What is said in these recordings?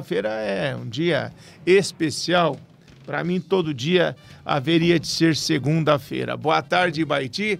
Sexta-feira é um dia especial. Para mim, todo dia haveria de ser segunda-feira. Boa tarde, Baiti.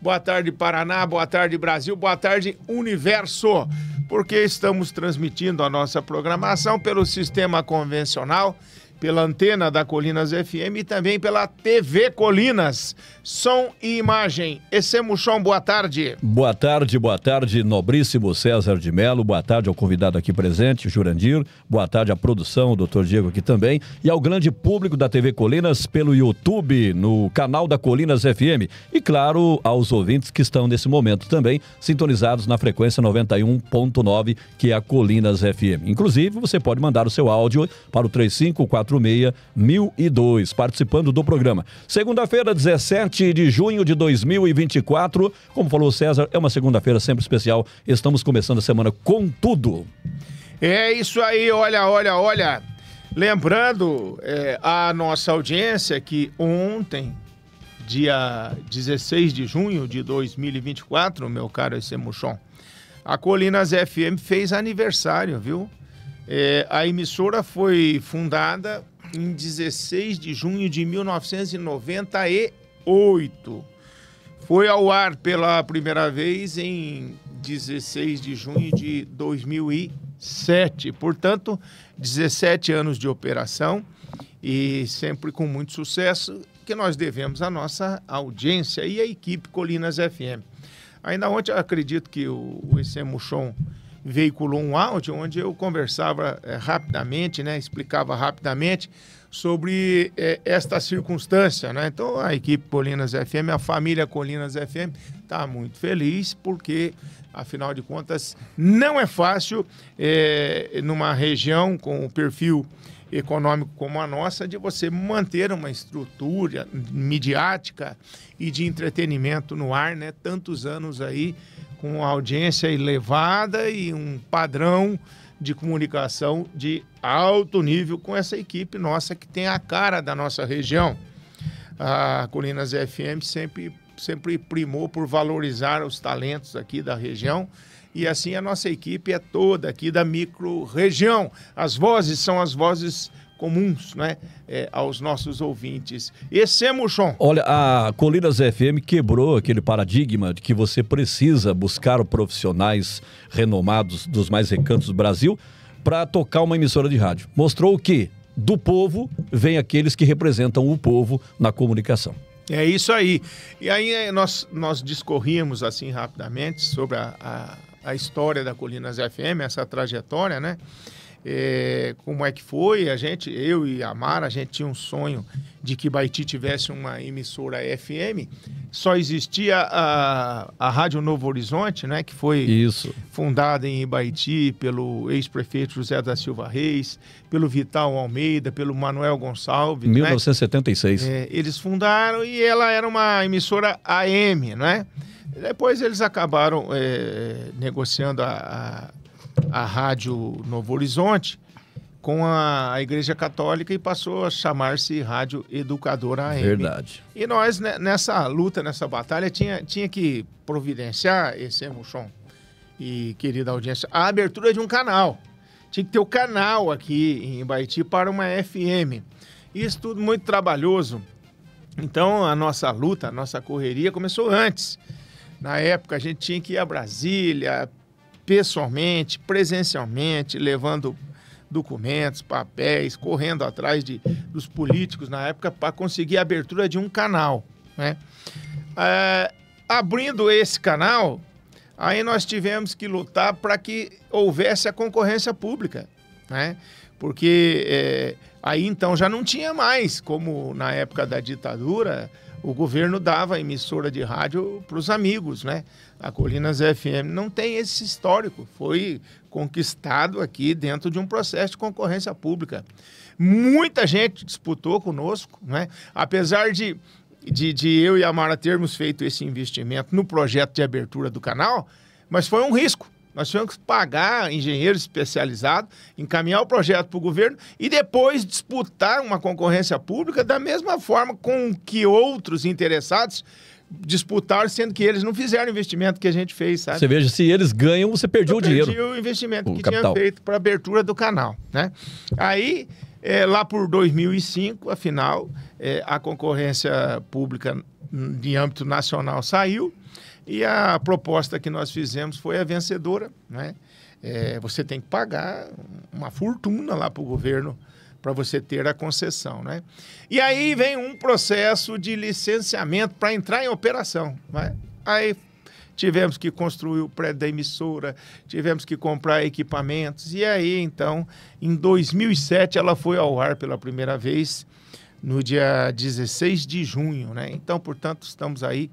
Boa tarde, Paraná. Boa tarde, Brasil. Boa tarde, Universo. Porque estamos transmitindo a nossa programação pelo sistema convencional pela antena da Colinas FM e também pela TV Colinas. Som e imagem. Esse é Muxão, boa tarde. Boa tarde, boa tarde, nobríssimo César de Melo. Boa tarde ao convidado aqui presente, Jurandir. Boa tarde à produção, o doutor Diego aqui também. E ao grande público da TV Colinas pelo YouTube, no canal da Colinas FM. E claro, aos ouvintes que estão nesse momento também sintonizados na frequência 91.9, que é a Colinas FM. Inclusive, você pode mandar o seu áudio para o 354 99646 1002, participando do programa. Segunda-feira, 17 de junho de 2024. Como falou César, é uma segunda-feira sempre especial. Estamos começando a semana com tudo. É isso aí, olha, olha, olha. Lembrando é, a nossa audiência que ontem, dia 16 de junho de 2024, meu caro Esse Muxon, a Colinas FM fez aniversário, viu? É, a emissora foi fundada em 16 de junho de 1998. Foi ao ar pela primeira vez em 16 de junho de 2007. Portanto, 17 anos de operação e sempre com muito sucesso que nós devemos à nossa audiência e à equipe Colinas FM. Ainda ontem, acredito que o, o EC veiculou um áudio onde eu conversava é, rapidamente, né, explicava rapidamente sobre é, esta circunstância. Né? Então, a equipe Colinas FM, a família Colinas FM, está muito feliz porque, afinal de contas, não é fácil é, numa região com o perfil econômico como a nossa de você manter uma estrutura midiática e de entretenimento no ar, né? Tantos anos aí com uma audiência elevada e um padrão de comunicação de alto nível com essa equipe nossa que tem a cara da nossa região. A Colinas FM sempre, sempre primou por valorizar os talentos aqui da região. E assim a nossa equipe é toda aqui da micro região. As vozes são as vozes comuns né, é, aos nossos ouvintes. Esse é Muxon. Olha, a Colinas FM quebrou aquele paradigma de que você precisa buscar profissionais renomados dos mais recantos do Brasil para tocar uma emissora de rádio. Mostrou que do povo vem aqueles que representam o povo na comunicação. É isso aí. E aí eh, nós, nós discorríamos assim rapidamente sobre a, a, a história da Colinas FM, essa trajetória, né? é, como é que foi. A gente, eu e a Mara, a gente tinha um sonho de que Baiti tivesse uma emissora FM. Só existia a, a Rádio Novo Horizonte, né? Que foi Isso. fundada em Baiti pelo ex-prefeito José da Silva Reis, pelo Vital Almeida, pelo Manuel Gonçalves. 1976. Né? É, eles fundaram e ela era uma emissora AM, né? Depois eles acabaram é, negociando a, a a Rádio Novo Horizonte com a, a Igreja Católica e passou a chamar-se Rádio Educadora AM. Verdade. E nós, né, nessa luta, nessa batalha, tinha, tinha que providenciar, esse Emuchon é e querida audiência, a abertura de um canal. Tinha que ter o um canal aqui em Baiti para uma FM. Isso tudo muito trabalhoso. Então, a nossa luta, a nossa correria começou antes. Na época, a gente tinha que ir a Brasília, pessoalmente, presencialmente, levando documentos, papéis, correndo atrás de, dos políticos na época para conseguir a abertura de um canal. Né? É, abrindo esse canal, aí nós tivemos que lutar para que houvesse a concorrência pública. Né? Porque é, aí então já não tinha mais, como na época da ditadura, o governo dava emissora de rádio para os amigos, né? A Colinas FM não tem esse histórico, foi conquistado aqui dentro de um processo de concorrência pública. Muita gente disputou conosco, né? apesar de, de, de eu e a Mara termos feito esse investimento no projeto de abertura do canal, mas foi um risco. Nós tivemos que pagar engenheiro especializado, encaminhar o projeto para o governo e depois disputar uma concorrência pública da mesma forma com que outros interessados disputar, sendo que eles não fizeram o investimento que a gente fez, sabe? Você veja, se eles ganham, você perdeu Eu o dinheiro. Perdi o investimento o que capital. tinha feito para abertura do canal, né? Aí, é, lá por 2005, afinal, é, a concorrência pública de âmbito nacional saiu e a proposta que nós fizemos foi a vencedora, né? É, você tem que pagar uma fortuna lá para o governo para você ter a concessão, né? E aí vem um processo de licenciamento para entrar em operação, né? Aí tivemos que construir o prédio da emissora, tivemos que comprar equipamentos. E aí, então, em 2007, ela foi ao ar pela primeira vez, no dia 16 de junho, né? Então, portanto, estamos aí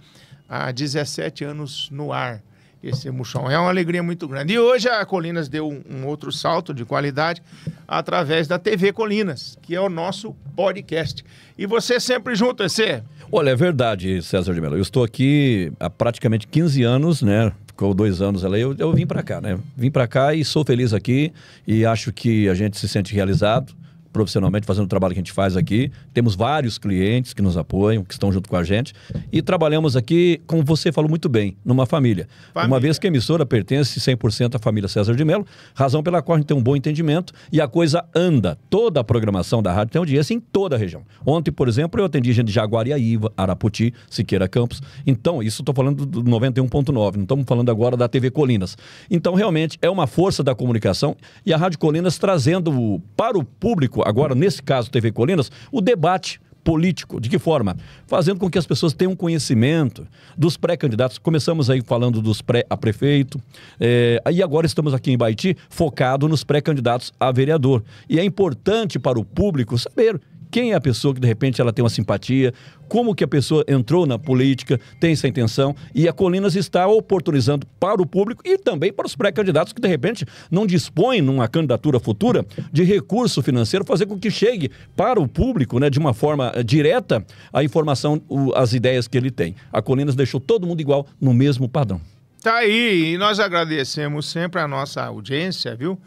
há 17 anos no ar esse murchão. É uma alegria muito grande. E hoje a Colinas deu um, um, outro salto de qualidade através da TV Colinas, que é o nosso podcast. E você sempre junto, EC? Olha, é verdade, César de Mello. Eu estou aqui há praticamente 15 anos, né? Ficou dois anos ali, eu, eu vim para cá, né? Vim para cá e sou feliz aqui e acho que a gente se sente realizado profissionalmente fazendo o trabalho que a gente faz aqui. Temos vários clientes que nos apoiam, que estão junto com a gente. E trabalhamos aqui, como você falou muito bem, numa família. família. Uma vez que a emissora pertence 100% à família César de Mello, razão pela qual a gente tem um bom entendimento e a coisa anda. Toda a programação da rádio tem audiência em toda a região. Ontem, por exemplo, eu atendi gente de Jaguariaíva, Araputi, Siqueira Campos. Então, isso estou falando do 91.9, não estamos falando agora da TV Colinas. Então, realmente, é uma força da comunicação e a Rádio Colinas trazendo para o público agora, nesse caso, TV Colinas, o debate político. De que forma? Fazendo com que as pessoas tenham conhecimento dos pré-candidatos. Começamos aí falando dos pré a prefeito, é, e agora estamos aqui em Baiti focado nos pré-candidatos a vereador. E é importante para o público saber quem é a pessoa que de repente ela tem uma simpatia, como que a pessoa entrou na política, tem essa intenção, e a Colinas está oportunizando para o público e também para os pré-candidatos que de repente não dispõem numa candidatura futura de recurso financeiro, fazer com que chegue para o público, né, de uma forma eh, direta, a informação, o, as ideias que ele tem. A Colinas deixou todo mundo igual no mesmo padrão. Tá aí, e nós agradecemos sempre a nossa audiência, viu?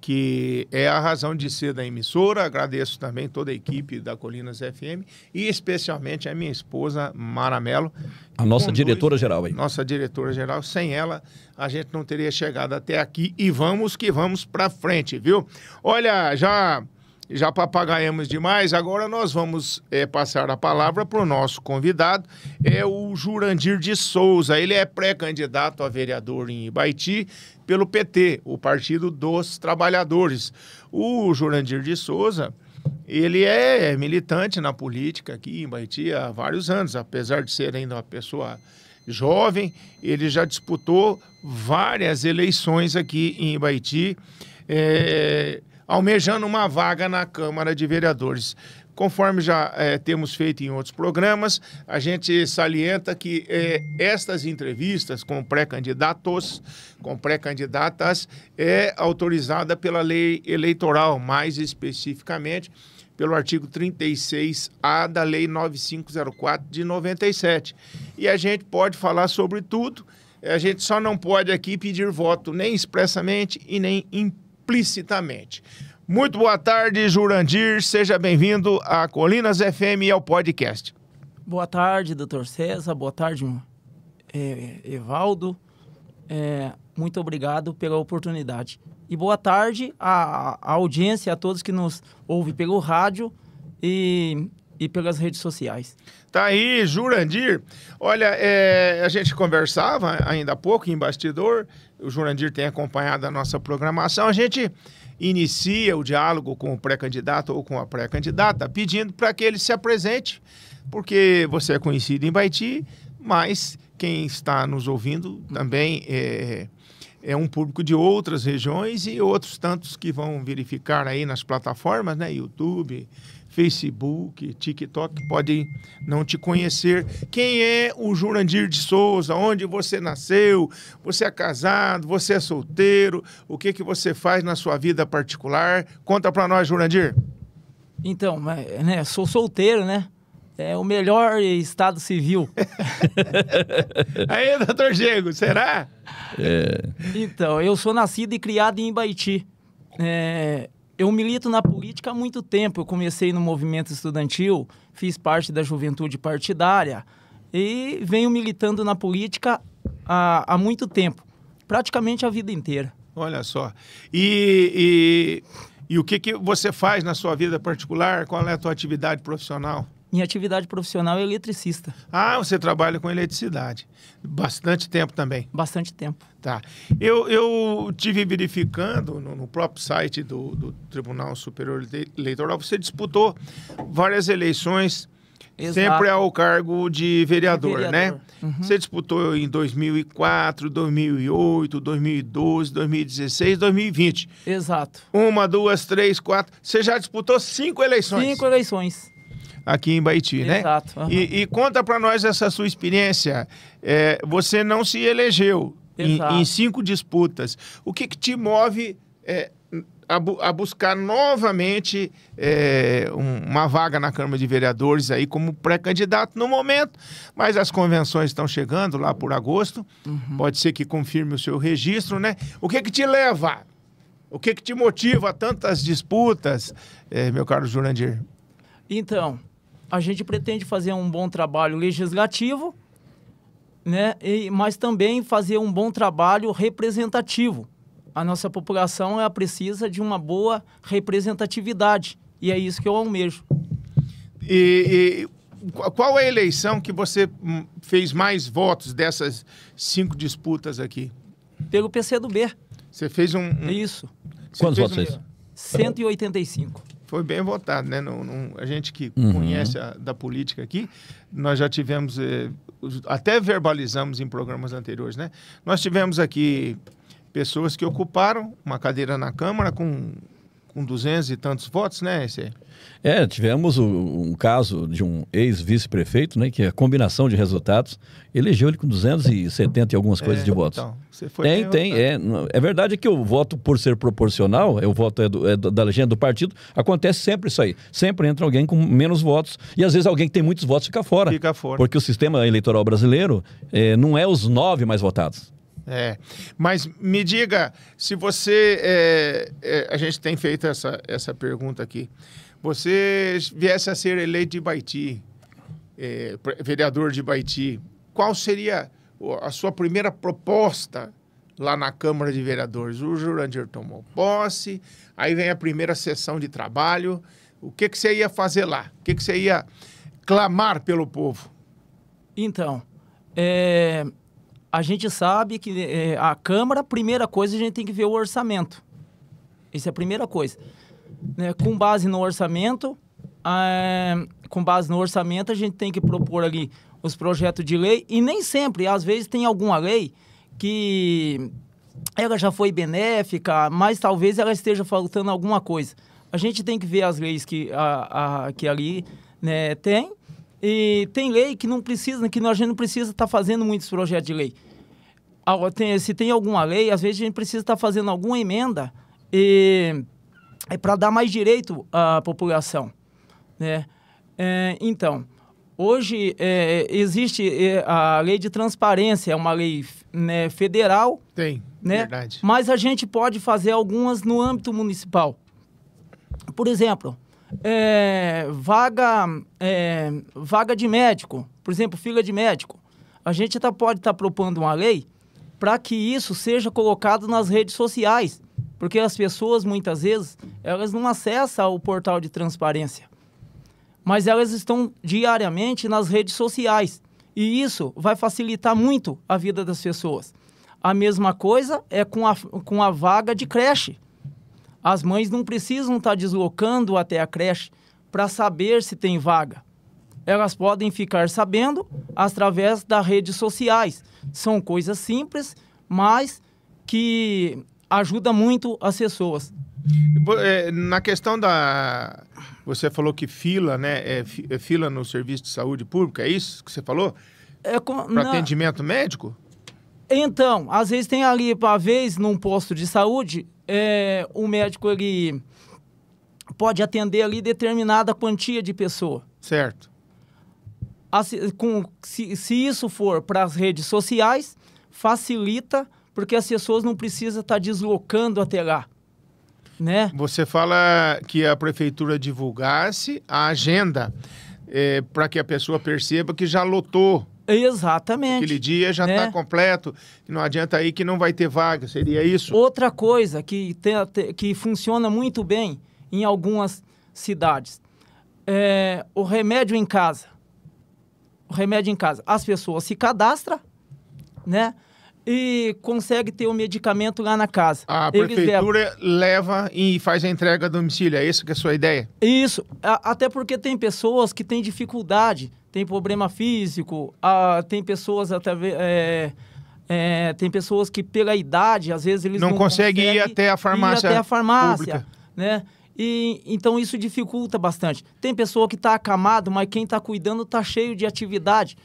que é a razão de ser da emissora. Agradeço também toda a equipe da Colinas FM e especialmente a minha esposa, Mara A nossa diretora-geral aí. Nossa diretora-geral. Sem ela, a gente não teria chegado até aqui. E vamos que vamos para frente, viu? Olha, já já papagaiamos demais, agora nós vamos é, passar a palavra para o nosso convidado, é o Jurandir de Souza. Ele é pré-candidato a vereador em Ibaiti pelo PT, o Partido dos Trabalhadores. O Jurandir de Souza, ele é militante na política aqui em Ibaiti há vários anos, apesar de ser ainda uma pessoa jovem, ele já disputou várias eleições aqui em Ibaiti. É, almejando uma vaga na Câmara de Vereadores. Conforme já é, temos feito em outros programas, a gente salienta que é, estas entrevistas com pré-candidatos, com pré-candidatas, é autorizada pela lei eleitoral, mais especificamente pelo artigo 36A da Lei 9504 de 97. E a gente pode falar sobre tudo, eh, a gente só não pode aqui pedir voto, nem expressamente e nem impliciticamente Explicitamente. Muito boa tarde, Jurandir. Seja bem-vindo à Colinas FM e ao podcast. Boa tarde, doutor César. Boa tarde, hum, é, Evaldo. É, muito obrigado pela oportunidade. E boa tarde à, à audiência, a todos que nos ouvem pelo rádio e e pelas redes sociais. Tá aí, Jurandir. Olha, é, a gente conversava ainda há pouco em bastidor, o Jurandir tem acompanhado a nossa programação. A gente inicia o diálogo com o pré-candidato ou com a pré-candidata, pedindo para que ele se apresente, porque você é conhecido em Baiti, mas quem está nos ouvindo também é, é um público de outras regiões e outros tantos que vão verificar aí nas plataformas, né? YouTube, Facebook, TikTok, podem não te conhecer. Quem é o Jurandir de Souza? Onde você nasceu? Você é casado? Você é solteiro? O que que você faz na sua vida particular? Conta para nós, Jurandir. Então, é, né, sou solteiro, né? É o melhor estado civil. Aí, doutor Diego, será? É. Então, eu sou nascido e criado em Baiti. É, eu milito na política há muito tempo. Eu comecei no movimento estudantil, fiz parte da juventude partidária e venho militando na política há, há muito tempo praticamente a vida inteira. Olha só. E, e, e, o que, que você faz na sua vida particular? Qual é a sua atividade profissional? Minha atividade profissional é eletricista. Ah, você trabalha com eletricidade. Bastante tempo também. Bastante tempo. Tá. Eu, eu tive verificando no, no próprio site do, do, Tribunal Superior Eleitoral, você disputou várias eleições, Exato. sempre ao cargo de vereador, né? vereador. né? Uhum. Você disputou em 2004, 2008, 2012, 2016, 2020. Exato. Uma, duas, três, quatro. Você já disputou cinco eleições. Cinco eleições aqui em Baiti, né? Exato. Uhum. E, e, conta para nós essa sua experiência. É, você não se elegeu em, em, cinco disputas. O que, que te move é, a, bu a, buscar novamente é, um, uma vaga na Câmara de Vereadores aí como pré-candidato no momento, mas as convenções estão chegando lá por agosto, uhum. pode ser que confirme o seu registro, né? O que que te leva? O que que te motiva a tantas disputas, é, meu caro Jurandir? Então, a gente pretende fazer um bom trabalho legislativo, né? E, mas também fazer um bom trabalho representativo. A nossa população ela precisa de uma boa representatividade e é isso que eu almejo. E, e qual é a eleição que você hum, fez mais votos dessas cinco disputas aqui? Pelo PCdoB. Você fez um. um... Isso. Quantos votos fez? Um... 185. É foi bem votado, né? Não, a gente que uhum. conhece a, da política aqui, nós já tivemos, eh, até verbalizamos em programas anteriores, né? Nós tivemos aqui pessoas que ocuparam uma cadeira na Câmara com com duzentos e tantos votos, né, esse? É, tivemos o, um caso de um ex-vice-prefeito, né, que a combinação de resultados elegeu ele com 270 e algumas coisas é, de votos. Então, você foi tem, tem, é, é verdade que o voto por ser proporcional, é o voto é do, é da legenda do partido, acontece sempre isso aí. Sempre entra alguém com menos votos e às vezes alguém que tem muitos votos fica fora. Fica fora. Porque o sistema eleitoral brasileiro é, não é os nove mais votados. É. Mas me diga, se você. É, é, a gente tem feito essa, essa pergunta aqui. Você viesse a ser eleito de Baiti, é, vereador de Baiti, qual seria a sua primeira proposta lá na Câmara de Vereadores? O Jurandir tomou posse, aí vem a primeira sessão de trabalho. O que, que você ia fazer lá? O que, que você ia clamar pelo povo? Então, é, a gente sabe que é, a Câmara, primeira coisa, a gente tem que ver o orçamento. Isso é a primeira coisa. Né? Com base no orçamento, é, com base no orçamento, a gente tem que propor ali os projetos de lei. E nem sempre, às vezes, tem alguma lei que ela já foi benéfica, mas talvez ela esteja faltando alguma coisa. A gente tem que ver as leis que, a, a que ali né, tem e tem lei que não precisa, que a gente não precisa estar tá fazendo muitos projetos de lei. Ah, se tem alguma lei, às vezes a gente precisa estar tá fazendo alguma emenda e, é para dar mais direito à população. Né? É, então, hoje é, existe é, a lei de transparência, é uma lei né, federal. Tem, né? verdade. Mas a gente pode fazer algumas no âmbito municipal. Por exemplo, é, vaga, é, vaga de médico, por exemplo, fila de médico. A gente tá, pode estar tá propondo uma lei para que isso seja colocado nas redes sociais, porque as pessoas muitas vezes elas não acessam o portal de transparência, mas elas estão diariamente nas redes sociais e isso vai facilitar muito a vida das pessoas. A mesma coisa é com a, com a vaga de creche. As mães não precisam estar tá deslocando até a creche para saber se tem vaga. Elas podem ficar sabendo através das redes sociais. São coisas simples, mas que ajuda muito as pessoas. É, na questão da. Você falou que fila, né? É, é fila no serviço de saúde pública, é isso que você falou? É com... Para Na... atendimento médico? Então, às vezes tem ali, para vez, num posto de saúde, é, o médico ele pode atender ali determinada quantia de pessoa. Certo. Assim, com, se, se isso for para as redes sociais, facilita, porque as pessoas não precisam estar tá deslocando até lá. Né? Você fala que a prefeitura divulgasse a agenda é, para que a pessoa perceba que já lotou Exatamente. Aquele dia já está né? completo, não adianta aí que não vai ter vaga, seria isso? Outra coisa que, tem, que funciona muito bem em algumas cidades é o remédio em casa. O remédio em casa. As pessoas se cadastram, né? e consegue ter o medicamento lá na casa. A prefeitura leva e faz a entrega a domicílio, é isso que é a sua ideia? Isso, até porque tem pessoas que têm dificuldade tem problema físico, a, tem pessoas até é, é, tem pessoas que pela idade às vezes eles não, não conseguem, ir até a farmácia, até a farmácia, né? E, então isso dificulta bastante. Tem pessoa que está acamado, mas quem está cuidando está cheio de atividade,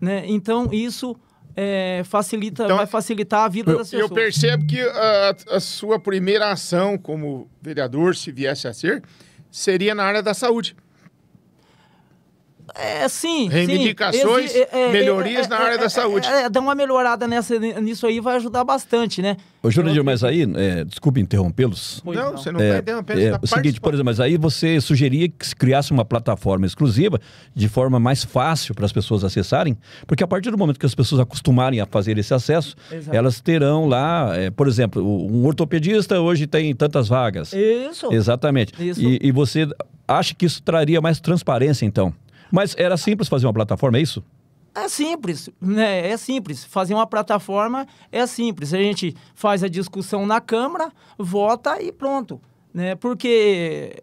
né? Então isso é, facilita, então, vai facilitar a vida eu, das pessoas. Eu percebo que a, a sua primeira ação como vereador, se viesse a ser, seria na área da saúde. É, sim. Reivindicações, sim. É, é, é, melhorias é, na área é, da saúde. dar uma melhorada nessa, nisso aí vai ajudar bastante, né? Ô, Jurandir, mas aí, desculpe interrompê-los. Não, não, você não está É, tá o seguinte, por exemplo, mas aí você sugeria que se criasse uma plataforma exclusiva de forma mais fácil para as pessoas acessarem, porque a partir do momento que as pessoas acostumarem a fazer esse acesso, Exato. elas terão lá, por exemplo, um ortopedista hoje tem tantas vagas. Isso. Exatamente. Isso. E, e você acha que isso traria mais transparência, então? Mas era simples fazer uma plataforma, é isso? É simples, né? É simples. Fazer uma plataforma é simples. A gente faz a discussão na Câmara, vota e pronto. Né? Porque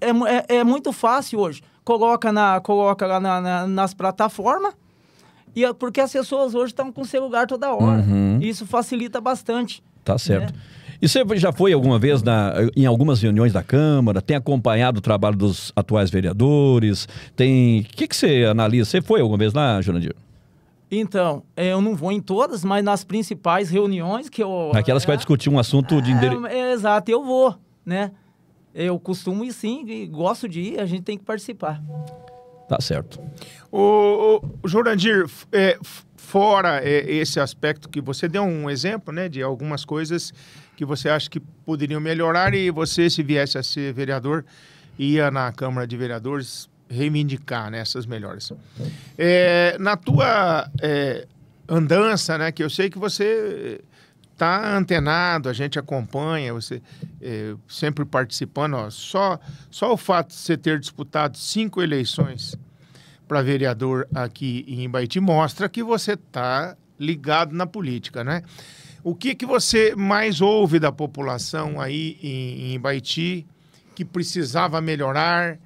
é, é, é muito fácil hoje. Coloca, na, coloca lá na, na, nas plataformas, e é porque as pessoas hoje estão com o celular toda hora. Uhum. Isso facilita bastante. Tá certo. Né? E você já foi alguma vez na, em algumas reuniões da Câmara? Tem acompanhado o trabalho dos atuais vereadores? Tem. O que, que você analisa? Você foi alguma vez lá, Jurandir? Então, é, eu não vou em todas, mas nas principais reuniões que eu. Naquelas é, que vai discutir um assunto de endereço. É, é, exato, eu vou, né? Eu costumo ir sim, e gosto de ir, a gente tem que participar. Tá certo. O, o Jurandir, é, fora é, esse aspecto que você deu um exemplo, né, de algumas coisas que você acha que poderiam melhorar e você, se viesse a ser vereador, ia na Câmara de Vereadores reivindicar né, essas melhores. É, na tua é, andança, né, que eu sei que você está antenado, a gente acompanha, você é, sempre participando. Ó, só, só o fato de você ter disputado cinco eleições para vereador aqui em Ibaiti mostra que você está ligado na política, né? O que, que você mais ouve da população aí em, em Baiti que precisava melhorar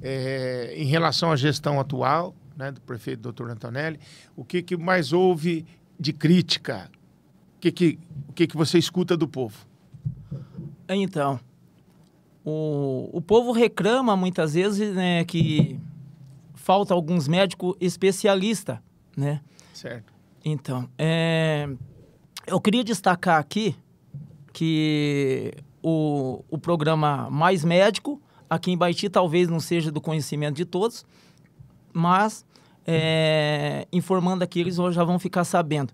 é, em relação à gestão atual né, do prefeito doutor Antonelli? O que, que mais houve de crítica? O que, que, o que, que você escuta do povo? Então, o, o povo reclama muitas vezes né, que falta alguns médicos especialistas, né? Certo. Então, é, eu queria destacar aqui que o, o programa Mais Médico, aqui em Baiti, talvez não seja do conhecimento de todos, mas é, informando aqui, eles já vão ficar sabendo.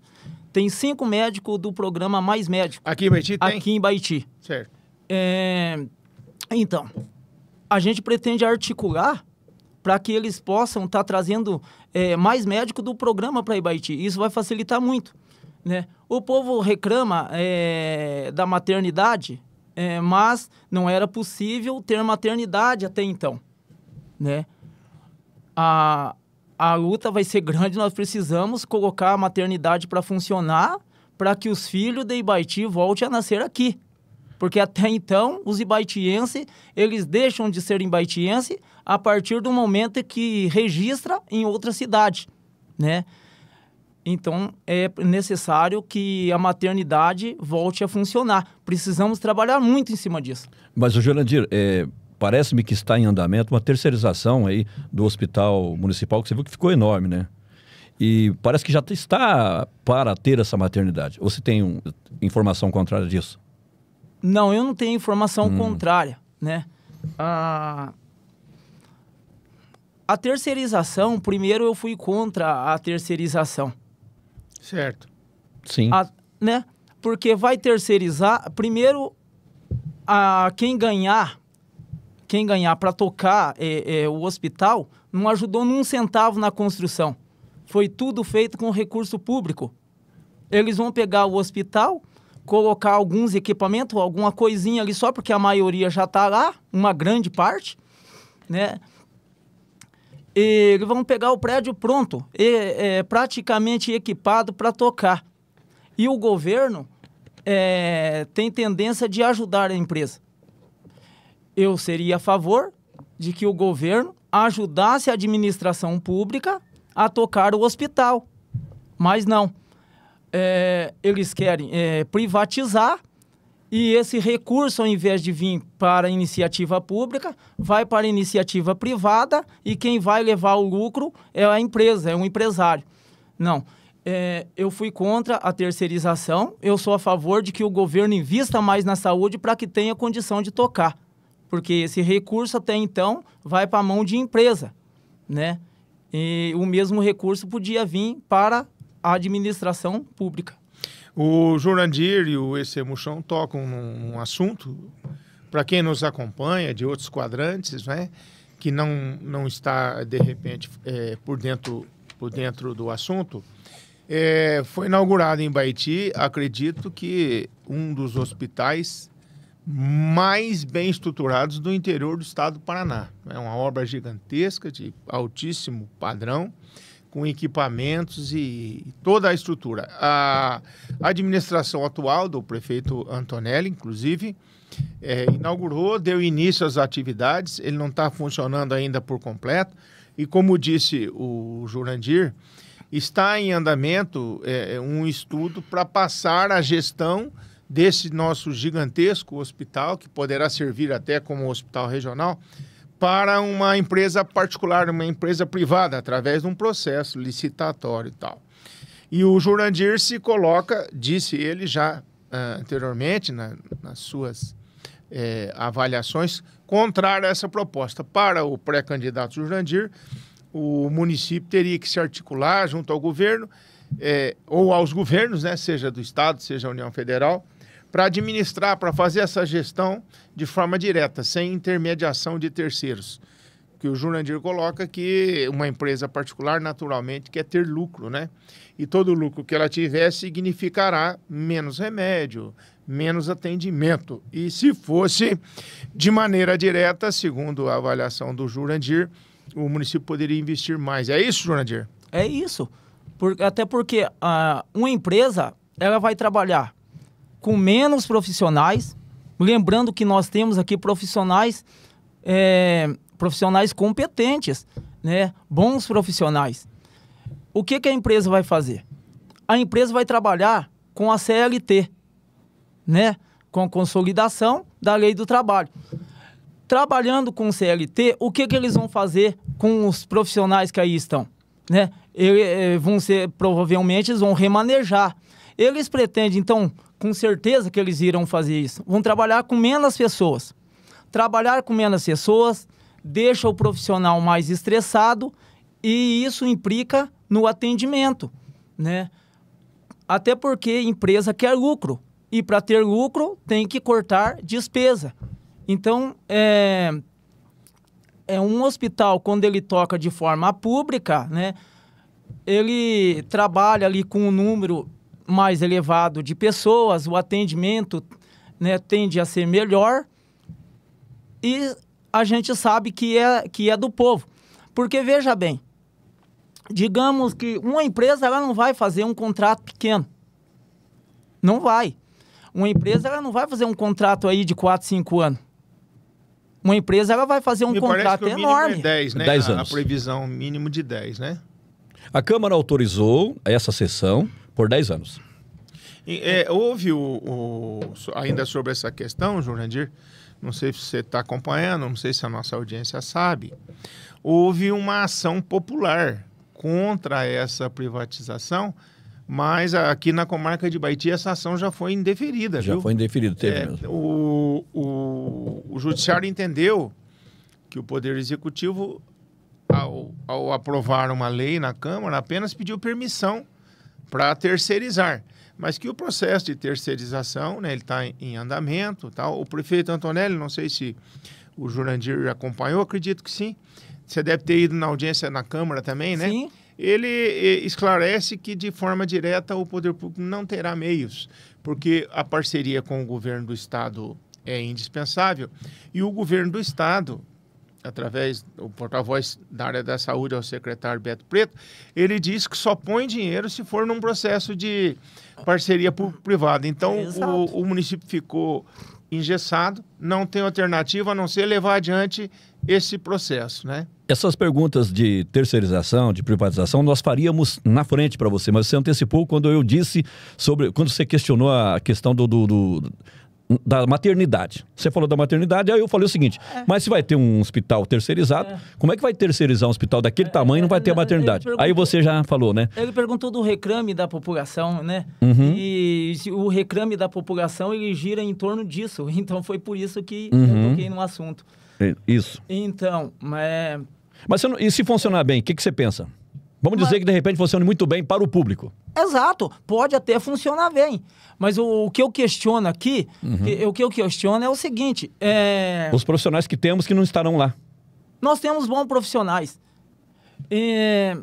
Tem cinco médicos do programa Mais Médico. Aqui em Baiti tem? Aqui em Baiti. Certo. É, então, a gente pretende articular para que eles possam estar tá trazendo é, mais médico do programa para Ibaiti. Isso vai facilitar muito. Né? O povo reclama é, da maternidade, é, mas não era possível ter maternidade até então. Né? A, a luta vai ser grande, nós precisamos colocar a maternidade para funcionar para que os filhos de Ibaiti voltem a nascer aqui. Porque até então, os ibaitienses, eles deixam de ser ibaitienses a partir do momento que registra em outra cidade, né? Então é necessário que a maternidade volte a funcionar. Precisamos trabalhar muito em cima disso. Mas o Jurandir, é, parece-me que está em andamento uma terceirização aí do hospital municipal que você viu que ficou enorme, né? E parece que já está para ter essa maternidade. Ou você tem um, informação contrária disso? Não, eu não tenho informação hum. contrária, né? Ah, a terceirização, primeiro eu fui contra a terceirização. Certo. Sim. A, né? Porque vai terceirizar, primeiro, a quem ganhar, quem ganhar para tocar é, é, o hospital, não ajudou num centavo na construção. Foi tudo feito com recurso público. Eles vão pegar o hospital, colocar alguns equipamentos, alguma coisinha ali só porque a maioria já está lá, uma grande parte, né? e vão pegar o prédio pronto, é, é praticamente equipado para tocar. E o governo é, tem tendência de ajudar a empresa. Eu seria a favor de que o governo ajudasse a administração pública a tocar o hospital. Mas não. É, eles querem é, privatizar e esse recurso, ao invés de vir para a iniciativa pública, vai para a iniciativa privada e quem vai levar o lucro é a empresa, é um empresário. Não. É, eu fui contra a terceirização, eu sou a favor de que o governo invista mais na saúde para que tenha condição de tocar. Porque esse recurso até então vai para a mão de empresa, né? E o mesmo recurso podia vir para a administração pública. O Jurandir e o Ecemuchão tocam num, num assunto, para quem nos acompanha de outros quadrantes, né, que não, não está, de repente, é, por, dentro, por dentro do assunto, é, foi inaugurado em Baiti, acredito que um dos hospitais mais bem estruturados do interior do estado do Paraná. É uma obra gigantesca, de altíssimo padrão com equipamentos e toda a estrutura. A administração atual do prefeito Antonelli, inclusive, é, inaugurou, deu início às atividades, ele não está funcionando ainda por completo. E como disse o Jurandir, está em andamento é, é um estudo para passar a gestão desse nosso gigantesco hospital, que poderá servir até como hospital regional, para uma empresa particular, uma empresa privada, através de um processo licitatório e tal. E o Jurandir se coloca, disse ele já uh, anteriormente, na, nas suas eh, avaliações, contrário a essa proposta. Para o pré-candidato Jurandir, o município teria que se articular junto ao governo, eh, ou aos governos, né, seja do Estado, seja da União Federal, para administrar, para fazer essa gestão de forma direta, sem intermediação de terceiros. Que o Jurandir coloca que uma empresa particular, naturalmente, quer ter lucro, né? E todo lucro que ela tiver significará menos remédio, menos atendimento. E se fosse de maneira direta, segundo a avaliação do Jurandir, o município poderia investir mais. É isso, Jurandir? É isso. Por, até porque uh, uma empresa ela vai trabalhar com menos profissionais. Lembrando que nós temos aqui profissionais, é, profissionais competentes, né? bons profissionais. O que, que a empresa vai fazer? A empresa vai trabalhar com a CLT, né? com a consolidação da lei do trabalho. Trabalhando com CLT, o que, que eles vão fazer com os profissionais que aí estão? Né? Eles, vão ser, provavelmente, eles vão remanejar eles pretendem, então, com certeza que eles irão fazer isso. Vão trabalhar com menos pessoas. Trabalhar com menos pessoas deixa o profissional mais estressado e isso implica no atendimento, né? Até porque a empresa quer lucro e para ter lucro tem que cortar despesa. Então, é, é um hospital quando ele toca de forma pública, né? Ele trabalha ali com um número mais elevado de pessoas, o atendimento né, tende a ser melhor e a gente sabe que é, que é do povo. Porque veja bem, digamos que uma empresa ela não vai fazer um contrato pequeno. Não vai. Uma empresa ela não vai fazer um contrato aí de 4, 5 anos. Uma empresa ela vai fazer um Me contrato é enorme. É 10, né? 10 anos. A, previsão mínimo de 10, né? A Câmara autorizou essa sessão por 10 anos. E, é, houve o, o, ainda sobre essa questão, Jurandir, não sei se você está acompanhando, não sei se a nossa audiência sabe, houve uma ação popular contra essa privatização, mas aqui na comarca de Baiti essa ação já foi indeferida. Já viu? foi indeferida, teve é, mesmo. O, o, o judiciário entendeu que o Poder Executivo, ao, ao aprovar uma lei na Câmara, apenas pediu permissão para terceirizar. Mas que o processo de terceirização né, está em, em, andamento. tá? O prefeito Antonelli, não sei se o Jurandir acompanhou, acredito que sim. Você deve ter ido na audiência na Câmara também, né? Sim. Ele esclarece que, de forma direta, o poder público não terá meios, porque a parceria com o governo do Estado é indispensável e o governo do Estado através do porta-voz da área da saúde ao secretário Beto Preto, ele diz que só põe dinheiro se for num processo de parceria público-privada. Então, é, o, o, município ficou engessado, não tem alternativa a não ser levar adiante esse processo, né? Essas perguntas de terceirização, de privatização, nós faríamos na frente para você, mas você antecipou quando eu disse sobre, quando você questionou a questão do, do, do da maternidade. Você falou da maternidade, aí eu falei o seguinte: é. mas se vai ter um hospital terceirizado, é. como é que vai terceirizar um hospital daquele é, tamanho e não vai é, ter a maternidade? Aí você já falou, né? Ele perguntou do reclame da população, né? Uhum. E o reclame da população ele gira em torno disso. Então foi por isso que uhum. eu toquei no assunto. É, isso. Então, mas. Mas e se funcionar bem, o que, que você pensa? Vamos dizer mas... que de repente funcione muito bem para o público. Exato, pode até funcionar bem. Mas o, o que eu questiono aqui, uhum. o que eu questiono é o seguinte: é... os profissionais que temos que não estarão lá. Nós temos bons profissionais. É...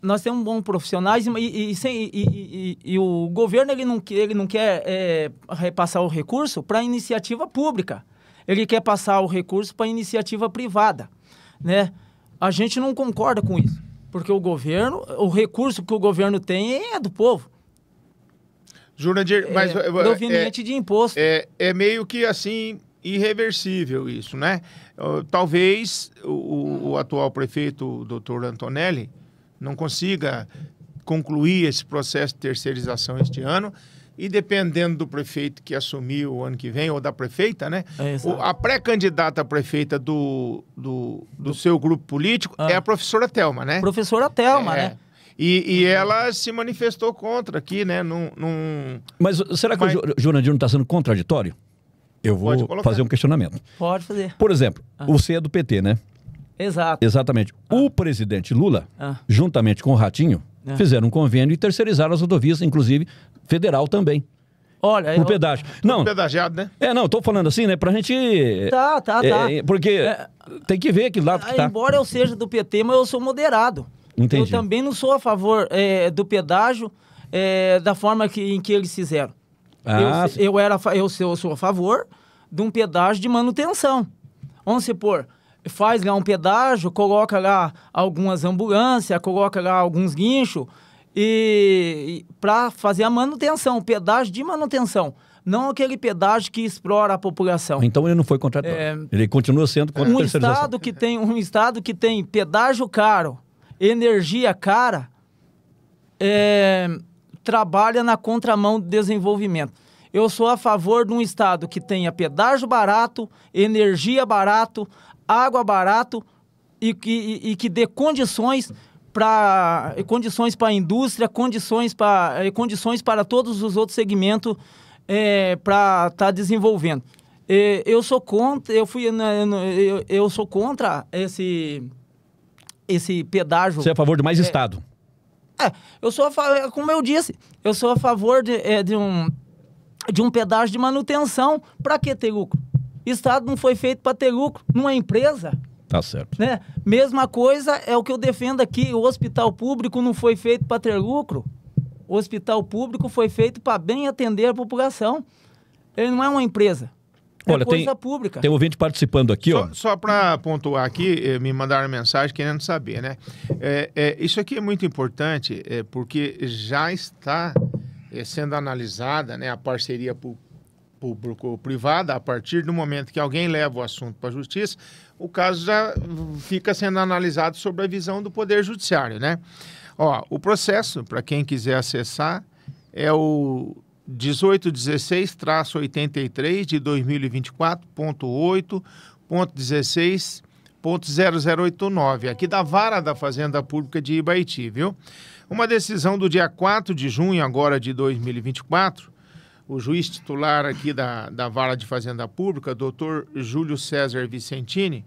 Nós temos bons profissionais e, e, e, e, o governo ele não, ele não quer é, repassar o recurso para iniciativa pública. Ele quer passar o recurso para iniciativa privada. Né? A gente não concorda com isso. Porque o governo, o recurso que o governo tem é do povo. Jurandir, é, mas. Eh, Proveniente é, de eh, imposto. É, é meio que assim, irreversível isso, né? Talvez o, o atual prefeito, o doutor Antonelli, não consiga concluir esse processo de terceirização este ano e dependendo do prefeito que assumir o ano que vem, ou da prefeita, né? É, o, a pré-candidata prefeita do, do, do, do, seu grupo político ah. é a professora Thelma, né? Professora Thelma, é. né? E, e ela se manifestou contra aqui, né? Num, num... Mas será que Mas... o Jurandir não está sendo contraditório? Eu vou fazer um questionamento. Pode fazer. Por exemplo, ah. você é do PT, né? Exato. Exatamente. Ah. O presidente Lula, ah. juntamente com o Ratinho, é. Fizeram um convênio e terceirizaram as rodovias, inclusive federal também. Olha, o pedágio. Não. Pedagiado, né? É, não, tô falando assim, né? Pra gente. Tá, tá, tá. É, é porque é... tem que ver que lado que tá. Embora eu seja do PT, mas eu sou moderado. Entendi. Eu também não sou a favor é, do pedágio é, da forma que, em que eles fizeram. Ah, eu, eu, era, eu, eu sou a favor de um pedágio de manutenção. Vamos supor, faz lá um pedágio, coloca lá algumas ambulâncias, coloca lá alguns guinchos e, e para fazer a manutenção, pedágio de manutenção. Não aquele pedágio que explora a população. Então ele não foi contratado. É, ele continua sendo contra um estado que tem Um estado que tem pedágio caro, energia cara, é, trabalha na contramão do desenvolvimento. Eu sou a favor de um Estado que tenha pedágio barato, energia barato, água barato e que, e, e que dê condições para condições para a indústria, condições para condições para todos os outros segmentos é, para estar tá desenvolvendo. eu sou contra, eu fui, né, eu, eu sou contra esse esse pedágio. Você é a favor de mais é, estado? É, eu sou a favor, é, como eu disse, eu sou a favor de, é, de um de um pedágio de manutenção para que ter lucro. Estado não foi feito para ter lucro numa empresa. Tá certo. Né? Mesma coisa é o que eu defendo aqui: o hospital público não foi feito para ter lucro. O hospital público foi feito para bem atender a população. Ele não é uma empresa. É Olha, tem, pública. Tem ouvinte participando aqui, só, ó. Só para pontuar aqui, eh, me mandaram mensagem querendo saber, né? É, é, isso aqui é muito importante, é, porque já está eh, sendo analisada né, a parceria pública público ou privada, a partir do momento que alguém leva o assunto para a justiça, o caso já fica sendo analisado sobre a visão do Poder Judiciário, né? Ó, o processo, para quem quiser acessar, é o 1816-83 de 2024.8.16.0089, aqui da Vara da Fazenda Pública de Ibaiti, viu? Uma decisão do dia 4 de junho agora de 2024, o juiz titular aqui da, da Vara de Fazenda Pública, doutor Júlio César Vicentini,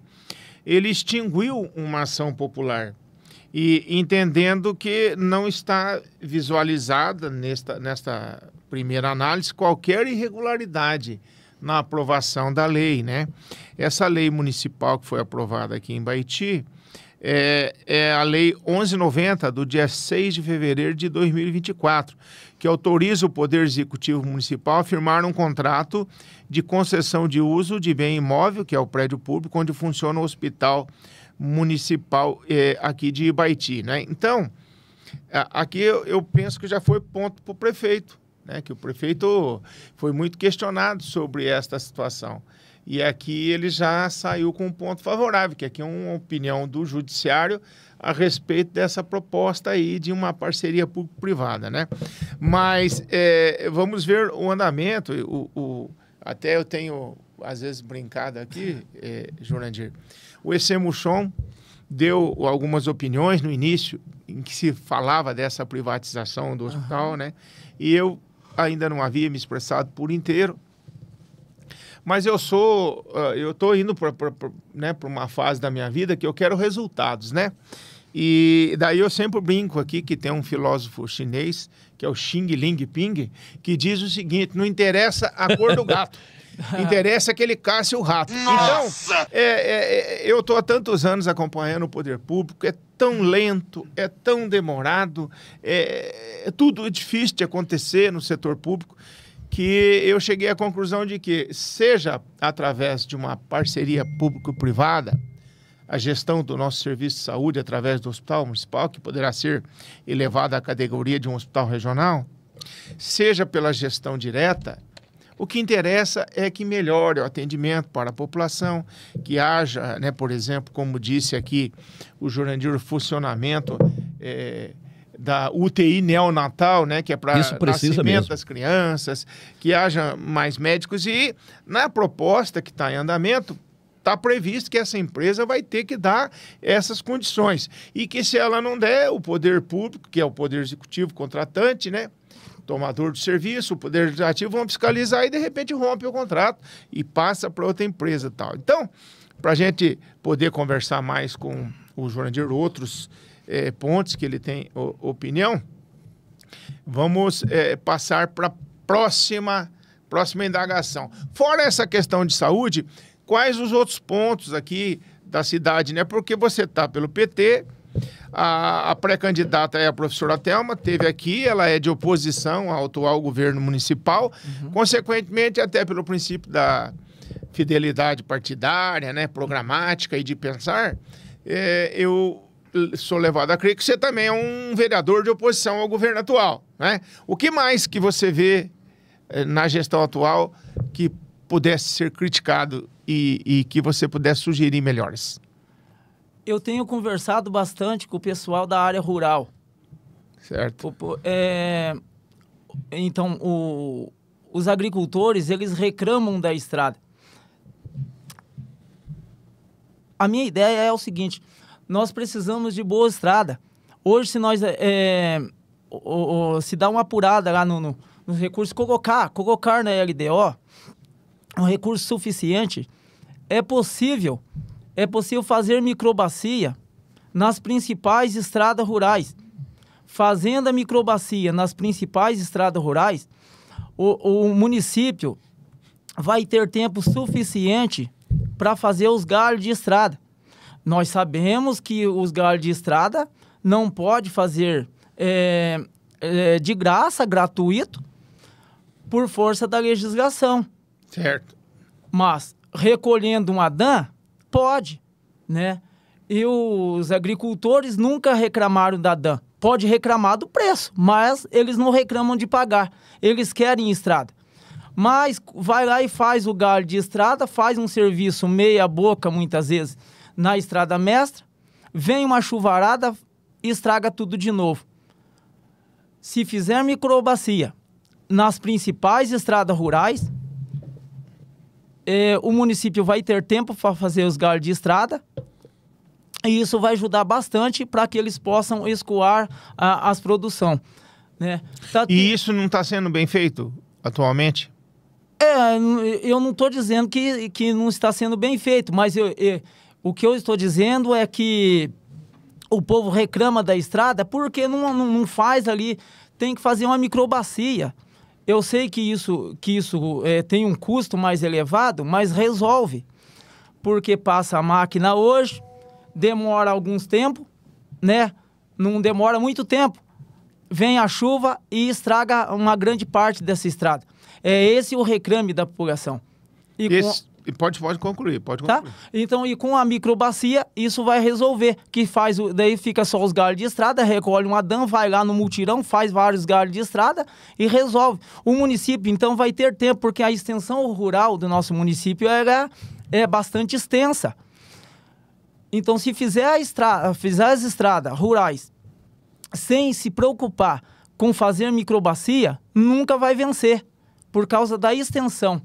ele extinguiu uma ação popular e entendendo que não está visualizada nesta, nesta primeira análise qualquer irregularidade na aprovação da lei, né? Essa lei municipal que foi aprovada aqui em Baiti é, é a lei 1190 do dia 6 de fevereiro de 2024 que autoriza o Poder Executivo Municipal a firmar um contrato de concessão de uso de bem imóvel, que é o prédio público onde funciona o Hospital Municipal eh, aqui de Ibaiti. Né? Então, aqui eu, eu penso que já foi ponto para o prefeito, né? que o prefeito foi muito questionado sobre esta situação. E aqui ele já saiu com um ponto favorável, que aqui é uma opinião do judiciário a respeito dessa proposta aí de uma parceria público-privada, né? Mas é, vamos ver o andamento, o, o, até eu tenho, às vezes, brincado aqui, é, Jurandir, o Essemuchon deu algumas opiniões no início em que se falava dessa privatização do hospital, uhum. né? E eu ainda não havia me expressado por inteiro, mas eu sou ah, eu estou indo para né, uma fase da minha vida que eu quero resultados né e daí eu sempre brinco aqui que tem um filósofo chinês, que é o Xing Ling Ping, que diz o seguinte: não interessa a cor do gato. Interessa que ele casse o rato. Então, Nossa! Então, é, é, eu estou há tantos anos acompanhando o poder público, é tão lento, é tão demorado, é, é tudo difícil de acontecer no setor público, que eu cheguei à conclusão de que, seja através de uma parceria público-privada, a gestão do nosso serviço de saúde através do hospital municipal, que poderá ser elevado à categoria de um hospital regional, seja pela gestão direta, o que interessa é que melhore o atendimento para a população, que haja, né, por exemplo, como disse aqui o Jurandir, o funcionamento é, da UTI neonatal, né, que é para nascimento mesmo. das crianças, que haja mais médicos. E na proposta que está em andamento, está previsto que essa empresa vai ter que dar essas condições. E que se ela não der, o poder público, que é o poder executivo contratante, né? Tomador do serviço, o poder legislativo vão fiscalizar e de repente rompe o contrato e passa para outra empresa tal. Então, para a gente poder conversar mais com o Jurandir, outros é, pontos que ele tem o, opinião, vamos é, passar para a próxima, próxima indagação. Fora essa questão de saúde, quais os outros pontos aqui da cidade, né? Porque você está pelo PT, a, a pré-candidata é a professora Telma, teve aqui, ela é de oposição ao atual governo municipal, uhum. consequentemente, até pelo princípio da fidelidade partidária, né, programática e de pensar, é, eu sou levado a crer que você também é um vereador de oposição ao governo atual, né? O que mais que você vê é, na gestão atual que pudesse ser criticado e, e que você pudesse sugerir melhores? Eu tenho conversado bastante com o pessoal da área rural. Certo. O, é, então, o, os agricultores, eles reclamam da estrada. A minha ideia é o seguinte, nós precisamos de boa estrada. Hoje, se nós... É, o, o, se dá uma apurada lá no, no, recurso, colocar, colocar na LDO um recurso suficiente é possível, é possível fazer microbacia nas principais estradas rurais. Fazendo a microbacia nas principais estradas rurais, o, o município vai ter tempo suficiente para fazer os galhos de estrada. Nós sabemos que os galhos de estrada não pode fazer é, é, de graça, gratuito, por força da legislação. Certo. Mas recolhendo um Adã? Pode, né? E os agricultores nunca reclamaram da Adã. Pode reclamar do preço, mas eles não reclamam de pagar. Eles querem estrada. Mas vai lá e faz o galho de estrada, faz um serviço meia boca muitas vezes na estrada mestra, vem uma chuvarada, estraga tudo de novo. Se fizer microbacia nas principais estradas rurais, eh, o município vai ter tempo para fazer os galhos de estrada. E isso vai ajudar bastante para que eles possam escoar a, as produção. Né? Tá, e isso não está sendo bem feito atualmente? É, eu não estou dizendo que, que não está sendo bem feito, mas eu, eu, o que eu estou dizendo é que o povo reclama da estrada porque não, não, não faz ali, tem que fazer uma microbacia. Eu sei que isso, que isso é, tem um custo mais elevado, mas resolve. Porque passa a máquina hoje, demora alguns tempo, né? Não demora muito tempo. Vem a chuva e estraga uma grande parte dessa estrada. É esse o reclame da população. E, e com... esse, Pode, pode concluir, pode tá? concluir. Tá? Então, e com a microbacia, isso vai resolver. Que faz, daí fica só os galhos de estrada, recolhe uma dam, vai lá no multirão, faz vários galhos de estrada e resolve. O município, então, vai ter tempo, porque a extensão rural do nosso município era, é, é bastante extensa. Então, se fizer, a estrada, fizer as estradas rurais sem se preocupar com fazer microbacia, nunca vai vencer, por causa da extensão.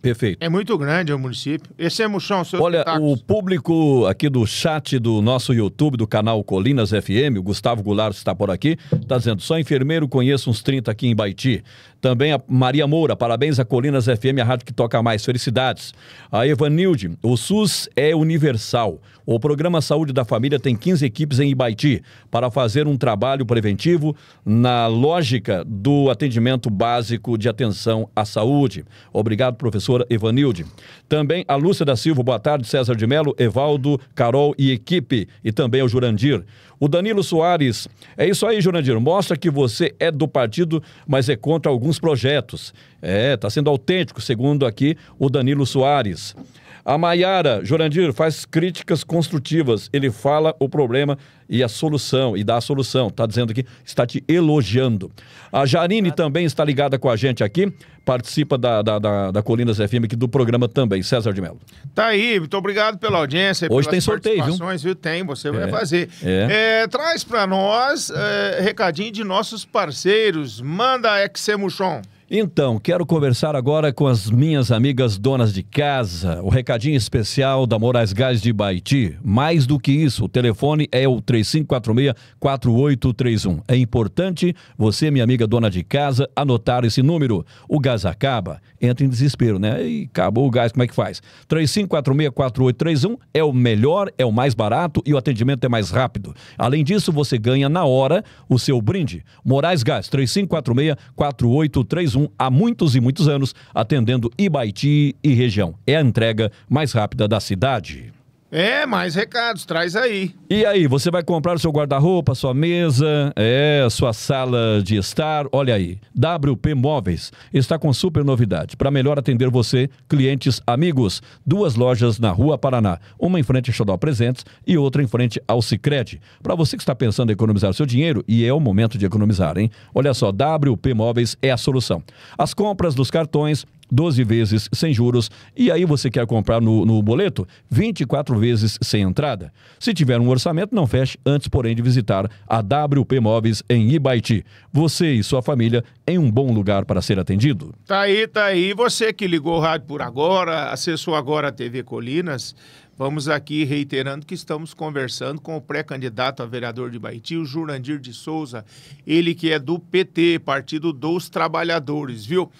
Perfeito. É muito grande o município. Esse é Muxão, seus Olha, pitacos. o público aqui do chat do nosso YouTube, do canal Colinas FM, o Gustavo Goulart está por aqui, está dizendo, só enfermeiro conheço uns 30 aqui em Baiti. Também a Maria Moura, parabéns a Colinas FM, a rádio que toca mais. Felicidades. A Evanilde, o SUS é universal. O programa Saúde da Família tem 15 equipes em Ibaiti para fazer um trabalho preventivo na lógica do atendimento básico de atenção à saúde. Obrigado, professora Evanilde. Também a Lúcia da Silva, boa tarde, César de Melo, Evaldo, Carol e equipe, e também o Jurandir. O Danilo Soares, é isso aí, Jurandir. Mostra que você é do partido, mas é contra algum alguns projetos. É, está sendo autêntico, segundo aqui o Danilo Soares. A Maiara Jorandir faz críticas construtivas. Ele fala o problema e a solução, e dá a solução. Está dizendo aqui, está te elogiando. A Jarine também está ligada com a gente aqui, participa da, da, da, da Colinas FM aqui do programa também. César de Mello. Tá aí, muito obrigado pela audiência. Hoje tem sorteio, viu? viu? Tem, você é, vai fazer. É. É, traz para nós é, recadinho de nossos parceiros. Manda Exemuchon. Então, quero conversar agora com as minhas amigas donas de casa. O recadinho especial da Moraes Gás de Baiti. Mais do que isso, o telefone é o 3546-4831. É importante você, minha amiga dona de casa, anotar esse número. O gás acaba, entra em desespero, né? E acabou o gás, como é que faz? 3546-4831 é o melhor, é o mais barato e o atendimento é mais rápido. Além disso, você ganha na hora o seu brinde. Moraes Gás, 3546-4831 há muitos e muitos anos, atendendo Ibaiti e região. É a entrega mais rápida da cidade. É, mais recados, traz aí. E aí, você vai comprar o seu guarda-roupa, sua mesa, é, sua sala de estar, olha aí. WP Móveis está com super novidade. Para melhor atender você, clientes amigos, duas lojas na Rua Paraná, uma em frente ao Xodó Presentes e outra em frente ao Sicredi. Para você que está pensando em economizar seu dinheiro, e é o momento de economizar, hein? Olha só, WP Móveis é a solução. As compras dos cartões 12 vezes sem juros, e aí você quer comprar no, no, boleto, 24 vezes sem entrada. Se tiver um orçamento, não feche antes, porém, de visitar a WP Móveis em Ibaiti. Você e sua família em um bom lugar para ser atendido. Tá aí, tá aí. Você que ligou o rádio por agora, acessou agora a TV Colinas, Vamos aqui reiterando que estamos conversando com o pré-candidato a vereador de Baiti, o Jurandir de Souza, ele que é do PT, Partido dos Trabalhadores, viu?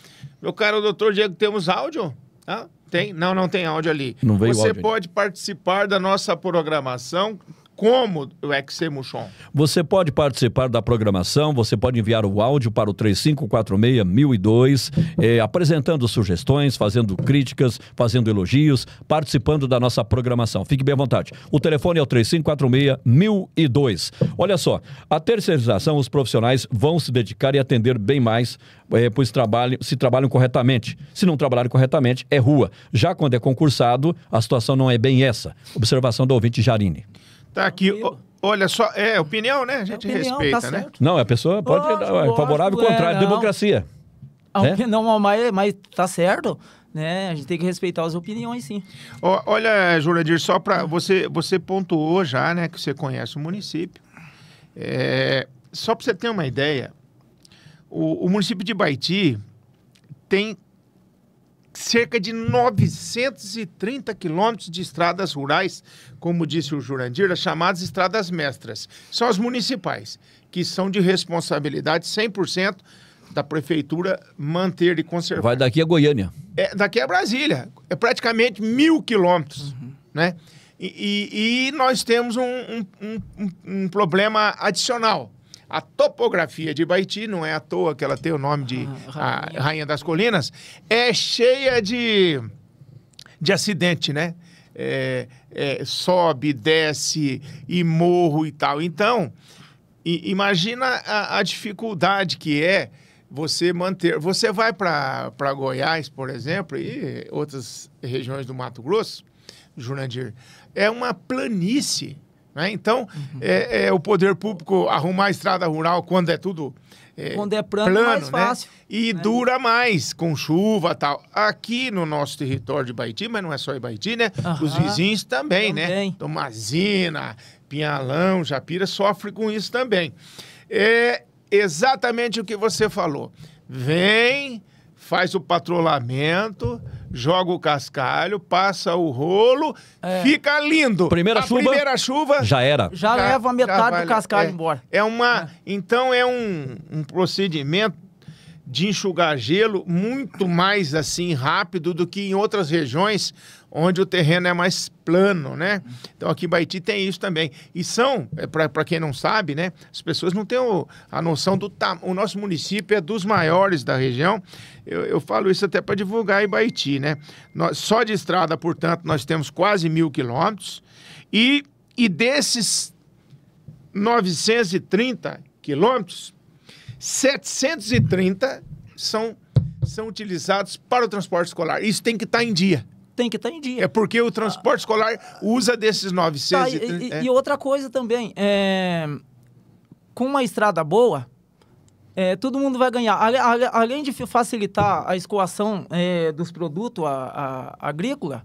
Meu caro doutor Diego, temos áudio? Ah, tem? Não, não tem áudio ali. Não veio Você áudio, pode participar da nossa programação como o XC Muxon? Você pode participar da programação, você pode enviar o áudio para o 3546-1002, eh, apresentando sugestões, fazendo críticas, fazendo elogios, participando da nossa programação. Fique bem à vontade. O telefone é o 3546-1002. Olha só, a terceirização, os profissionais vão se dedicar e atender bem mais, eh, pois trabalham, se trabalham corretamente. Se não trabalharem corretamente, é rua. Já quando é concursado, a situação não é bem essa. Observação do ouvinte Jarine. Tá aqui. Olha só, é opinião, né? A gente é opinião, tá respeita, tá né? Certo. Não, a pessoa pode. Lógico, é favorável e contrário, é, democracia. Né? Opinião, não, mas, mas tá certo né? A gente tem que respeitar as opiniões, sim. Olha, Jurandir, só para você, você pontuou já, né, que você conhece o município. É, só para você ter uma ideia, o, o, município de Baiti tem cerca de 930 quilômetros de estradas rurais, como disse o Jurandir, as chamadas estradas mestras. São as municipais, que são de responsabilidade 100% da prefeitura manter e conservar. Vai daqui a Goiânia. É, daqui a Brasília. É praticamente mil quilômetros, uhum. né? E, e, e, nós temos um, um, um, um problema adicional. A topografia de Baiti, não é à toa que ela tem o nome de ah, rainha. rainha. das Colinas, é cheia de, de acidente, né? É, é, sobe, desce e morro e tal. Então, imagina a, a dificuldade que é você manter. Você vai para Goiás, por exemplo, e outras regiões do Mato Grosso, Jurandir, é uma planície né? Então, uhum. é, é, o poder público arrumar a estrada rural quando é tudo. É, quando é plano, plano mais né? fácil. E né? dura mais, com chuva tal. Aqui no nosso território de Baiti, mas não é só em Baiti, né? Uhum. Os vizinhos também, né? também. né? Tomazina, Pinhalão, Japira sofrem com isso também. É exatamente o que você falou. Vem, faz o patrulhamento joga o cascalho, passa o rolo, é. fica lindo. Primeira a chuva. Primeira chuva. Já era. Já, já leva metade já vale, do cascalho é, embora. É, é uma. É. Então é um, um procedimento de enxugar gelo muito mais assim rápido do que em outras regiões onde o terreno é mais plano, né? Então aqui em Baiti tem isso também. E são, é, para quem não sabe, né? As pessoas não têm o, a noção do tamanho. O nosso município é dos maiores da região. Eu, eu falo isso até para divulgar em Baiti, né? Nós, só de estrada, portanto, nós temos quase mil quilômetros. E, e desses 930 quilômetros, 730 são, são utilizados para o transporte escolar. Isso tem que estar tá em dia tem que estar tá em dia. É porque o transporte ah. escolar usa desses 900... Tá, e, e, é. e, outra coisa também, é... com uma estrada boa, é, todo mundo vai ganhar. além de facilitar a escoação é, dos produtos a, a, agrícola,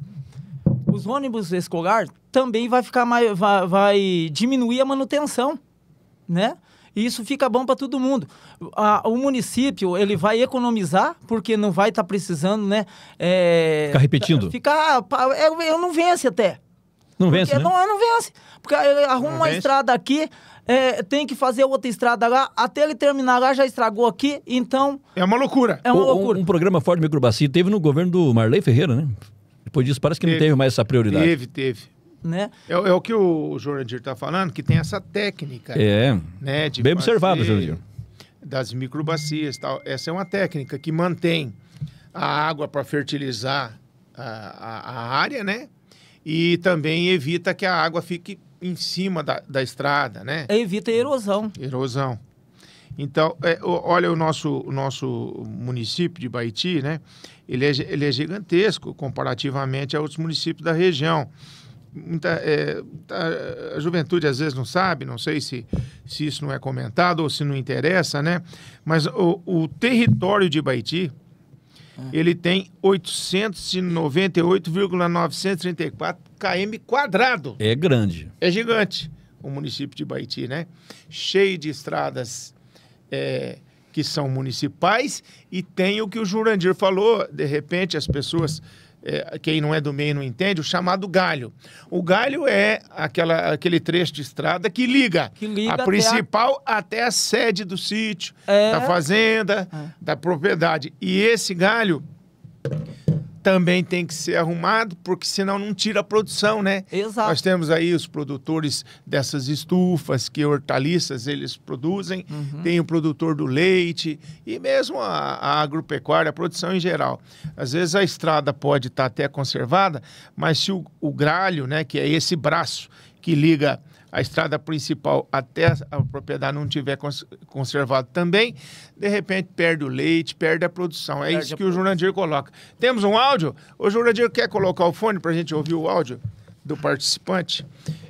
os ônibus escolar também vai ficar mais... vai, vai diminuir a manutenção, né? E isso fica bom para todo mundo. A, o município ele vai economizar porque não vai estar tá precisando, né? É, ficar repetindo. Ficar, é, eu não vence até. Não vence, porque, né? Não, não vence. Porque é, arruma uma estrada aqui, é, tem que fazer outra estrada lá, até ele terminar lá, já estragou aqui, então... É uma loucura. É uma o, loucura. Um, um programa forte de microbacia teve no governo do Marley Ferreira, né? Depois disso, parece que teve. não teve mais essa prioridade. Teve, teve né? É, é o que o Jurandir está falando, que tem essa técnica. É. Né, de Bem fazer, observado, Jurandir. Das microbacias tal. Essa é uma técnica que mantém a água para fertilizar a, a, a, área, né? E também evita que a água fique em cima da, da estrada, né? Evita erosão. Erosão. Então, é, olha o nosso, o nosso município de Baiti, né? Ele é, ele é gigantesco comparativamente a outros municípios da região muita, é, tá, a, juventude às vezes não sabe, não sei se, se isso não é comentado ou se não interessa, né? Mas o, o território de Baiti, é. ele tem 898,934 km quadrado. É grande. É gigante o município de Baiti, né? Cheio de estradas é, que são municipais e tem o que o Jurandir falou, de repente as pessoas é, quem não é do meio não entende, o chamado galho. O galho é aquela, aquele trecho de estrada que liga, que liga a principal até a... até a sede do sítio, é... da fazenda, é. da propriedade. E esse galho também tem que ser arrumado, porque senão não tira a produção, né? Exato. Nós temos aí os produtores dessas estufas que hortaliças eles produzem, uhum. tem o produtor do leite e mesmo a, a, agropecuária, a produção em geral. Às vezes a estrada pode estar tá até conservada, mas se o, o gralho, né, que é esse braço que liga a estrada principal até a propriedade não tiver cons conservado também, de repente perde o leite, perde a produção. É perde isso que o Jurandir coloca. Temos um áudio? O Jurandir quer colocar o fone para a gente ouvir o áudio do participante?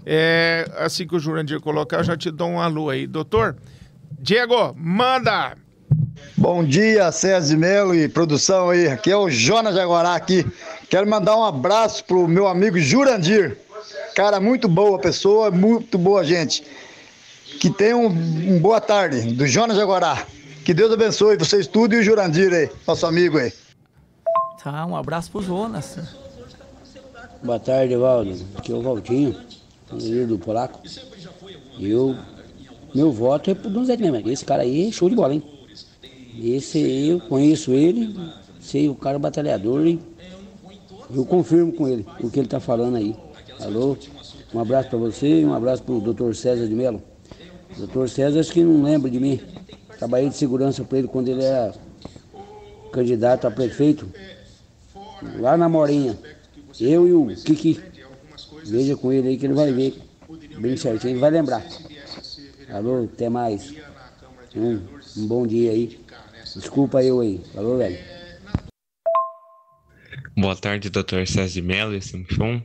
É, assim que o Jurandir colocar, eu já te dou um alô aí. Doutor, Diego, manda! Bom dia, César Melo e produção aí. Aqui é o Jonas Jaguará aqui. Quero mandar um abraço pro meu amigo Jurandir. Cara, muito boa pessoa, muito boa gente. Que tenham um, um boa tarde, do Jonas Aguará. Que Deus abençoe vocês tudo e o Jurandir aí, nosso amigo aí. Tá, um abraço pro Jonas. Boa tarde, Valdo. Aqui é o Valdinho, do Polaco. Eu, meu voto é pro Zé mesmo. Esse cara aí é show de bola, hein? Esse eu conheço ele, sei o cara batalhador, hein? Eu confirmo com ele o que ele tá falando aí. Alô? Um abraço para você e um abraço para o doutor César de Mello. O doutor César acho que não lembra de mim. Trabalhei de segurança para ele quando ele era candidato a prefeito. Lá na Morinha. Eu e o Kiki. Veja com ele aí que ele vai ver. Bem certinho, ele vai lembrar. Alô, até mais. Um, um bom dia aí. Desculpa eu aí. Alô, velho. Boa tarde, doutor César de Mello e é Simfon.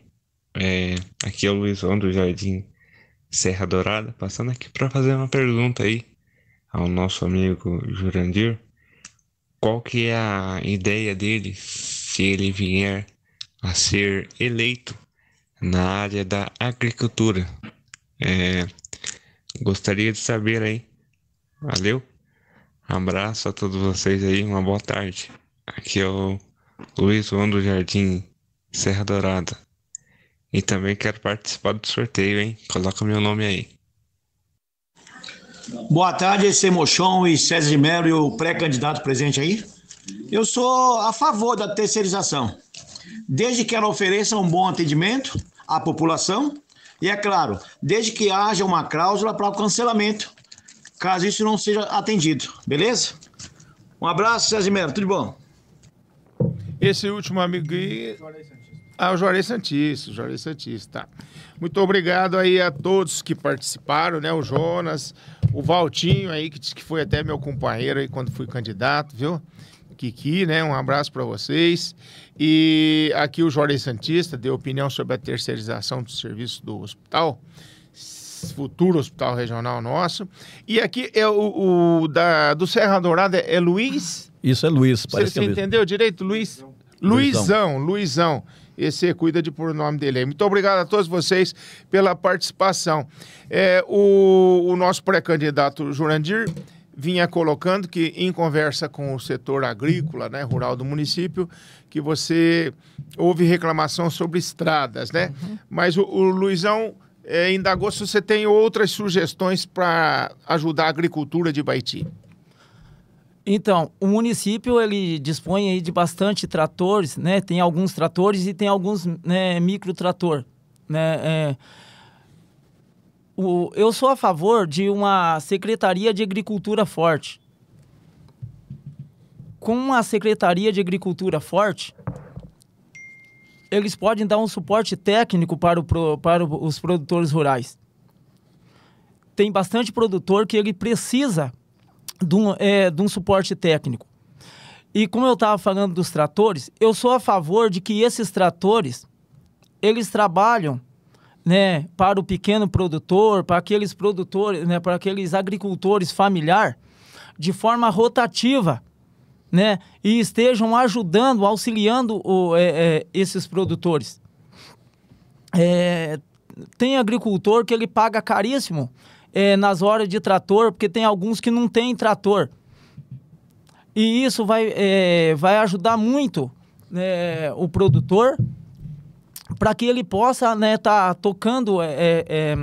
É, aqui é o Luizão do Jardim Serra Dourada, passando aqui para fazer uma pergunta aí ao nosso amigo Jurandir. Qual que é a ideia dele se ele vier a ser eleito na área da agricultura? É, gostaria de saber aí. Valeu. Abraço a todos vocês aí, uma boa tarde. Aqui é o Luiz Ondo do Jardim Serra Dourada. E também quero participar do sorteio, hein? Coloca meu nome aí. Boa tarde, Semochon é e César de Mello, e o pré-candidato presente aí. Eu sou a favor da terceirização, desde que ela ofereça um bom atendimento à população e, é claro, desde que haja uma cláusula para o cancelamento, caso isso não seja atendido, beleza? Um abraço, César de Mello, tudo bom? Esse último amigo aí ah, o Juarez Santista, o Juarez Santista, tá. Muito obrigado aí a todos que participaram, né? O Jonas, o Valtinho aí, que, que foi até meu companheiro aí quando fui candidato, viu? Kiki, né? Um abraço para vocês. E aqui o Juarez Santista deu opinião sobre a terceirização do serviço do hospital, futuro hospital regional nosso. E aqui é o, o da, do Serra Dourada é Luiz? Isso é Luiz, parece Você, que é entendeu direito, Luiz? Luizão, Luizão. Luizão e você cuida de pôr o nome dele aí. Muito obrigado a todos vocês pela participação. É, o, o nosso pré-candidato Jurandir vinha colocando que em conversa com o setor agrícola, né, rural do município, que você houve reclamação sobre estradas, né? Uhum. Mas o, o Luizão é, indagou se você tem outras sugestões para ajudar a agricultura de Baiti. Então, o município ele dispõe aí de bastante tratores, né? Tem alguns tratores e tem alguns né, micro trator, né? É... O... eu sou a favor de uma secretaria de agricultura forte. Com uma secretaria de agricultura forte, eles podem dar um suporte técnico para, o pro... para os produtores rurais. Tem bastante produtor que ele precisa de um, é, de um suporte técnico. E como eu estava falando dos tratores, eu sou a favor de que esses tratores, eles trabalham né, para o pequeno produtor, para aqueles produtores, né, para aqueles agricultores familiar, de forma rotativa, né, e estejam ajudando, auxiliando o, é, é, esses produtores. É, tem agricultor que ele paga caríssimo é, nas horas de trator, porque tem alguns que não têm trator. E isso vai, é, vai ajudar muito é, o produtor para que ele possa estar né, tá tocando, é, é, é,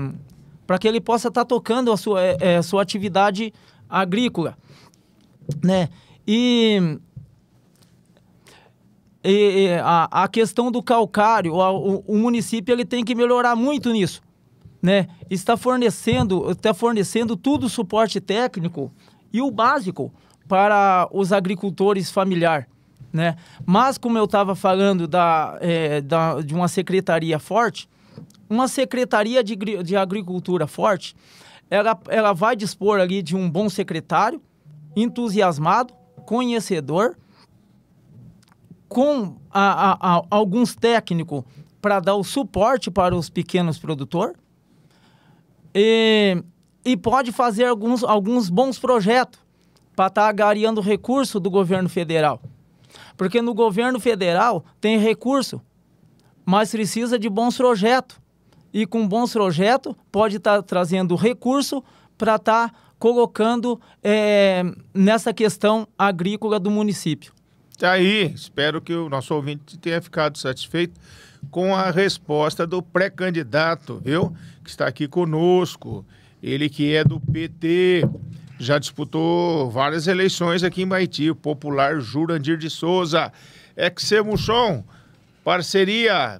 para que ele possa estar tá tocando a sua, a sua atividade agrícola. Né? E e, a, a, questão do calcário, a, o, o, município ele tem que melhorar muito nisso né, está fornecendo, está fornecendo tudo o suporte técnico e o básico para os agricultores familiar, né? Mas como eu estava falando da, é, da, de uma secretaria forte, uma secretaria de, de agricultura forte, ela, ela vai dispor ali de um bom secretário, entusiasmado, conhecedor, com a, a, a, alguns técnicos para dar o suporte para os pequenos produtores, e, e pode fazer alguns, alguns bons projetos para estar tá agariando recurso do governo federal. Porque no governo federal tem recurso, mas precisa de bons projetos. E com bons projetos pode estar tá trazendo recurso para estar tá colocando é, nessa questão agrícola do município. Tá aí, espero que o nosso ouvinte tenha ficado satisfeito com a resposta do pré-candidato, viu? Que está aqui conosco. Ele que é do PT, já disputou várias eleições aqui em Baiti, o popular Jurandir de Souza. Exemuchon, parceria.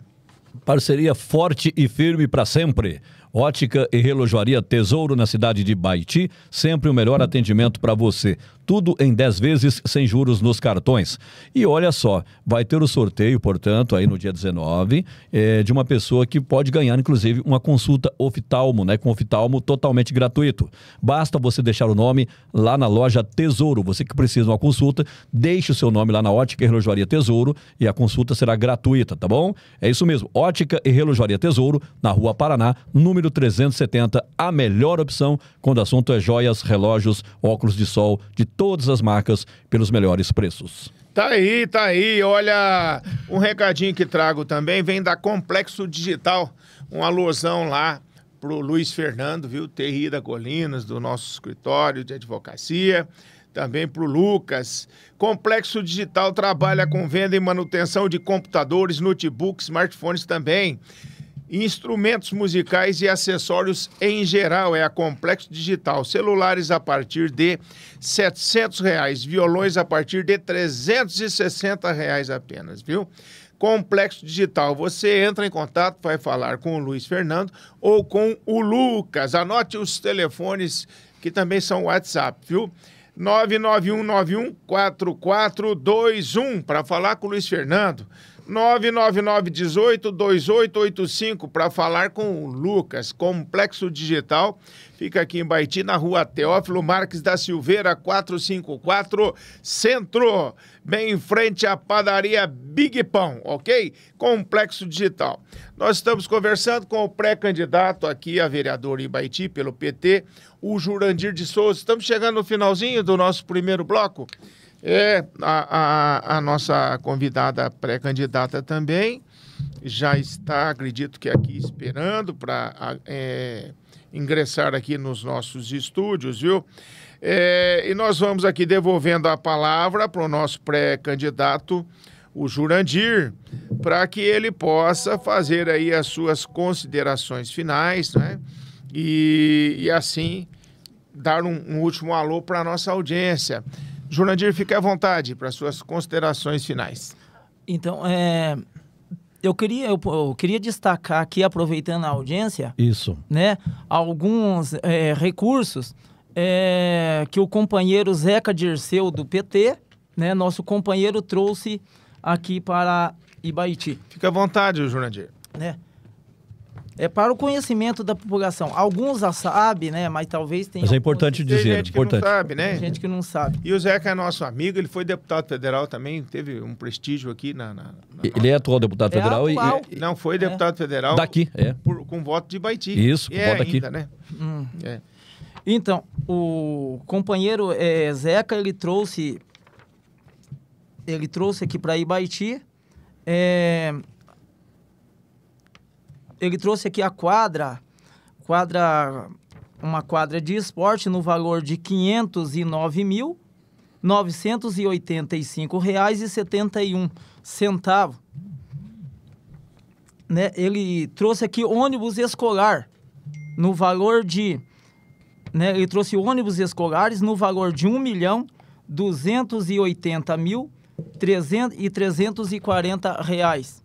Parceria forte e firme para sempre. Ótica e Relojoaria Tesouro na cidade de Baiti, sempre o melhor atendimento para você tudo em 10 vezes sem juros nos cartões. E olha só, vai ter o sorteio, portanto, aí no dia 19, é, eh, de uma pessoa que pode ganhar, inclusive, uma consulta oftalmo, né? Com oftalmo totalmente gratuito. Basta você deixar o nome lá na loja Tesouro. Você que precisa de uma consulta, deixe o seu nome lá na Ótica e Relojaria Tesouro e a consulta será gratuita, tá bom? É isso mesmo. Ótica e Relojaria Tesouro, na Rua Paraná, número 370, a melhor opção quando o assunto é joias, relógios, óculos de sol, de todas as marcas pelos melhores preços. Tá aí, tá aí. Olha, um recadinho que trago também vem da Complexo Digital, uma alusão lá pro Luiz Fernando, viu? TI da Colinas, do nosso escritório de advocacia também para o Lucas. Complexo Digital trabalha com venda e manutenção de computadores, notebooks, smartphones também. Instrumentos musicais e acessórios em geral é a Complexo Digital. Celulares a partir de R$ 700, reais, violões a partir de R$ 360 reais apenas, viu? Complexo Digital. Você entra em contato, vai falar com o Luiz Fernando ou com o Lucas. Anote os telefones que também são WhatsApp, viu? 991914421 para falar com o Luiz Fernando 999182885 para falar com o Lucas, Complexo Digital. Fica aqui em Baiti, na rua Teófilo Marques da Silveira, 454, Centro, bem em frente à padaria Big Pão, ok? Complexo Digital. Nós estamos conversando com o pré-candidato aqui a vereador em Baiti pelo PT, o Jurandir de Souza. Estamos chegando no finalzinho do nosso primeiro bloco. É, a, a, a nossa convidada pré-candidata também já está, acredito que aqui esperando para é, ingressar aqui nos nossos estúdios, viu? É, e nós vamos aqui devolvendo a palavra para o nosso pré-candidato, o Jurandir, para que ele possa fazer aí as suas considerações finais, né? E, e assim dar um, um último alô para a nossa audiência. Jurandir, fique à vontade para suas considerações finais. Então, é, eu queria, eu, eu, queria destacar aqui, aproveitando a audiência, isso, né, alguns é, recursos é, que o companheiro Zeca Dirceu do PT, né, nosso companheiro trouxe aqui para Ibaiti. Fica à vontade, Jurandir. Né? É para o conhecimento da população. Alguns já sabem, né? Mas talvez tenha. Mas é importante alguns... dizer, tem gente importante. Que não sabe, né? Tem gente que não sabe. E o Zeca é nosso amigo, ele foi deputado federal também, teve um prestígio aqui na. na, na ele é atual deputado é federal atual. e. Não, foi deputado é. federal. Daqui, é. Por, com voto de Baiti. Isso, com é voto ainda, aqui. né? Hum. É. Então, o companheiro é, Zeca, ele trouxe. Ele trouxe aqui para Ibaiti. É, ele trouxe aqui a quadra, quadra uma quadra de esporte no valor de R$ 509.985,71. Né? Ele trouxe aqui ônibus escolar no valor de. Né? Ele trouxe ônibus escolares no valor de R$ 1 milhão 280 mil e 340 reais.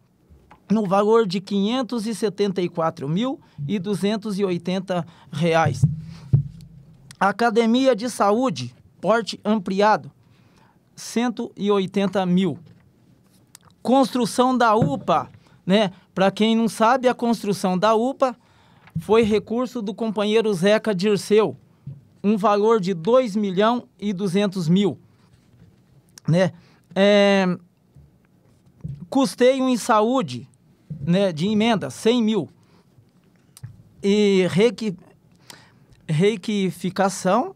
no valor de R$ 574.280. Academia de Saúde, porte ampliado, 180 mil. Construção da UPA, né? Para quem não sabe, a construção da UPA foi recurso do companheiro Zeca Dirceu, um valor de R$ milhão e mil, né? É... Custeio em saúde, né, de emenda, 100 mil. E requi, requificação,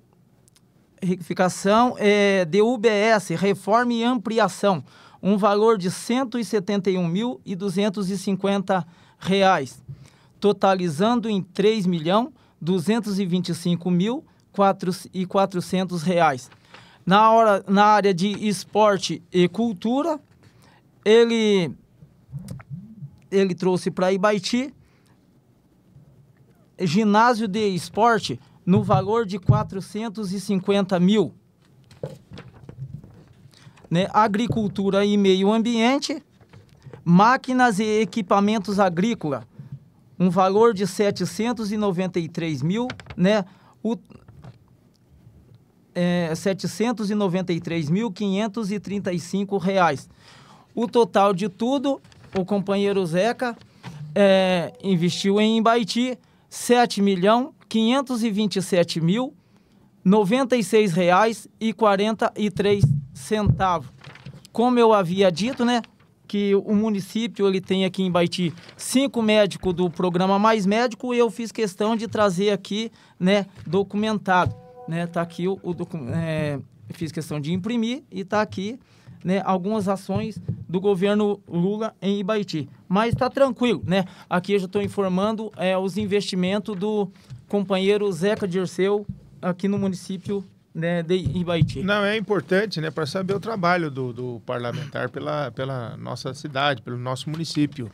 requificação é, de UBS, reforma e ampliação, um valor de R$ 171.250, totalizando em R$ 3.225.400. reais. Na, hora, na área de esporte e cultura, ele ele trouxe para Ibaiti ginásio de esporte no valor de 450 mil. Né? Agricultura e meio ambiente, máquinas e equipamentos agrícola, um valor de 793 mil, né? O, é, 793.535 reais. O total de tudo o companheiro Zeca é, investiu em Baiti 7 milhão 527 mil 96 reais e 43 centavos. Como eu havia dito, né, que o município ele tem aqui em Baiti cinco médicos do programa Mais Médico e eu fiz questão de trazer aqui, né, documentado, né, tá aqui o, o é, fiz questão de imprimir e tá aqui né, algumas ações do governo Lula em Ibaiti. Mas está tranquilo, né? Aqui eu já estou informando é, os investimentos do companheiro Zeca Dirceu aqui no município né, de Ibaiti. Não, é importante né, para saber o trabalho do, do, parlamentar pela, pela nossa cidade, pelo nosso município.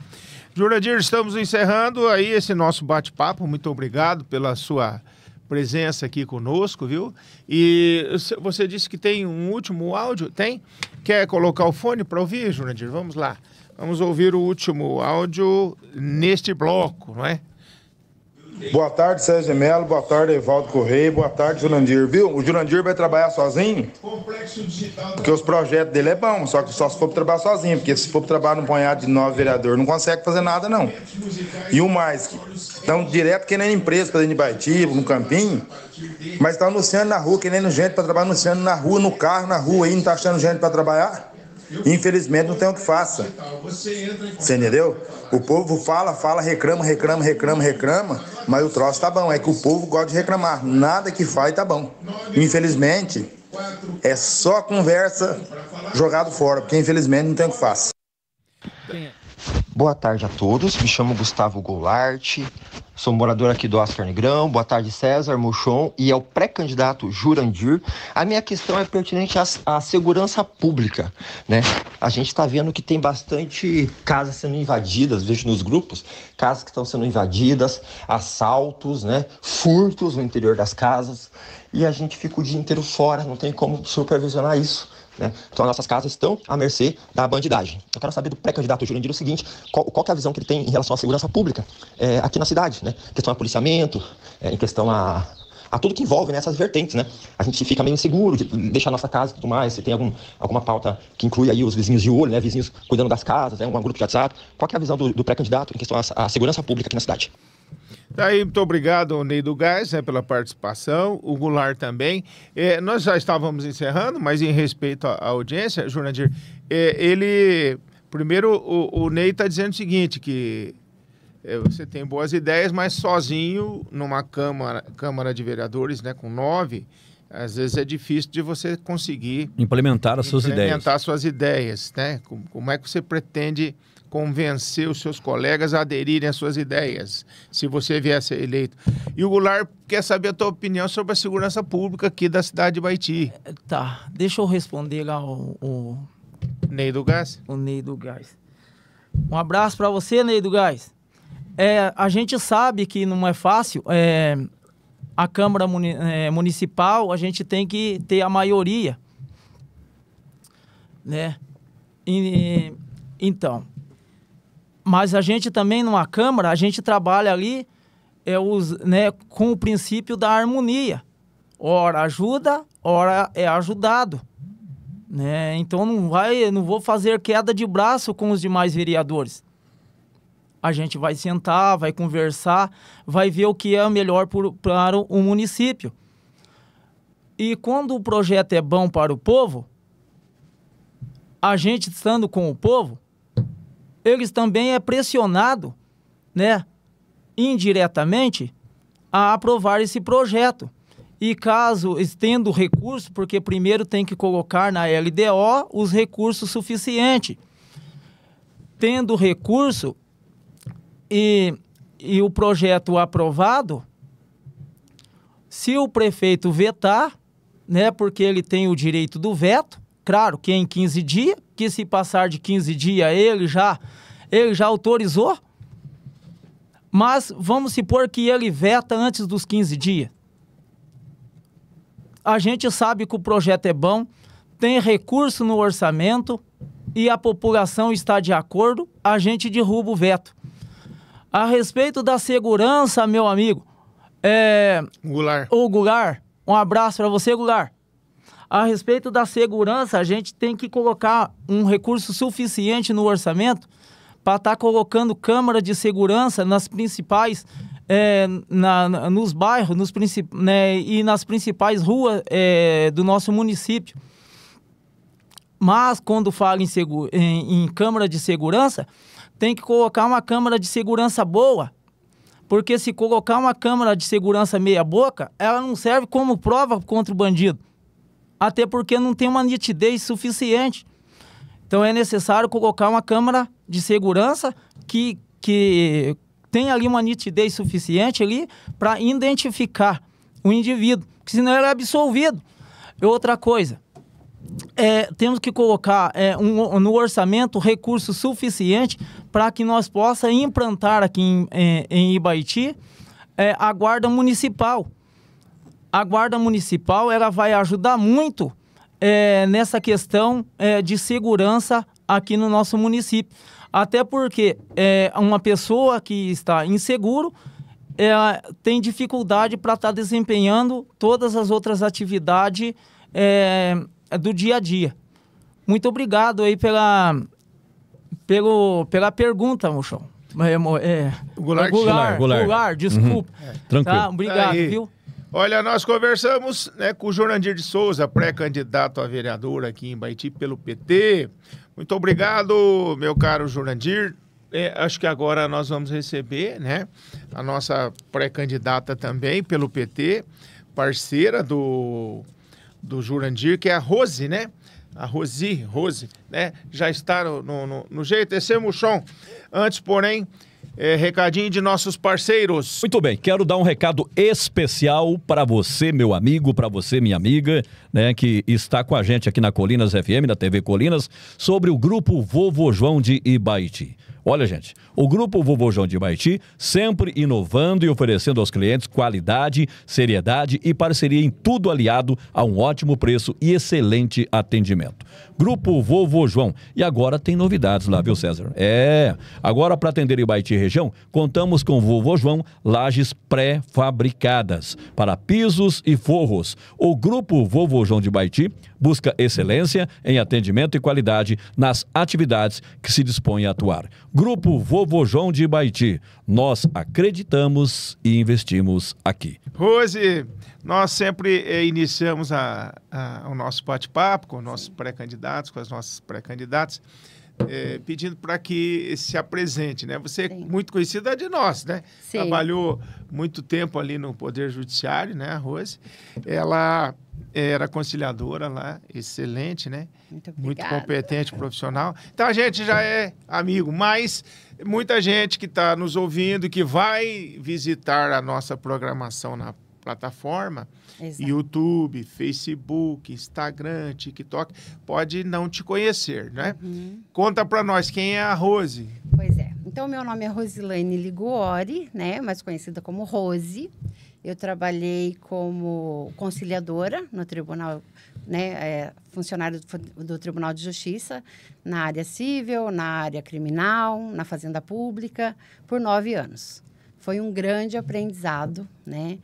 Juradir, estamos encerrando aí esse nosso bate-papo. Muito obrigado pela sua presença aqui conosco, viu? E você disse que tem um último áudio, tem? Quer colocar o fone para ouvir, Jurandir? Vamos lá. Vamos ouvir o último áudio neste bloco, não é? Boa tarde, Sérgio Melo. Boa tarde, Evaldo Correia. Boa tarde, Jurandir. Viu? O Jurandir vai trabalhar sozinho? Porque os projetos dele é bom, só que só se for para trabalhar sozinho. Porque se for para trabalhar num punhado de nove vereadores, não consegue fazer nada, não. E o mais, estão direto que nem empresa, para dentro de Baitiba, no Campinho, mas estão tá anunciando na rua, que nem gente para trabalhar, anunciando na rua, no carro, na rua aí, não está achando gente para trabalhar? Infelizmente não tem o que faça. Você entendeu? O povo fala, fala, reclama, reclama, reclama, reclama, mas o troço tá bom. É que o povo gosta de reclamar. Nada que faz tá bom. Infelizmente, é só conversa jogado fora, porque infelizmente não tem o que faça. É? Boa tarde a todos, me chamo Gustavo Goulart, sou morador aqui do Oscar Negrão. Boa tarde, César Mochon e ao é o pré-candidato Jurandir. A minha questão é pertinente à, à segurança pública, né? A gente está vendo que tem bastante casas sendo invadidas, vejo nos grupos, casas que estão sendo invadidas, assaltos, né? Furtos no interior das casas e a gente fica o dia inteiro fora, não tem como supervisionar isso. Né? Então, nossas casas estão à mercê da bandidagem. Eu quero saber do pré-candidato Jurandir o seguinte, qual, qual é a visão que ele tem em relação à segurança pública é, aqui na cidade, né? Em questão a policiamento, é, em questão a, a tudo que envolve nessas né, vertentes, né? A gente fica meio inseguro de deixar a nossa casa e tudo mais. Se tem algum, alguma pauta que inclui aí os vizinhos de olho, né? Vizinhos cuidando das casas, né? um grupo de WhatsApp. Qual é a visão do, do pré-candidato em questão à segurança pública aqui na cidade? Tá aí, muito obrigado, do Gás, né, pela participação, o Goulart também. É, nós já estávamos encerrando, mas em respeito à, à audiência, Jurandir, é, ele. Primeiro, o, o Ney está dizendo o seguinte: que é, você tem boas ideias, mas sozinho, numa Câmara, câmara de Vereadores, né, com nove, às vezes é difícil de você conseguir implementar as suas ideias. Implementar suas ideias, né? Como, como é que você pretende convencer os seus colegas a aderirem às suas ideias, se você vier ser eleito. E o Goulart quer saber a tua opinião sobre a segurança pública aqui da cidade de Baiti. Tá, deixa eu responder lá o... o... Ney do Gás? O Ney do Gás. Um abraço para você, Ney do Gás. É, a gente sabe que não é fácil. É, a Câmara muni é, Municipal, a gente tem que ter a maioria. Né? E, então, mas a gente também, numa Câmara, a gente trabalha ali é, os, né, com o princípio da harmonia. Ora ajuda, ora é ajudado. Né? Então não vai, não vou fazer queda de braço com os demais vereadores. A gente vai sentar, vai conversar, vai ver o que é melhor por, para o município. E quando o projeto é bom para o povo, a gente estando com o povo, eles também é pressionado, né, indiretamente a aprovar esse projeto. E caso estendo o recurso, porque primeiro tem que colocar na LDO os recursos suficientes. Tendo recurso e, e o projeto aprovado, se o prefeito vetar, né, porque ele tem o direito do veto, Claro que em 15 dias, que se passar de 15 dias ele já, ele já autorizou. Mas vamos supor que ele veta antes dos 15 dias. A gente sabe que o projeto é bom, tem recurso no orçamento e a população está de acordo, a gente derruba o veto. A respeito da segurança, meu amigo, é... Goulart. O Gular, um abraço para você, Goulart. A respeito da segurança, a gente tem que colocar um recurso suficiente no orçamento para estar tá colocando câmara de segurança nas principais é, na, nos bairros nos né, e nas principais ruas é, do nosso município. Mas quando fala em, em, em, câmara de segurança, tem que colocar uma câmara de segurança boa. Porque se colocar uma câmara de segurança meia boca, ela não serve como prova contra o bandido até porque não tem uma nitidez suficiente. Então é necessário colocar uma câmera de segurança que, que tem ali uma nitidez suficiente ali para identificar o indivíduo, porque senão ele é absolvido. E outra coisa, é, temos que colocar é, um, no orçamento recurso suficiente para que nós possa implantar aqui em, em, é, em Ibaiti é, a guarda municipal a Guarda Municipal ela vai ajudar muito é, nessa questão é, de segurança aqui no nosso município. Até porque é, uma pessoa que está inseguro é, tem dificuldade para estar tá desempenhando todas as outras atividades é, do dia a dia. Muito obrigado aí pela, pelo, pela pergunta, Mochão. É, é, Goulart, Goulart, Goulart, Goulart, desculpa. Uhum. É. Tá, obrigado, tá aí. viu? Olha, nós conversamos né, com o Jorandir de Souza, pré-candidato a vereador aqui em Baiti pelo PT. Muito obrigado, meu caro Jorandir. É, acho que agora nós vamos receber né, a nossa pré-candidata também pelo PT, parceira do, do Jurandir, que é a Rose, né? A Rosi, Rose, né? Já está no, no, no, no GTC Muxon. Antes, porém, é, recadinho de nossos parceiros. Muito bem, quero dar um recado especial para você, meu amigo, para você, minha amiga, né, que está com a gente aqui na Colinas FM, na TV Colinas, sobre o grupo Vovô João de Ibaiti. Olha, gente, o grupo Vovô João de Maiti sempre inovando e oferecendo aos clientes qualidade, seriedade e parceria em tudo aliado a um ótimo preço e excelente atendimento. Grupo Vovô João. E agora tem novidades lá, viu, César? É. Agora, para atender e região, contamos com Vovô João lajes pré-fabricadas para pisos e forros. O grupo Vovô João de Baiti busca excelência em atendimento e qualidade nas atividades que se dispõe a atuar. Grupo Vovojão de Baiti. Nós acreditamos e investimos aqui. Rose, nós sempre eh, iniciamos a, a, o nosso bate-papo com nossos pré-candidatos, com as nossas pré-candidatas, eh, pedindo para que se apresente. Né? Você é muito conhecida é de nós, né? Sim. Trabalhou muito tempo ali no Poder Judiciário, né, Rose? Ela era conciliadora lá, excelente, né? Muito, Muito, competente, profissional. Então a gente já é amigo, mas muita gente que está nos ouvindo, que vai visitar a nossa programação na plataforma, Exato. YouTube, Facebook, Instagram, TikTok, pode não te conhecer, né? Uhum. Conta para nós quem é a Rose. Pois é. Então meu nome é Rosilane Liguori, né? Mais conhecida como Rose. Eu trabalhei como conciliadora no tribunal, né, é, funcionário do, do, Tribunal de Justiça, na área civil, na área criminal, na Fazenda Pública, por nove anos. Foi um grande aprendizado, né?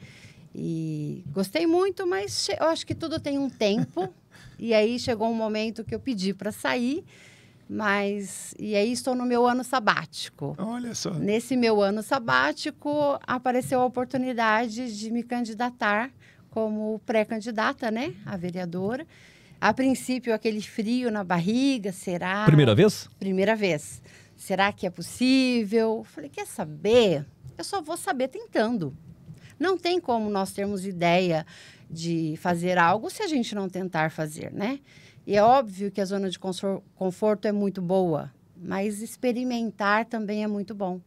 E gostei muito, mas eu acho que tudo tem um tempo. e aí chegou um momento que eu pedi para sair mas, e aí estou no meu ano sabático. Olha só. Nesse meu ano sabático, apareceu a oportunidade de me candidatar como pré-candidata, né, a vereadora. A princípio, aquele frio na barriga, será? Primeira vez? Primeira vez. Será que é possível? Falei, quer saber? Eu só vou saber tentando. Não tem como nós termos ideia de fazer algo se a gente não tentar fazer, né? E é óbvio que a zona de conforto é muito boa, mas experimentar também é muito bom.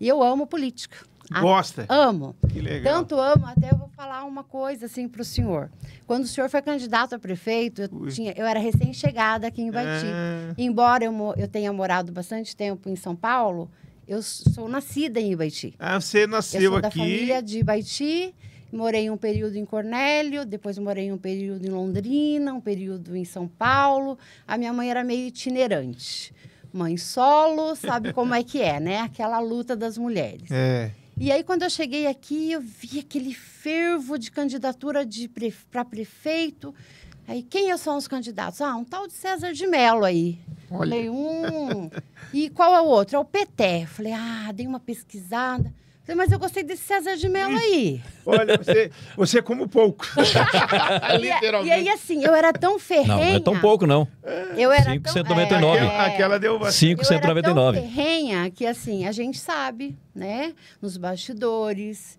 E eu amo política. Gosta? A, amo. Que legal. Tanto amo, até eu vou falar uma coisa assim para o senhor. Quando o senhor foi candidato a prefeito, eu, tinha, eu era recém-chegada aqui em Baiti. É. Embora eu, eu tenha morado bastante tempo em São Paulo, eu sou nascida em Ibaiti. Ah, você nasceu eu sou aqui? Da família de Ibaiti Morei um período em Cornélio, depois morei um período em Londrina, um período em São Paulo. A minha mãe era meio itinerante. Mãe solo, sabe como é que é, né? Aquela luta das mulheres. É. E aí, quando eu cheguei aqui, eu vi aquele fervo de candidatura de pre... para prefeito. Aí, quem são os candidatos? Ah, um tal de César de Mello aí. Olha. Falei, um. e qual é o outro? É o PT. Falei, ah, dei uma pesquisada. Mas eu gostei desse César de Mello aí. Olha, você, você é como pouco. e, e, aí, assim, eu era tão ferrenha. Não, não é tão pouco, não. É. Eu era 5,99. É, aquela deu 5,99. 5,199. Eu era tão ferrenha que, assim, a gente sabe, né? Nos bastidores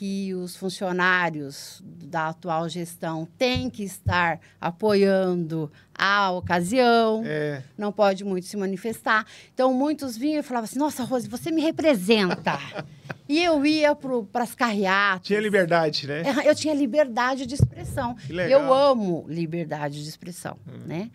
que os funcionários da atual gestão têm que estar apoiando a ocasião, é. não pode muito se manifestar. Então, muitos vinham e falavam assim: Nossa, Rose, você me representa. e eu ia para as carreatas. Tinha liberdade, né? Eu tinha liberdade de expressão. Eu amo liberdade de expressão, hum, né?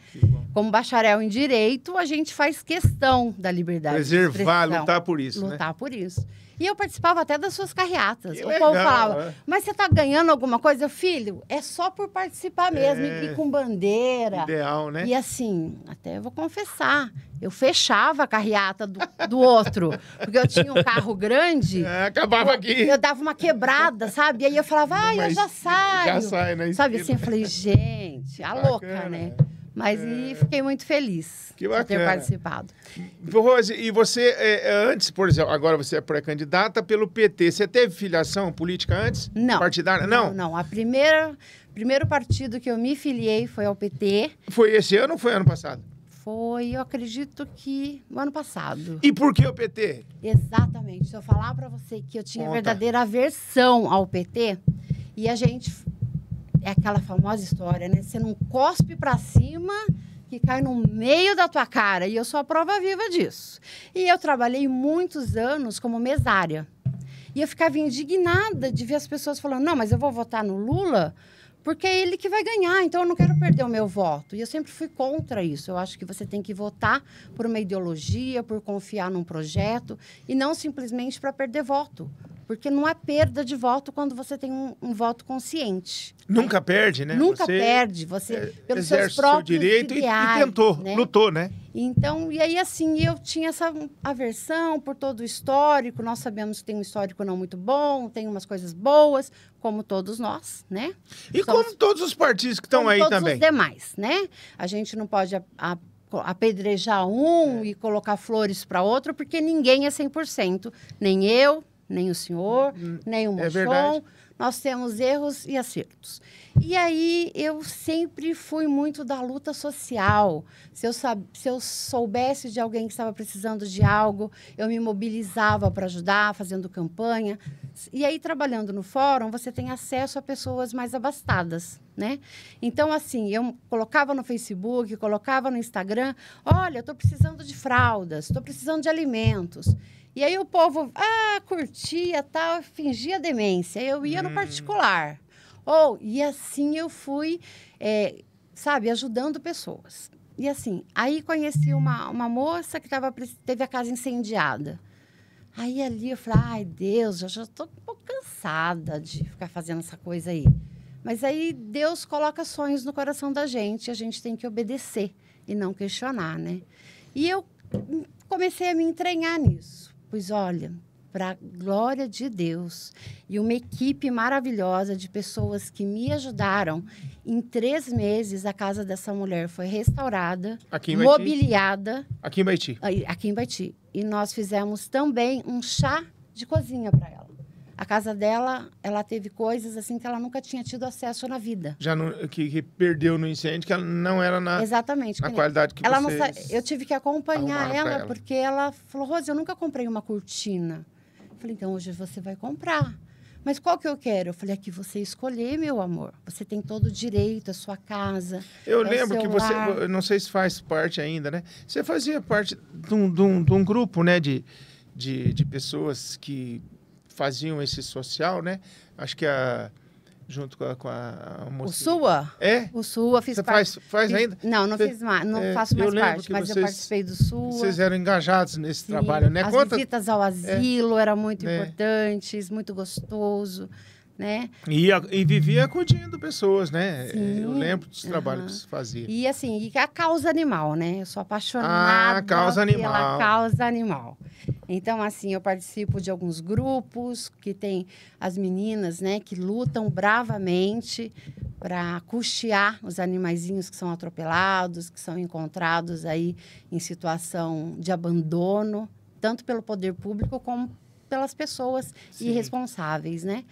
Como bacharel em direito, a gente faz questão da liberdade Preservar, de expressão. Preservar, lutar por isso. Né? Lutar né? por isso. E eu participava até das suas carreatas. Que o legal, povo falava, né? mas você está ganhando alguma coisa? Filho, é só por participar mesmo. É... E com bandeira. Ideal, né? E assim, até vou confessar, eu fechava a carreata do, do outro. porque eu tinha um carro grande. É, acabava eu, aqui. Eu dava uma quebrada, sabe? E aí eu falava, ah, mas eu já saio. Já sai, né? Sabe assim, eu falei, gente, a Bacana, louca, né? É. Mas é... e fiquei muito feliz que bacana. ter participado. Rose, e você, é, é, antes, por exemplo, agora você é pré-candidata pelo PT. Você teve filiação política antes? Não. Partidária? Não? Não, não. A primeira, primeiro partido que eu me filiei foi ao PT. Foi esse ano ou foi ano passado? Foi, eu acredito que ano passado. E por que o PT? Exatamente. Se eu falar para você que eu tinha Conta. verdadeira aversão ao PT, e a gente é aquela famosa história, né? Você não cospe para cima que cai no meio da tua cara. E eu sou a prova viva disso. E eu trabalhei muitos anos como mesária. E eu ficava indignada de ver as pessoas falando: não, mas eu vou votar no Lula porque é ele que vai ganhar, então eu não quero perder o meu voto. E eu sempre fui contra isso. Eu acho que você tem que votar por uma ideologia, por confiar num projeto e não simplesmente para perder voto. Porque não há perda de voto quando você tem um, um voto consciente. Nunca perde, né? Nunca você perde. Você, é, pelos seus próprios seu direito ideais, e, e, tentou, né? lutou, né? Então, e aí assim, eu tinha essa aversão por todo o histórico. Nós sabemos que tem um histórico não muito bom, tem umas coisas boas, como todos nós, né? E Somos, como todos os partidos que estão aí todos também. Todos os demais, né? A gente não pode... A, a, apedrejar um é. e colocar flores para outro, porque ninguém é 100%. Nem eu, nem o senhor, hum, hum. nem o Monchon. É nós temos erros e acertos. E aí eu sempre fui muito da luta social. Se eu, se eu soubesse de alguém que estava precisando de algo, eu me mobilizava para ajudar, fazendo campanha. E aí, trabalhando no fórum, você tem acesso a pessoas mais abastadas, né? Então, assim, eu colocava no Facebook, colocava no Instagram, olha, estou precisando de fraldas, estou precisando de alimentos. E aí o povo, ah, curtia tal, fingia demência. Eu ia hum. no particular. Ou, e assim eu fui, é, sabe, ajudando pessoas. E assim, aí conheci uma, uma moça que tava, teve a casa incendiada. Aí ali eu falei, ai Deus, já estou um pouco cansada de ficar fazendo essa coisa aí. Mas aí Deus coloca sonhos no coração da gente, a gente tem que obedecer e não questionar, né? E eu hum, comecei a me entranhar nisso. Pois olha, para a glória de Deus e uma equipe maravilhosa de pessoas que me ajudaram. Em três meses, a casa dessa mulher foi restaurada, aqui em mobiliada. Aqui em Baiti. Aqui em Baiti. E nós fizemos também um chá de cozinha para ela. A casa dela, ela teve coisas assim que ela nunca tinha tido acesso na vida. Já que, que, perdeu no incêndio, que ela não era na Exatamente. Na qualidade que ela vocês não Eu tive que acompanhar ela, ela, porque ela falou: "Rose, eu nunca comprei uma cortina". Eu falei: "Então hoje você vai comprar". Mas qual que eu quero? Eu falei, aqui você escolher, meu amor. Você tem todo o direito, a sua casa. Eu é lembro que você, não sei se faz parte ainda, né? Você fazia parte de um, de um, de um grupo, né? De, de, de pessoas que faziam esse social, né? Acho que a junto com a, com a O SUA? É? O SUA fiz Você parte. Faz, faz ainda? Não, não, fiz mais, não é, faço mais parte, mas vocês, eu participei do SUA. Vocês eram engajados nesse Sim, trabalho, né? As Conta... visitas ao é. asilo é, eram muito é. importantes, muito gostoso né? E, e vivia acudindo pessoas, né? Sim. Eu lembro dos trabalhos uhum. que se fazia. E assim, e a causa animal, né? Eu sou apaixonada ah, causa animal. pela causa animal. Então, assim, eu participo de alguns grupos que tem as meninas, né, que lutam bravamente para custear os animaizinhos que são atropelados, que são encontrados aí em situação de abandono, tanto pelo poder público como pelas pessoas Sim. irresponsáveis, né?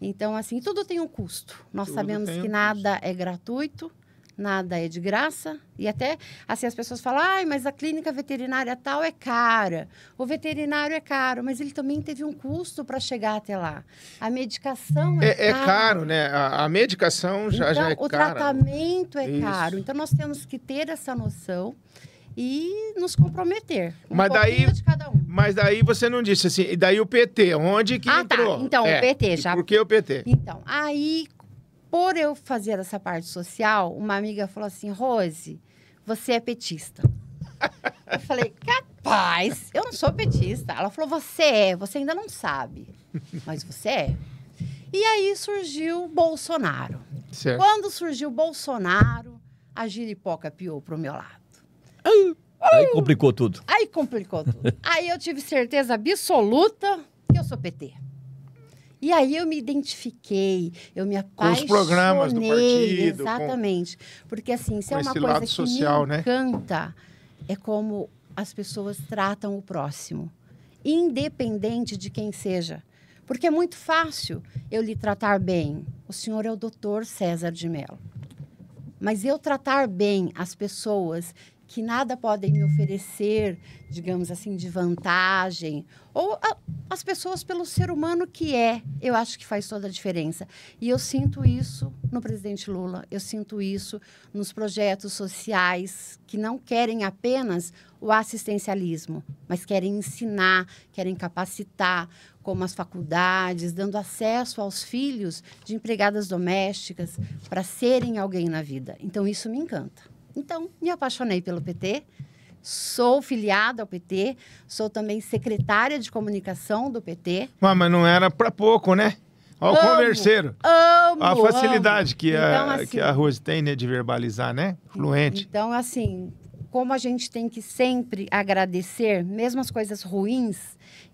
Então, assim, tudo tem um custo. Nós tudo sabemos que nada custo. é gratuito, nada é de graça. E até, assim, as pessoas falam, ah, mas a clínica veterinária tal é cara, o veterinário é caro, mas ele também teve um custo para chegar até lá. A medicação é, é, é caro. né? A, a medicação já, então, já é, é caro cara. O tratamento é Isso. caro. Então, nós temos que ter essa noção e nos comprometer. Um mas daí, um. mas daí você não disse assim. E daí o PT, onde que ah, tá. entrou? Tá. Então é. o PT já. E por que o PT? Então aí, por eu fazer essa parte social, uma amiga falou assim, Rose, você é petista. eu falei, capaz, eu não sou petista. Ela falou, você é, você ainda não sabe, mas você é. E aí surgiu Bolsonaro. Certo. Quando surgiu Bolsonaro, a giripoca piou pro meu lado. Aí complicou tudo. Aí complicou tudo. aí eu tive certeza absoluta que eu sou PT. E aí eu me identifiquei, eu me apaixonei. Com os programas do partido. Exatamente. Com, Porque, assim, se é uma coisa que social, me né? encanta, né? é como as pessoas tratam o próximo. Independente de quem seja. Porque é muito fácil eu lhe tratar bem. O senhor é o doutor César de Mello. Mas eu tratar bem as pessoas que nada podem me oferecer, digamos assim, de vantagem, ou a, as pessoas pelo ser humano que é, eu acho que faz toda a diferença. E eu sinto isso no presidente Lula, eu sinto isso nos projetos sociais que não querem apenas o assistencialismo, mas querem ensinar, querem capacitar, como as faculdades, dando acesso aos filhos de empregadas domésticas para serem alguém na vida. Então isso me encanta. Então, me apaixonei pelo PT, sou filiada ao PT, sou também secretária de comunicação do PT. Mas, ah, mas não era para pouco, né? Olha o converseiro. Amo, a facilidade amo. Que, a, então, assim, que a assim Rose tem né, de verbalizar, né? Fluente. Então, assim, como a gente tem que sempre agradecer, mesmo as coisas ruins,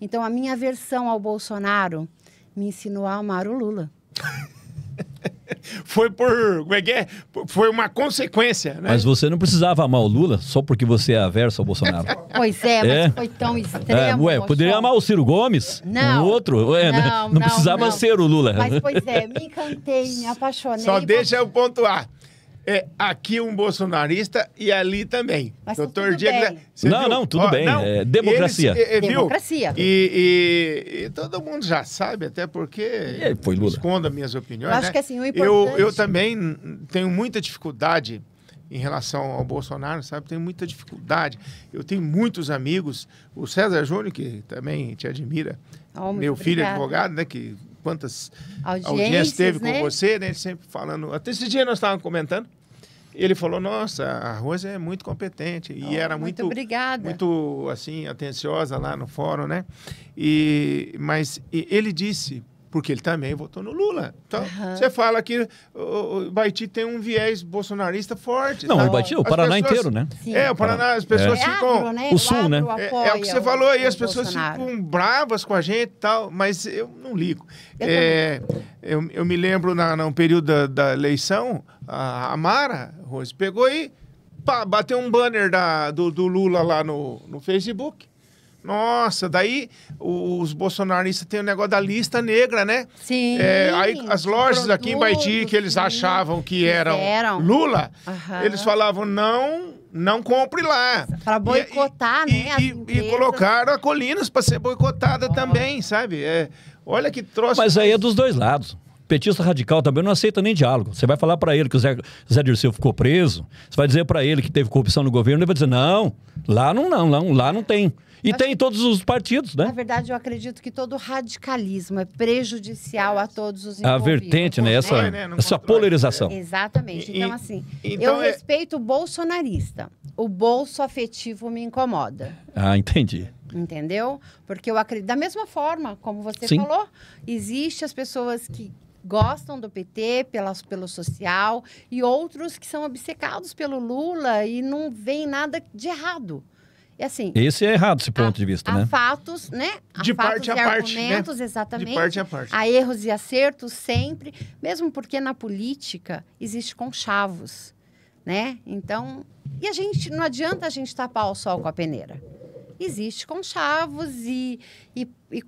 então a minha aversão ao Bolsonaro me ensinou a amar o Lula. Foi por. Como é que é? Foi uma consequência, né? Mas você não precisava amar o Lula só porque você é averso ao Bolsonaro. Pois é, mas é. foi tão é, extremo. É, ué, poderia amar o Ciro Gomes? Não. outro? Ué, não, né? não, não, precisava não. ser o Lula. Mas, pois é, me encantei, me apaixonei. Só deixa eu pontuar. É, aqui um bolsonarista e ali também. Mas tá Doutor tá Diego. Não, viu? não, tudo Ó, bem. Não, é, democracia. Eles, é, democracia. E, e, e, todo mundo já sabe, até porque é, foi Lula. escondo as minhas opiniões. Eu acho né? que assim, o importante... eu, eu também tenho muita dificuldade em relação ao Bolsonaro, sabe? Tenho muita dificuldade. Eu tenho muitos amigos. O César Júnior, que também te admira. Oh, meu filho advogado, né? Que quantas audiências, audiências teve né? com você, né? sempre falando. Até esse dia nós estávamos comentando ele falou: Nossa, a Rose é muito competente e era muito, muito, obrigada. muito assim atenciosa lá no fórum, né? E mas e ele disse porque ele também votou no Lula. Então, uhum. você fala que o, o Baiti tem um viés bolsonarista forte. Não, tá? o Baiti é o Paraná pessoas, inteiro, né? Sim. É, o Paraná, as pessoas é. ficam... Agro, né? O, Sul, né? É, é, o que você o, falou aí, as pessoas Bolsonaro. ficam bravas com a gente tal, mas eu não ligo. Eu, é, eu, eu, me lembro, na, num período da, da eleição, a, Mara, Rose, pegou aí, pá, bateu um banner da, do, do Lula lá no, no Facebook. Nossa, daí os bolsonaristas têm o negócio da lista negra, né? Sim. É, aí as lojas aqui em Baiti que eles sim. achavam que eram, eram. Lula, uhum. eles falavam não, não compre lá. Para boicotar, e, né? E, e, e, colocaram a Colinas para ser boicotada oh. também, sabe? É, olha que troço. Mas aí é dos dois lados. Petista radical também não aceita nem diálogo. Você vai falar para ele que o Zé, Zé Dirceu ficou preso, você vai dizer para ele que teve corrupção no governo, ele vai dizer, não, lá não, não, lá, lá não tem. E tem em todos os partidos, né? Na verdade, eu acredito que todo radicalismo é prejudicial a todos os envolvidos. A vertente, né? né? Essa, é, né? essa polarização. Exatamente. Então, assim, e, então eu é... respeito o bolsonarista. O bolso afetivo me incomoda. Ah, entendi. Entendeu? Porque eu acredito. Da mesma forma, como você Sim. falou, existe as pessoas que gostam do PT pelas, pelo social e outros que são obcecados pelo Lula e não veem nada de errado. E assim, Esse é errado, esse ponto a, de vista, né? fatos, né? de fatos né? parte a parte, né? exatamente. De parte a parte. há erros e acertos sempre, mesmo porque na política existe conchavos, né? Então, e a gente, não adianta a gente tapar o sol com a peneira. Existe conchavos e, e, e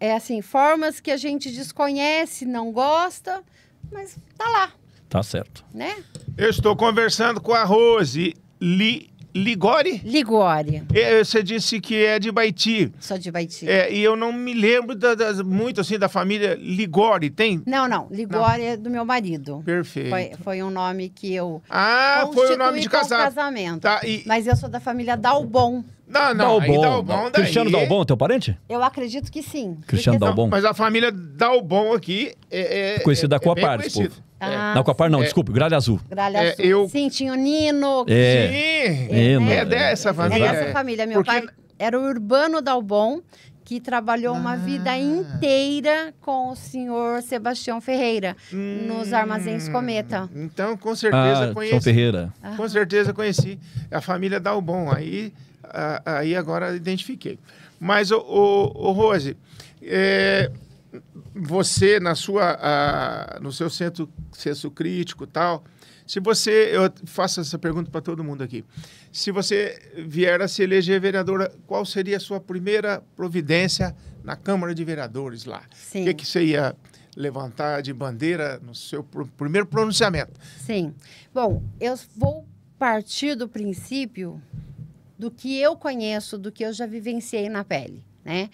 é assim, formas que a gente desconhece, não gosta, mas tá lá. Tá certo. Né? Eu estou conversando com a Rose Li Ligore? Ligore. É, você disse que é de Baiti. Sou de Baiti. É, e eu não me lembro da, da, muito assim da família Ligore, tem? Não, não. Ligore não. é do meu marido. Perfeito. Foi, foi, um nome que eu. Ah, foi o nome de casado. casamento. Tá, e... Mas eu sou da família Dalbon. Não, não, Dalbon. Dalbon Cristiano Dalbon, teu parente? Eu acredito que sim. Cristiano Dalbon. Mas a família Dalbon aqui é. é conhecida é, com a é parte, é. Ah, não, Copar não, é, desculpe, Gralha Azul. Gralha é, Azul. É, eu... Sim, tinha o Nino. É. Sim, é, né? é dessa é família. É dessa família. Meu Porque... pai era o Urbano Dalbon, que trabalhou ah. uma vida inteira com o senhor Sebastião Ferreira hum. nos armazéns Cometa. Então, com certeza ah, conheci. São Ferreira. Ah. Com certeza conheci a família Dalbon. Aí, aí agora identifiquei. Mas, o, o, o Rose, é, você na sua no seu centro, senso crítico tal se você eu faço essa pergunta para todo mundo aqui se você vier a se eleger vereadora qual seria a sua primeira providência na Câmara de Vereadores lá Sim. o que, é que você ia levantar de bandeira no seu pr primeiro pronunciamento Sim bom eu vou partir do princípio do que eu conheço do que eu já vivenciei na pele né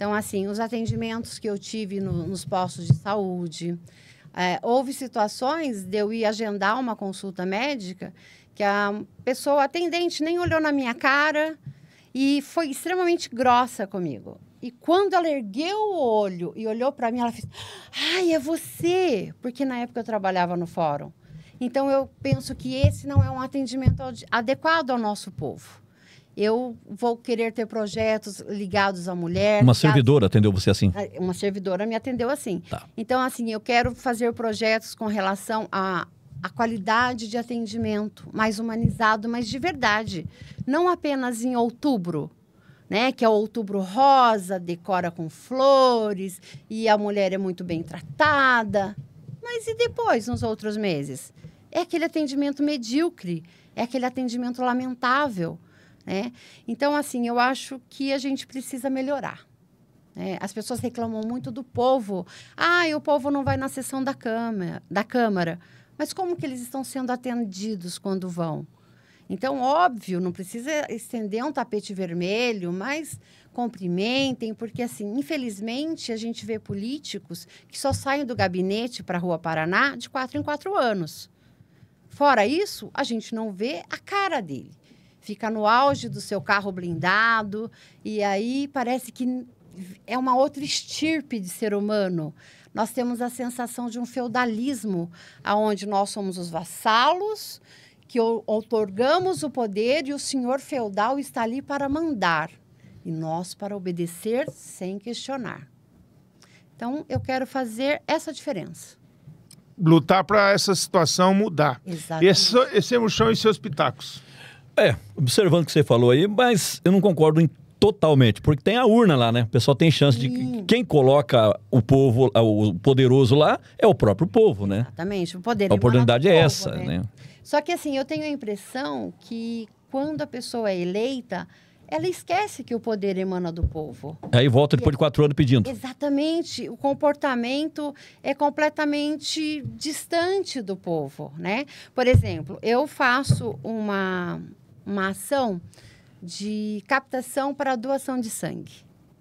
então, assim, os atendimentos que eu tive no, nos postos de saúde, é, houve situações de eu ir agendar uma consulta médica que a pessoa atendente nem olhou na minha cara e foi extremamente grossa comigo. E quando ela ergueu o olho e olhou para mim, ela fez: "Ai, é você!" Porque na época eu trabalhava no fórum. Então eu penso que esse não é um atendimento adequado ao nosso povo eu vou querer ter projetos ligados à mulher. Uma servidora atendeu você assim? Ah, uma servidora me atendeu assim. Tá. Então, assim, eu quero fazer projetos com relação à a, a qualidade de atendimento, mais humanizado, mas de verdade. Não apenas em outubro, né? Que é o outubro rosa, decora com flores, e a mulher é muito bem tratada. Mas e depois, nos outros meses? É aquele atendimento medíocre, é aquele atendimento lamentável né? Então, assim, eu acho que a gente precisa melhorar. Né? As pessoas reclamam muito do povo. Ah, o povo não vai na sessão da Câmara, da Câmara. Mas como que eles estão sendo atendidos quando vão? Então, óbvio, não precisa estender um tapete vermelho, mas cumprimentem, porque assim, infelizmente, a gente vê políticos que só saem do gabinete para a Rua Paraná de quatro em quatro anos. Fora isso, a gente não vê a cara dele fica no auge do seu carro blindado e aí parece que é uma outra estirpe de ser humano. Nós temos a sensação de um feudalismo, aonde nós somos os vassalos, que outorgamos o poder e o senhor feudal está ali para mandar e nós para obedecer sem questionar. Então, eu quero fazer essa diferença lutar para essa situação mudar. É Exatamente. Esse, esse é o chão e seus pitacos. É, observando o que você falou aí, mas eu não concordo em totalmente, porque tem a urna lá, né? O pessoal tem chance de quem coloca o povo, o poderoso lá é o próprio povo, né? Exatamente, o poder. A oportunidade é povo, essa, né? né? Só que assim, eu tenho a impressão que quando a pessoa é eleita, ela esquece que o poder emana do povo. Aí volta depois de quatro anos pedindo. Exatamente. O comportamento é completamente distante do povo, né? Por exemplo, eu faço uma, uma ação de captação para doação de sangue.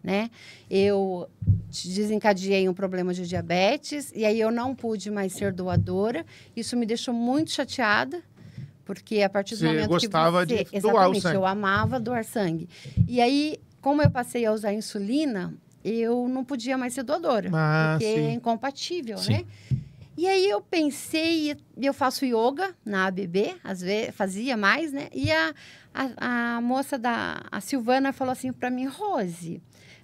Né? Eu desencadeei um problema de diabetes e aí eu não pude mais ser doadora. Isso me deixou muito chateada, porque a partir do você momento gostava que você, de doar o sangue. eu amava doar sangue. E aí, como eu passei a usar insulina, eu não podia mais ser doadora, ah, porque é sim. é incompatível, sim. né? E aí eu pensei, eu faço yoga na ABB, às vezes fazia mais, né? E a, a, a moça da a Silvana falou assim para mim, Rose,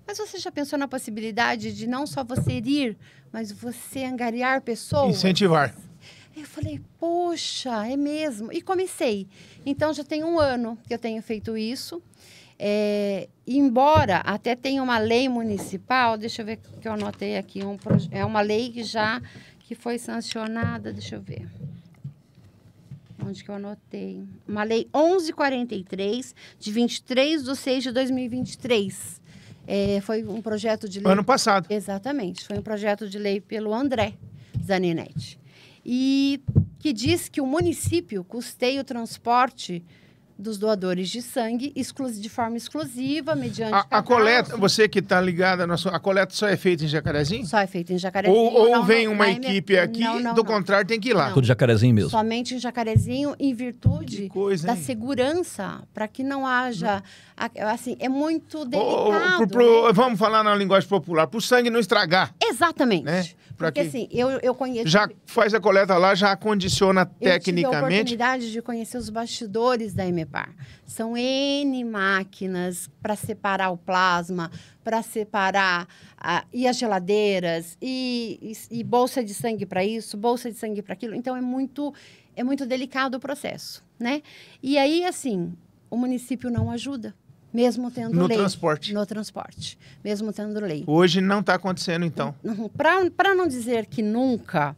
mas você já pensou na possibilidade de não só você ir, mas você angariar pessoas? Incentivar. Eu falei, poxa, é mesmo. E comecei. Então já tem um ano que eu tenho feito isso. É, embora até tenha uma lei municipal, deixa eu ver que eu anotei aqui, um, é uma lei que já que foi sancionada, deixa eu ver. Onde que eu anotei? Uma lei 1143, de 23 de 6 de 2023. É, foi um projeto de lei. Ano passado. Exatamente. Foi um projeto de lei pelo André Zaninetti E que diz que o município custeia o transporte dos doadores de sangue de forma exclusiva, mediante. A, a coleta, você que está ligada, a coleta só é feita em Jacarezinho? Só é feita em Jacarezinho. Ou, ou não, vem não, uma equipe aqui, não, não do contrário tem que ir lá. Tudo Jacarezinho mesmo. Somente em Jacarezinho, em virtude coisa, da segurança, para que não haja hum assim, é muito delicado. Pro, pro, né? Vamos falar na linguagem popular, para o sangue não estragar. Exatamente. Né? Porque que... assim, eu, eu conheço... Já faz a coleta lá, já acondiciona eu tecnicamente. Eu tive a oportunidade de conhecer os bastidores da MEPAR. São N máquinas para separar o plasma, para separar e as geladeiras, e, e, e bolsa de sangue para isso, bolsa de sangue para aquilo. Então, é muito, é muito delicado o processo, né? E aí, assim, o município não ajuda mesmo tendo no lei. No transporte. No transporte. Mesmo tendo lei. Hoje não está acontecendo, então. Para não dizer que nunca,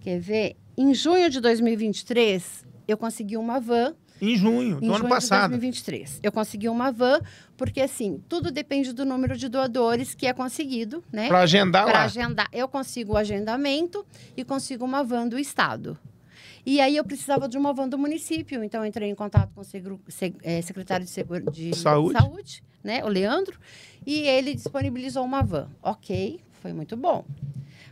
quer ver, em junho de 2023, eu consegui uma van. Em junho, em do junho ano passado. De 2023. Eu consegui uma van, porque assim, tudo depende do número de doadores que é conseguido, né? Para agendar pra lá. agendar. Eu consigo o agendamento e consigo uma van do Estado. E aí eu precisava de uma van do município, então entrei em contato com o seg, é, secretário de, de saúde. saúde, né, o Leandro, e ele disponibilizou uma van. Ok, foi muito bom.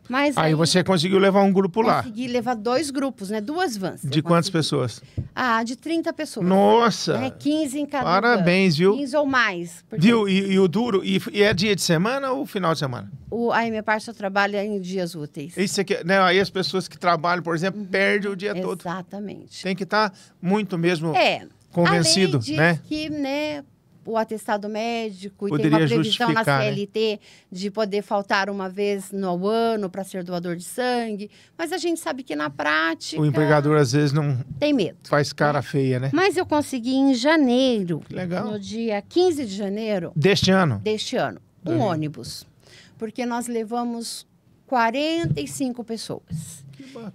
Mas aí, aí, você conseguiu levar um grupo lá. Consegui levar dois grupos, né? Duas vans. De quantas pessoas? Ah, de 30 pessoas. Nossa! Né? 15 em cada Parabéns, van. viu? 15 ou mais. Porque... Viu? E, e, o duro? E, e, é dia de semana ou final de semana? O, aí minha parte só trabalha em dias úteis. Isso aqui, né? Aí as pessoas que trabalham, por exemplo, uhum. perdem o dia Exatamente. todo. Exatamente. Tem que estar tá muito mesmo... É convencido, Além de né? Que, né, o atestado médico Poderia e tem uma previsão na CLT né? de poder faltar uma vez no ano para ser doador de sangue. Mas a gente sabe que na prática. O empregador às vezes não. Tem medo. Faz né? cara feia, né? Mas eu consegui em janeiro. legal. No dia 15 de janeiro. Deste ano? Deste ano. Um ônibus. Porque nós levamos 45 pessoas.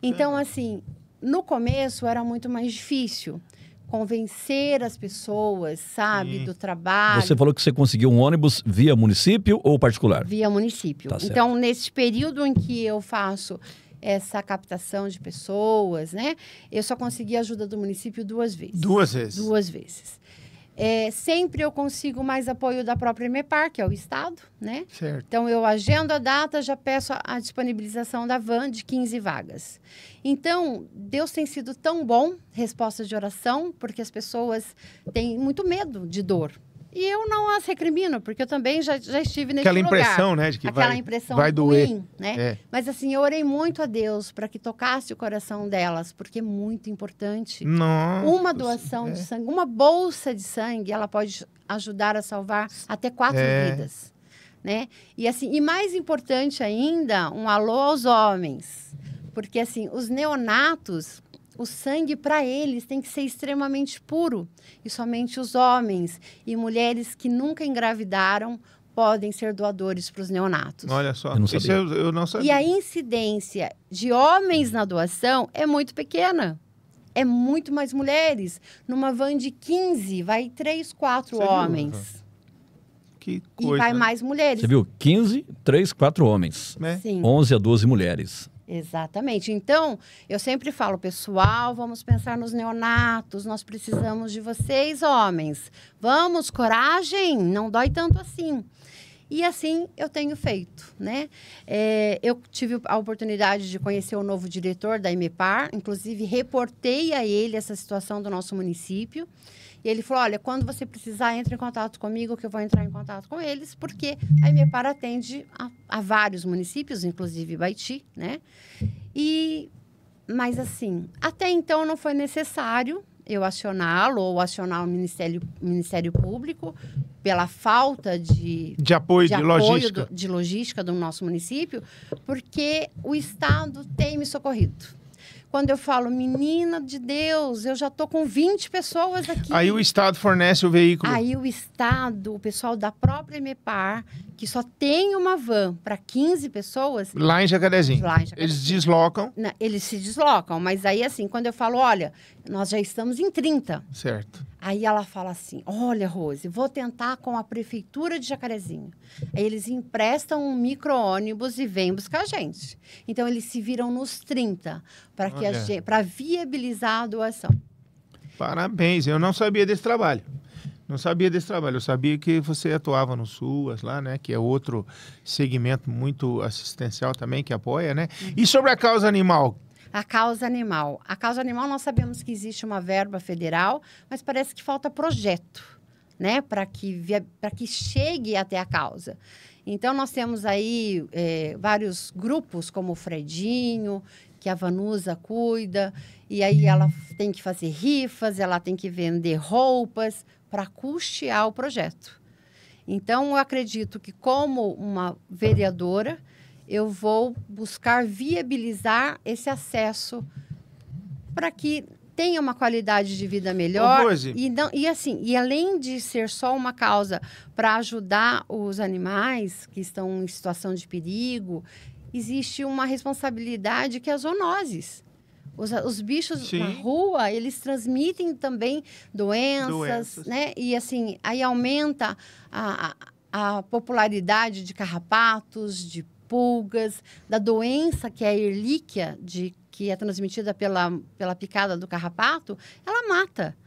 Então, assim, no começo era muito mais difícil convencer as pessoas, sabe, Sim. do trabalho. Você falou que você conseguiu um ônibus via município ou particular? Via município. Tá então, nesse período em que eu faço essa captação de pessoas, né? Eu só consegui a ajuda do município duas vezes. Duas vezes. Duas vezes. É, sempre eu consigo mais apoio da própria MEPAR, que é o Estado, né? Certo. Então, eu agendo a data, já peço a, a disponibilização da van de 15 vagas. Então, Deus tem sido tão bom, respostas de oração, porque as pessoas têm muito medo de dor, e eu não as recrimino, porque eu também já, já estive nesse Aquela lugar. impressão, né? De que Aquela vai, impressão vai doer. Ruim, né? É. Mas assim, eu orei muito a Deus para que tocasse o coração delas, porque é muito importante. Nossa, uma doação é. de sangue, uma bolsa de sangue, ela pode ajudar a salvar até quatro é. vidas. Né? E assim, e mais importante ainda, um alô aos homens. Porque assim, os neonatos, o sangue para eles tem que ser extremamente puro e somente os homens e mulheres que nunca engravidaram podem ser doadores para os neonatos. Olha só, eu não, sabia. Eu, eu não sabia. E a incidência de homens na doação é muito pequena é muito mais mulheres. Numa van de 15, vai 3, 4 Você homens. Viu? Que coisa. E vai mais mulheres. Você viu? 15, 3, 4 homens. É. Sim. 11 a 12 mulheres. Exatamente. Então, eu sempre falo, pessoal, vamos pensar nos neonatos, nós precisamos de vocês, homens. Vamos, coragem, não dói tanto assim. E assim eu tenho feito, né? É, eu tive a oportunidade de conhecer o novo diretor da IMEPAR, inclusive reportei a ele essa situação do nosso município. E ele falou: olha, quando você precisar, entre em contato comigo, que eu vou entrar em contato com eles, porque a IMEPAR atende a, a vários municípios, inclusive Baiti, né? E, mas assim, até então não foi necessário eu acioná-lo ou acionar o Ministério, Ministério Público pela falta de, de apoio, de, de apoio logística. Do, de logística do nosso município, porque o Estado tem me socorrido. Quando eu falo, menina de Deus, eu já estou com 20 pessoas aqui. Aí o Estado fornece o veículo. Aí o Estado, o pessoal da própria MEPAR, que só tem uma van para 15 pessoas. Lá em Jacarezinho. Lá em Jacarezinho. Eles deslocam. Não, eles se deslocam, mas aí assim, quando eu falo, olha, nós já estamos em 30. Certo. Aí ela fala assim: olha, Rose, vou tentar com a prefeitura de Jacarezinho. Aí eles emprestam um micro-ônibus e vêm buscar a gente. Então eles se viram nos 30 para que para viabilizar a doação. Parabéns, eu não sabia desse trabalho. Não sabia desse trabalho. Eu sabia que você atuava no SUAS lá, né? Que é outro segmento muito assistencial também que apoia, né? E uhum. sobre a causa animal, a causa animal. A causa animal, nós sabemos que existe uma verba federal, mas parece que falta projeto, né, para que, via... que chegue até a causa. Então, nós temos aí é, vários grupos, como o Fredinho, que a Vanusa cuida, e aí ela tem que fazer rifas, ela tem que vender roupas, para custear o projeto. Então, eu acredito que, como uma vereadora, eu vou buscar viabilizar esse acesso para que tenha uma qualidade de vida melhor. Ô, e, não, e assim, e além de ser só uma causa para ajudar os animais que estão em situação de perigo, existe uma responsabilidade que é as zoonoses. Os, os bichos Sim. na rua, eles transmitem também doenças, doenças, né? E assim, aí aumenta a, a, popularidade de carrapatos, de pulgas, da doença que é a erlíquia, de, que é transmitida pela, pela picada do carrapato, ela mata.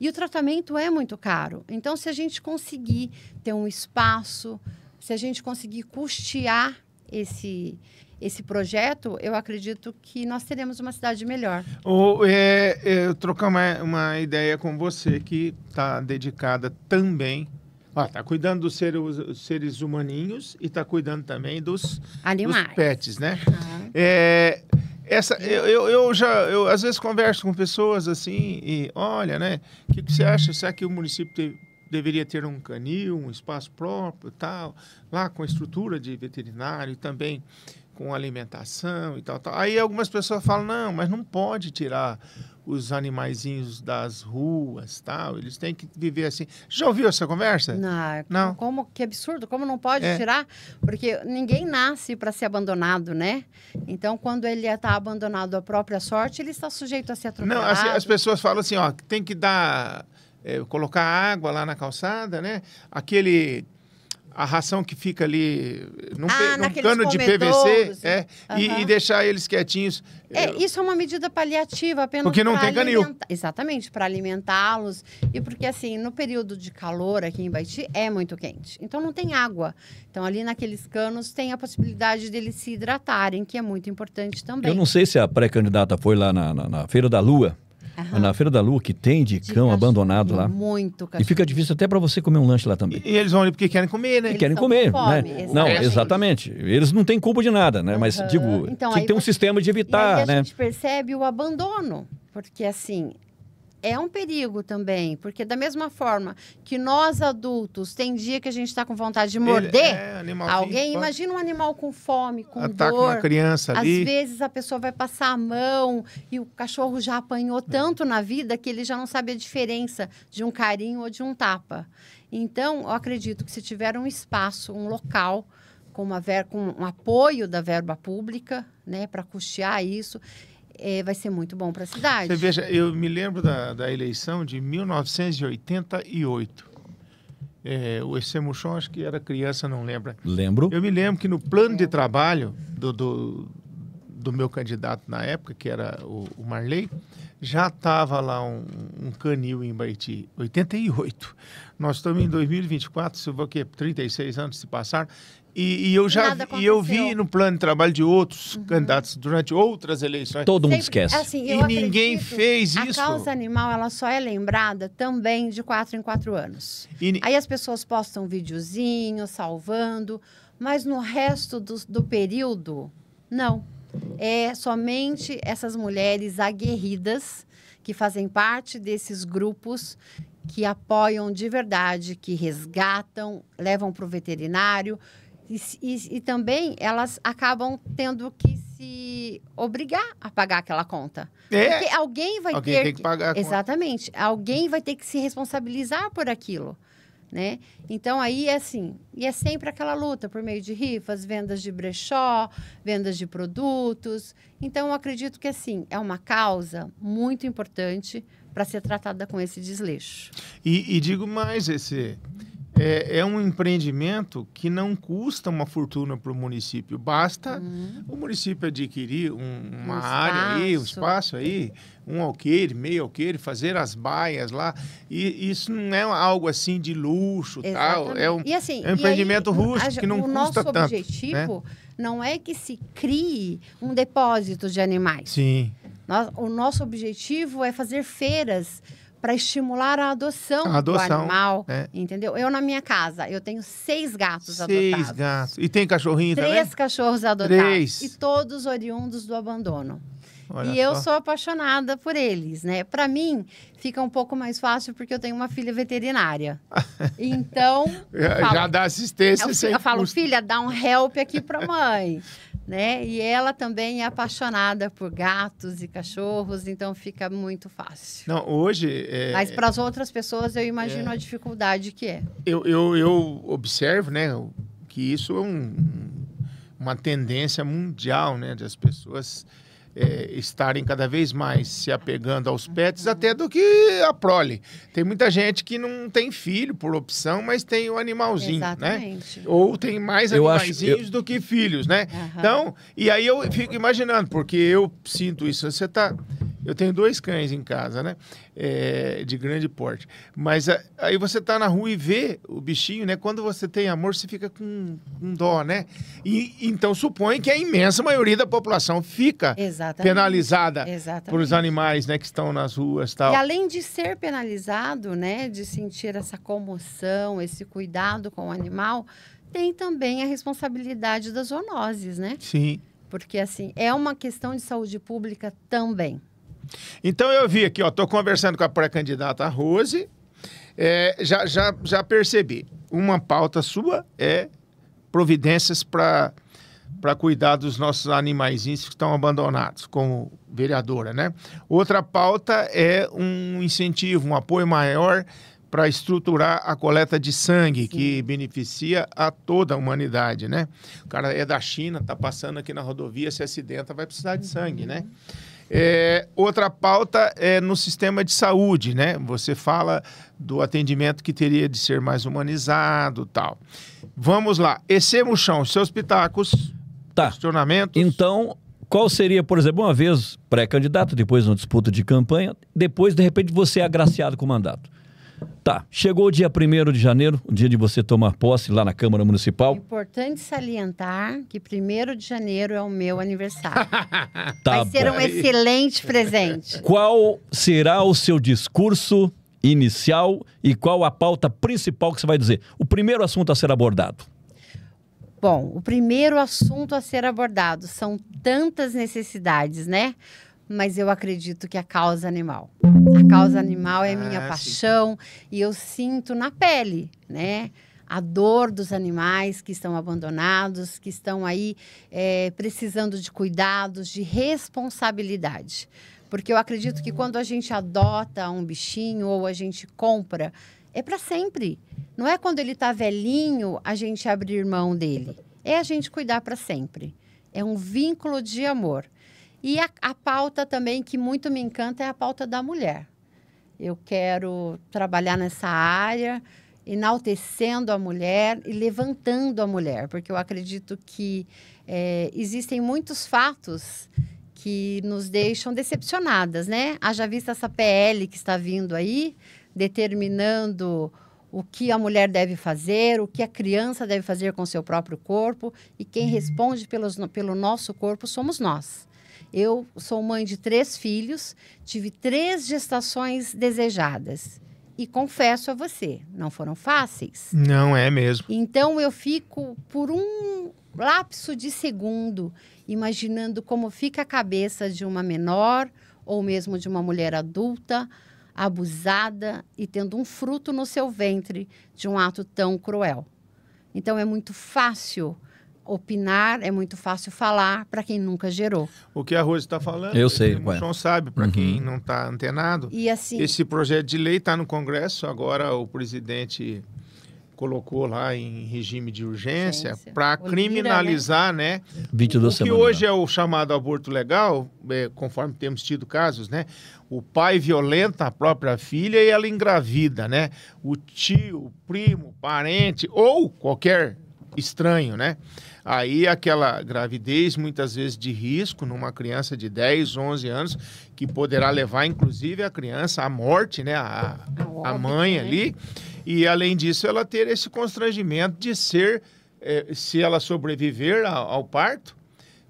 E o tratamento é muito caro. Então, se a gente conseguir ter um espaço, se a gente conseguir custear esse, esse projeto, eu acredito que nós teremos uma cidade melhor. Ou, é, é, eu trocar uma, uma ideia com você que está dedicada também. Está cuidando dos seres, seres humaninhos e está cuidando também dos, Animais. dos pets, né? Uhum. É, essa, eu, eu, já, eu às vezes converso com pessoas assim e, olha, né, o que, que você acha? Será que o município deveria ter um canil, um espaço próprio, tal, lá com a estrutura de veterinário e também com alimentação e tal, tal. Aí algumas pessoas falam, não, mas não pode tirar os animaizinhos das ruas, tal. Eles têm que viver assim. Já ouviu essa conversa? Não. É não. Como que absurdo? Como não pode é. tirar? Porque ninguém nasce para ser abandonado, né? Então, quando ele está é, abandonado à própria sorte, ele está sujeito a ser atropelado. Não, assim, as pessoas falam assim, ó, tem que dar é, colocar água lá na calçada, né? Aquele a ração que fica ali num, ah, num cano de PVC é, uhum. e, e, deixar eles quietinhos. É, isso é uma medida paliativa apenas Porque não tem canil. Exatamente, para alimentá-los. E porque, assim, no período de calor aqui em Baiti é muito quente. Então não tem água. Então ali naqueles canos tem a possibilidade deles se hidratarem, que é muito importante também. Eu não sei se a pré-candidata foi lá na, na, na Feira da Lua é na Feira da Lua, que tem de, de cão cachorro, abandonado lá. Muito cachorro. E fica difícil até para você comer um lanche lá também. E, e, eles vão ali porque querem comer, né? Eles querem comer, né? fome, né? Exatamente. Não, assim. exatamente. Eles não têm culpa de nada, né? Uhum. Mas, digo, então, tem que ter um você... sistema de evitar, e aí né? a gente percebe o abandono. Porque, assim, é um perigo também, porque da mesma forma que nós adultos tem dia que a gente está com vontade de morder é, alguém, imagina um animal com fome, com Ataca dor. uma criança ali. Às vezes a pessoa vai passar a mão e o cachorro já apanhou é. tanto na vida que ele já não sabe a diferença de um carinho ou de um tapa. Então, eu acredito que se tiver um espaço, um local com, uma ver... com um apoio da verba pública, né, para custear isso é, vai ser muito bom para a cidade. Você veja, eu me lembro da, da eleição de 1988. É, o Essemuchon, acho que era criança, não lembra. Lembro. Eu me lembro que no plano de é. trabalho do, do, do meu candidato na época, que era o, o Marley, já estava lá um, um, canil em Baiti, 88. Nós estamos em 2024, se vou que 36 é anos se passaram, e, e, eu já e eu vi no plano de trabalho de outros uhum. candidatos durante outras eleições. Todo mundo Sempre, esquece. Assim, e ninguém fez a isso. A causa animal ela só é lembrada também de quatro em quatro anos. E... Aí as pessoas postam um videozinho, salvando, mas no resto do, do período, não. É somente essas mulheres aguerridas que fazem parte desses grupos que apoiam de verdade, que resgatam, levam para o veterinário e, e, e, também elas acabam tendo que se obrigar a pagar aquela conta. É. Porque alguém vai alguém ter. Tem que pagar Exatamente. Conta. Alguém vai ter que se responsabilizar por aquilo. Né? Então aí é assim, e é sempre aquela luta por meio de rifas, vendas de brechó, vendas de produtos. Então eu acredito que assim, é uma causa muito importante para ser tratada com esse desleixo. E, e digo mais, esse é, é, um empreendimento que não custa uma fortuna para o município. Basta uhum. o município adquirir um, uma um área aí, um espaço aí, um alqueire, meio alqueire, fazer as baias lá. E isso não é algo assim de luxo, Exatamente. tal. É um, e, assim, é um empreendimento aí, rústico a, que não custa tanto. O né? nosso objetivo né? não é que se crie um depósito de animais. Sim. o nosso objetivo é fazer feiras para estimular a adoção, a adoção do animal, é. entendeu? Eu na minha casa, eu tenho seis gatos seis adotados. Seis gatos. E tem cachorrinho Três também? Três cachorros adotados. Três. E todos oriundos do abandono. Olha e só. eu sou apaixonada por eles, né? Para mim fica um pouco mais fácil porque eu tenho uma filha veterinária. Então já, falo, já dá assistência. Eu, sem eu falo, filha, dá um help aqui para mãe. né? E ela também é apaixonada por gatos e cachorros, então fica muito fácil. Não, hoje. É... Mas para as outras pessoas eu imagino é... a dificuldade que é. Eu, eu, eu, observo, né, que isso é um, uma tendência mundial, né, das pessoas é, estarem cada vez mais se apegando aos pets até do que a prole. Tem muita gente que não tem filho por opção, mas tem o um animalzinho, né? Exatamente. né? Ou tem mais eu animaizinhos acho, eu... do que filhos, né? Uhum. Então, e aí eu fico imaginando, porque eu sinto isso. Você está eu tenho dois cães em casa, né? É, de grande porte. Mas a, é, aí você tá na rua e vê o bichinho, né? Quando você tem amor, você fica com, com dó, né? E então supõe que a imensa maioria da população fica Exatamente. penalizada Exatamente. por os animais, né? Que estão nas ruas tal. E além de ser penalizado, né? De sentir essa comoção, esse cuidado com o animal, tem também a responsabilidade das zoonoses, né? Sim. Porque, assim, é uma questão de saúde pública também. Então eu vi aqui, ó, tô conversando com a pré-candidata Rose, é, já, já, já percebi. Uma pauta sua é providências para para cuidar dos nossos animaizinhos que estão abandonados, como vereadora, né? Outra pauta é um incentivo, um apoio maior para estruturar a coleta de sangue, Sim. que beneficia a toda a humanidade, né? O cara é da China, está passando aqui na rodovia, se acidenta, vai precisar de sangue, né? Uhum. É, outra pauta é no sistema de saúde, né? Você fala do atendimento que teria de ser mais humanizado tal. Vamos lá. Esse chão, seus pitacos, tá. questionamentos. Então, qual seria, por exemplo, uma vez pré-candidato, depois uma disputa de campanha, depois, de repente, você é agraciado com o mandato. Tá, chegou o dia 1 de janeiro, o dia de você tomar posse lá na Câmara Municipal. Importante salientar que 1 de janeiro é o meu aniversário. tá Vai ser um excelente presente. Qual será o seu discurso inicial e qual a pauta principal que você vai dizer? O primeiro assunto a ser abordado. Bom, o primeiro assunto a ser abordado são tantas necessidades, né? mas eu acredito que é a causa animal. A causa animal é minha ah, paixão sim. e eu sinto na pele, né? A dor dos animais que estão abandonados, que estão aí é, precisando de cuidados, de responsabilidade. Porque eu acredito que quando a gente adota um bichinho ou a gente compra, é para sempre. Não é quando ele está velhinho a gente abrir mão dele. É a gente cuidar para sempre. É um vínculo de amor. E a, a pauta também que muito me encanta é a pauta da mulher. Eu quero trabalhar nessa área, enaltecendo a mulher e levantando a mulher, porque eu acredito que é, existem muitos fatos que nos deixam decepcionadas, né? Haja vista essa PL que está vindo aí, determinando o que a mulher deve fazer, o que a criança deve fazer com seu próprio corpo, e quem uhum. responde pelos, pelo nosso corpo somos nós. Eu sou mãe de três filhos, tive três gestações desejadas. E confesso a você, não foram fáceis. Não é mesmo. Então eu fico por um lapso de segundo imaginando como fica a cabeça de uma menor ou mesmo de uma mulher adulta abusada e tendo um fruto no seu ventre de um ato tão cruel. Então é muito fácil opinar, é muito fácil falar para quem nunca gerou. O que a Rose está falando, eu sei, o João sabe, para uhum. quem não está antenado. E assim, esse projeto de lei está no Congresso, agora o presidente colocou lá em regime de urgência para né? criminalizar, né? né? 22 o que semanas. hoje né? é o chamado aborto legal, é, conforme temos tido casos, né? O pai violenta a própria filha e ela engravida, né? O tio, primo, parente ou qualquer estranho, né? Aí aquela gravidez muitas vezes de risco numa criança de 10, 11 anos, que poderá levar inclusive a criança à morte, né, a, a mãe né? ali. E além disso, ela ter esse constrangimento de ser, é, se ela sobreviver ao, ao parto,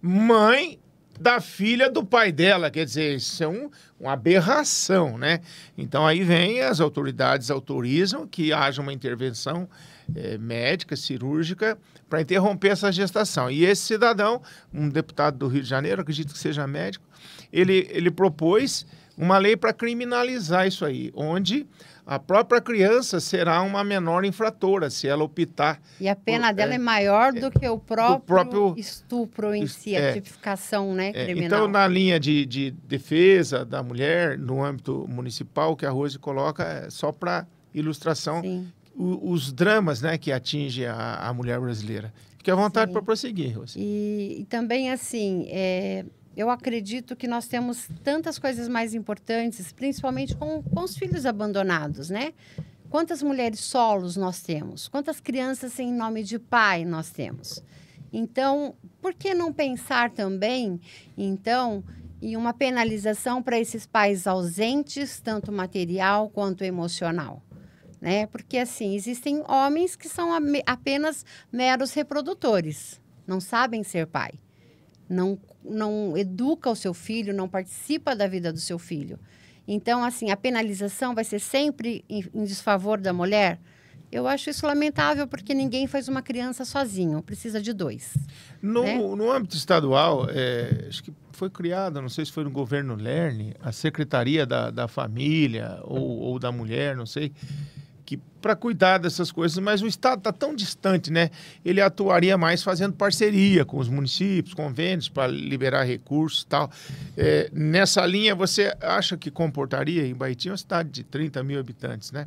mãe da filha do pai dela. Quer dizer, isso é um, uma aberração, né? Então aí vem, as autoridades autorizam que haja uma intervenção é, médica, cirúrgica, para interromper essa gestação. E esse cidadão, um deputado do Rio de Janeiro, acredito que seja médico, ele, ele propôs uma lei para criminalizar isso aí, onde a própria criança será uma menor infratora se ela optar. E a pena por, dela é, é, maior do é, que o próprio, próprio estupro em si, a é, tipificação né, é, criminal. Então, na linha de, de, defesa da mulher, no âmbito municipal, que a Rose coloca, é só para ilustração Sim os dramas né, que atingem a, a mulher brasileira. Fique à vontade para prosseguir, Rose. E, e também, assim, é, eu acredito que nós temos tantas coisas mais importantes, principalmente com, com os filhos abandonados, né? Quantas mulheres solos nós temos? Quantas crianças sem nome de pai nós temos? Então, por que não pensar também, então, em uma penalização para esses pais ausentes, tanto material quanto emocional? né? Porque assim, existem homens que são apenas meros reprodutores, não sabem ser pai. Não não educa o seu filho, não participa da vida do seu filho. Então, assim, a penalização vai ser sempre em, em desfavor da mulher. Eu acho isso lamentável porque ninguém faz uma criança sozinho, precisa de dois. No, né? no âmbito estadual, é, acho que foi criada, não sei se foi no governo Lerne, a Secretaria da, da Família ou, ou da Mulher, não sei que para cuidar dessas coisas, mas o Estado está tão distante, né? Ele atuaria mais fazendo parceria com os municípios, convênios para liberar recursos e tal. É, nessa linha, você acha que comportaria em Baiti, uma cidade de 30 mil habitantes, né?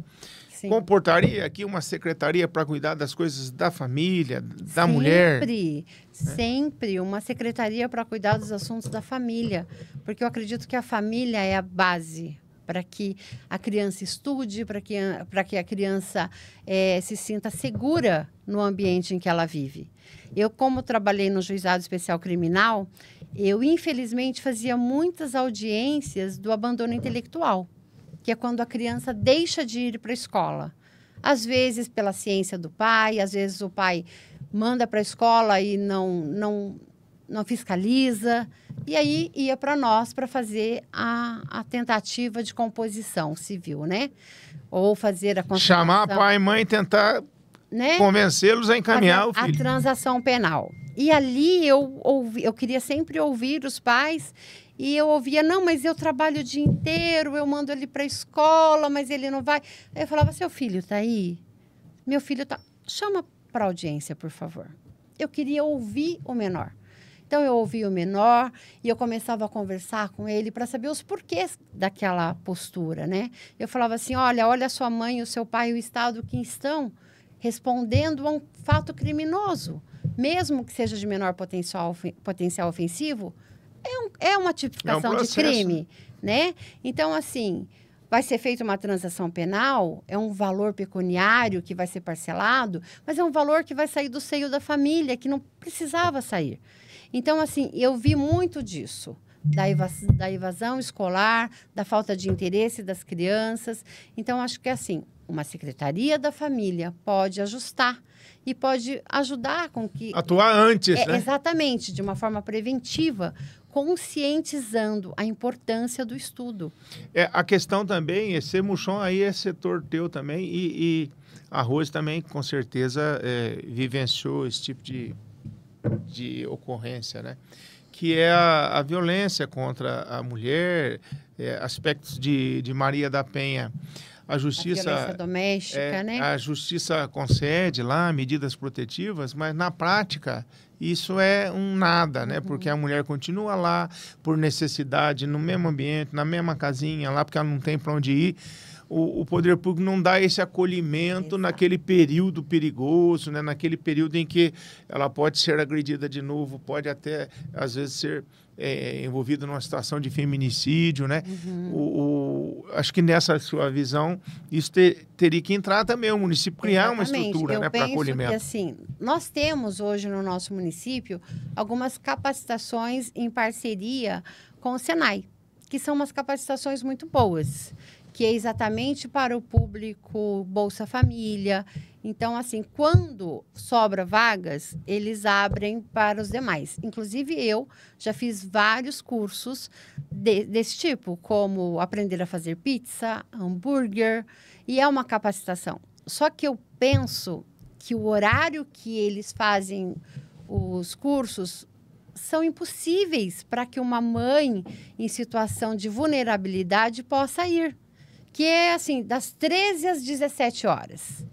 Sim. Comportaria aqui uma secretaria para cuidar das coisas da família, da sempre, mulher? Sempre, é. sempre uma secretaria para cuidar dos assuntos da família, porque eu acredito que a família é a base para que a criança estude, para que, que a criança é, se sinta segura no ambiente em que ela vive. Eu, como trabalhei no Juizado Especial Criminal, eu infelizmente fazia muitas audiências do abandono intelectual, que é quando a criança deixa de ir para a escola. Às vezes pela ciência do pai, às vezes o pai manda para a escola e não, não não fiscaliza. E aí ia para nós para fazer a, a tentativa de composição civil, né? Ou fazer a Chamar pai e mãe e tentar né? convencê-los a encaminhar o filho. A transação penal. E ali eu, ouvi, eu queria sempre ouvir os pais e eu ouvia, não, mas eu trabalho o dia inteiro, eu mando ele para a escola, mas ele não vai. Aí eu falava, seu filho está aí? Meu filho está... Chama para audiência, por favor. Eu queria ouvir o menor. Então eu ouvia o menor e eu começava a conversar com ele para saber os porquês daquela postura, né? Eu falava assim: "Olha, olha a sua mãe, o seu pai e o estado que estão respondendo a um fato criminoso, mesmo que seja de menor potencial potencial ofensivo, é, um, é uma tipificação é um de crime, né? Então assim, vai ser feita uma transação penal, é um valor pecuniário que vai ser parcelado, mas é um valor que vai sair do seio da família, que não precisava sair. Então, assim, eu vi muito disso. Da evasão, da evasão escolar, da falta de interesse das crianças. Então, acho que é assim, uma secretaria da família pode ajustar e pode ajudar com que atuar antes, é, né? Exatamente, de uma forma preventiva, conscientizando a importância do estudo. É, a questão também, esse muxão aí é setor teu também e, e a Rose também com certeza é, vivenciou esse tipo de de ocorrência, né? que é a, a violência contra a mulher, é, aspectos de, de Maria da Penha. A justiça. A doméstica, é, né? A justiça concede lá medidas protetivas, mas na prática isso é um nada, né? Porque a mulher continua lá por necessidade, no mesmo ambiente, na mesma casinha lá, porque ela não tem para onde ir o, o poder público não dá esse acolhimento Exato. naquele período perigoso, né? naquele período em que ela pode ser agredida de novo, pode até, às vezes, ser é, envolvida numa situação de feminicídio. Né? Uhum. O, o, acho que nessa sua visão, isso teria que entrar também, o município criar Exatamente. uma estrutura né, para acolhimento. Que, assim, nós temos hoje no nosso município algumas capacitações em parceria com o Senai, que são umas capacitações muito boas que é exatamente para o público Bolsa Família. Então, assim, quando sobra vagas, eles abrem para os demais. Inclusive, eu já fiz vários cursos de, desse tipo, como aprender a fazer pizza, hambúrguer, e é uma capacitação. Só que eu penso que o horário que eles fazem os cursos são impossíveis para que uma mãe em situação de vulnerabilidade possa ir que é assim, das 13 às 17 horas.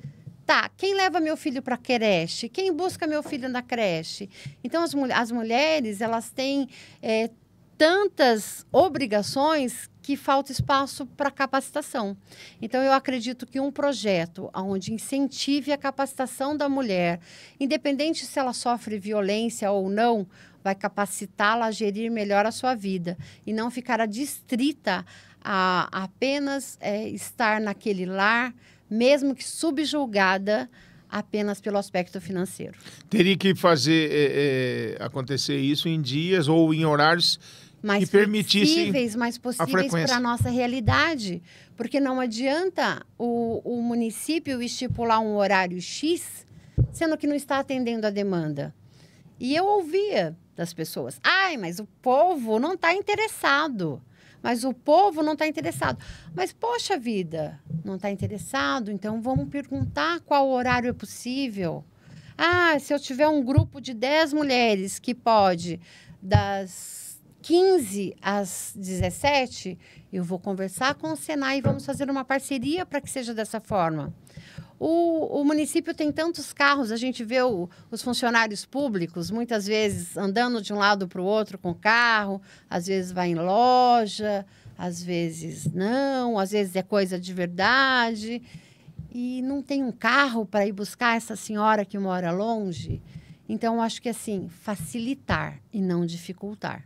Tá, quem leva meu filho para a creche? Quem busca meu filho na creche? Então, as, as mulheres, elas têm é, tantas obrigações que falta espaço para capacitação. Então, eu acredito que um projeto onde incentive a capacitação da mulher, independente se ela sofre violência ou não, vai capacitá-la a gerir melhor a sua vida e não ficar adstrita a apenas é, estar naquele lar, mesmo que subjulgada apenas pelo aspecto financeiro. Teria que fazer é, é, acontecer isso em dias ou em horários mais que permitissem mais possíveis para a nossa realidade, porque não adianta o, o município estipular um horário X, sendo que não está atendendo a demanda. E eu ouvia das pessoas, ai, mas o povo não está interessado. Mas o povo não está interessado. Mas, poxa vida, não está interessado? Então vamos perguntar qual horário é possível. Ah, se eu tiver um grupo de 10 mulheres que pode das 15 às 17, eu vou conversar com o Senai e vamos fazer uma parceria para que seja dessa forma. O, o, município tem tantos carros, a gente vê o, os funcionários públicos muitas vezes andando de um lado para o outro com carro, às vezes vai em loja, às vezes não, às vezes é coisa de verdade. E não tem um carro para ir buscar essa senhora que mora longe. Então, acho que assim, facilitar e não dificultar.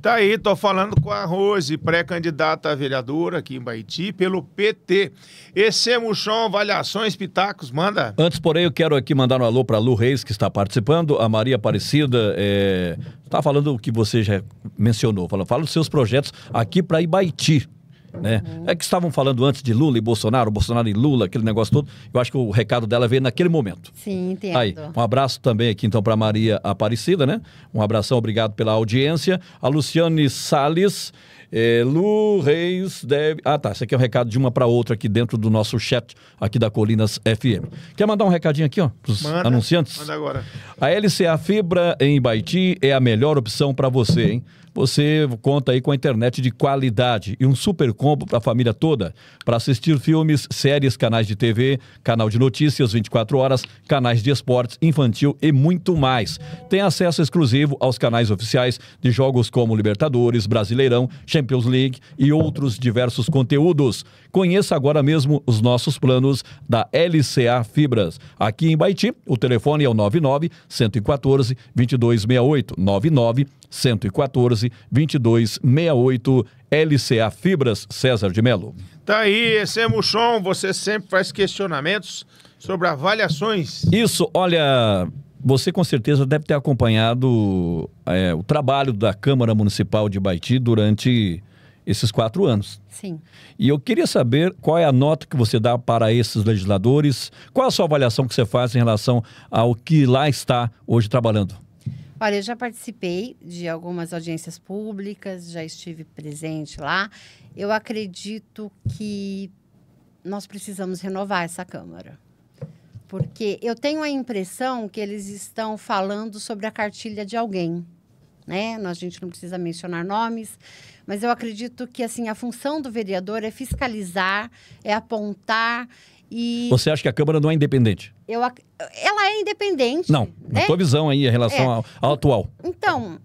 Tá aí, tô falando com a Rose, pré-candidata a vereadora aqui em Baiti, pelo PT. Esse é Muxon, avaliações, pitacos, manda. Antes, porém, eu quero aqui mandar um alô para Lu Reis, que está participando, a Maria Aparecida, é... Tá falando o que você já mencionou, fala, fala seus projetos aqui para Ibaiti. Né? Uhum. É que estavam falando antes de Lula e Bolsonaro, Bolsonaro e Lula, aquele negócio todo. Eu acho que o recado dela veio naquele momento. Sim, entendo. Aí, um abraço também aqui então para Maria Aparecida, né? Um abração, obrigado pela audiência. A Luciane Salles, é, Lu Reis deve. Ah, tá. Esse aqui é um recado de uma para outra aqui dentro do nosso chat aqui da Colinas FM. Quer mandar um recadinho aqui, ó, pros manda, anunciantes? Manda agora. A LCA Fibra em Baiti é a melhor opção para você, hein? você conta aí com a internet de qualidade e um super combo para a família toda para assistir filmes, séries, canais de TV, canal de notícias 24 horas, canais de esportes, infantil e muito mais. Tem acesso exclusivo aos canais oficiais de jogos como Libertadores, Brasileirão, Champions League e outros diversos conteúdos. Conheça agora mesmo os nossos planos da LCA Fibras. Aqui em Baiti, o telefone é o 99 114 2268 99 114 2268 LCA Fibras César de Melo. Tá aí, esse é Muxon, você sempre faz questionamentos sobre avaliações. Isso, olha, você com certeza deve ter acompanhado é, o trabalho da Câmara Municipal de Baiti durante esses quatro anos. Sim. E eu queria saber qual é a nota que você dá para esses legisladores, qual a sua avaliação que você faz em relação ao que lá está hoje trabalhando. Olha, eu já participei de algumas audiências públicas, já estive presente lá. Eu acredito que nós precisamos renovar essa Câmara. Porque eu tenho a impressão que eles estão falando sobre a cartilha de alguém. Né? A gente não precisa mencionar nomes, mas eu acredito que assim a função do vereador é fiscalizar, é apontar e... Você acha que a Câmara não é independente? Eu, ac... ela é independente. Não, né? na tua visão aí, em relação é. ao, ao, atual. Então,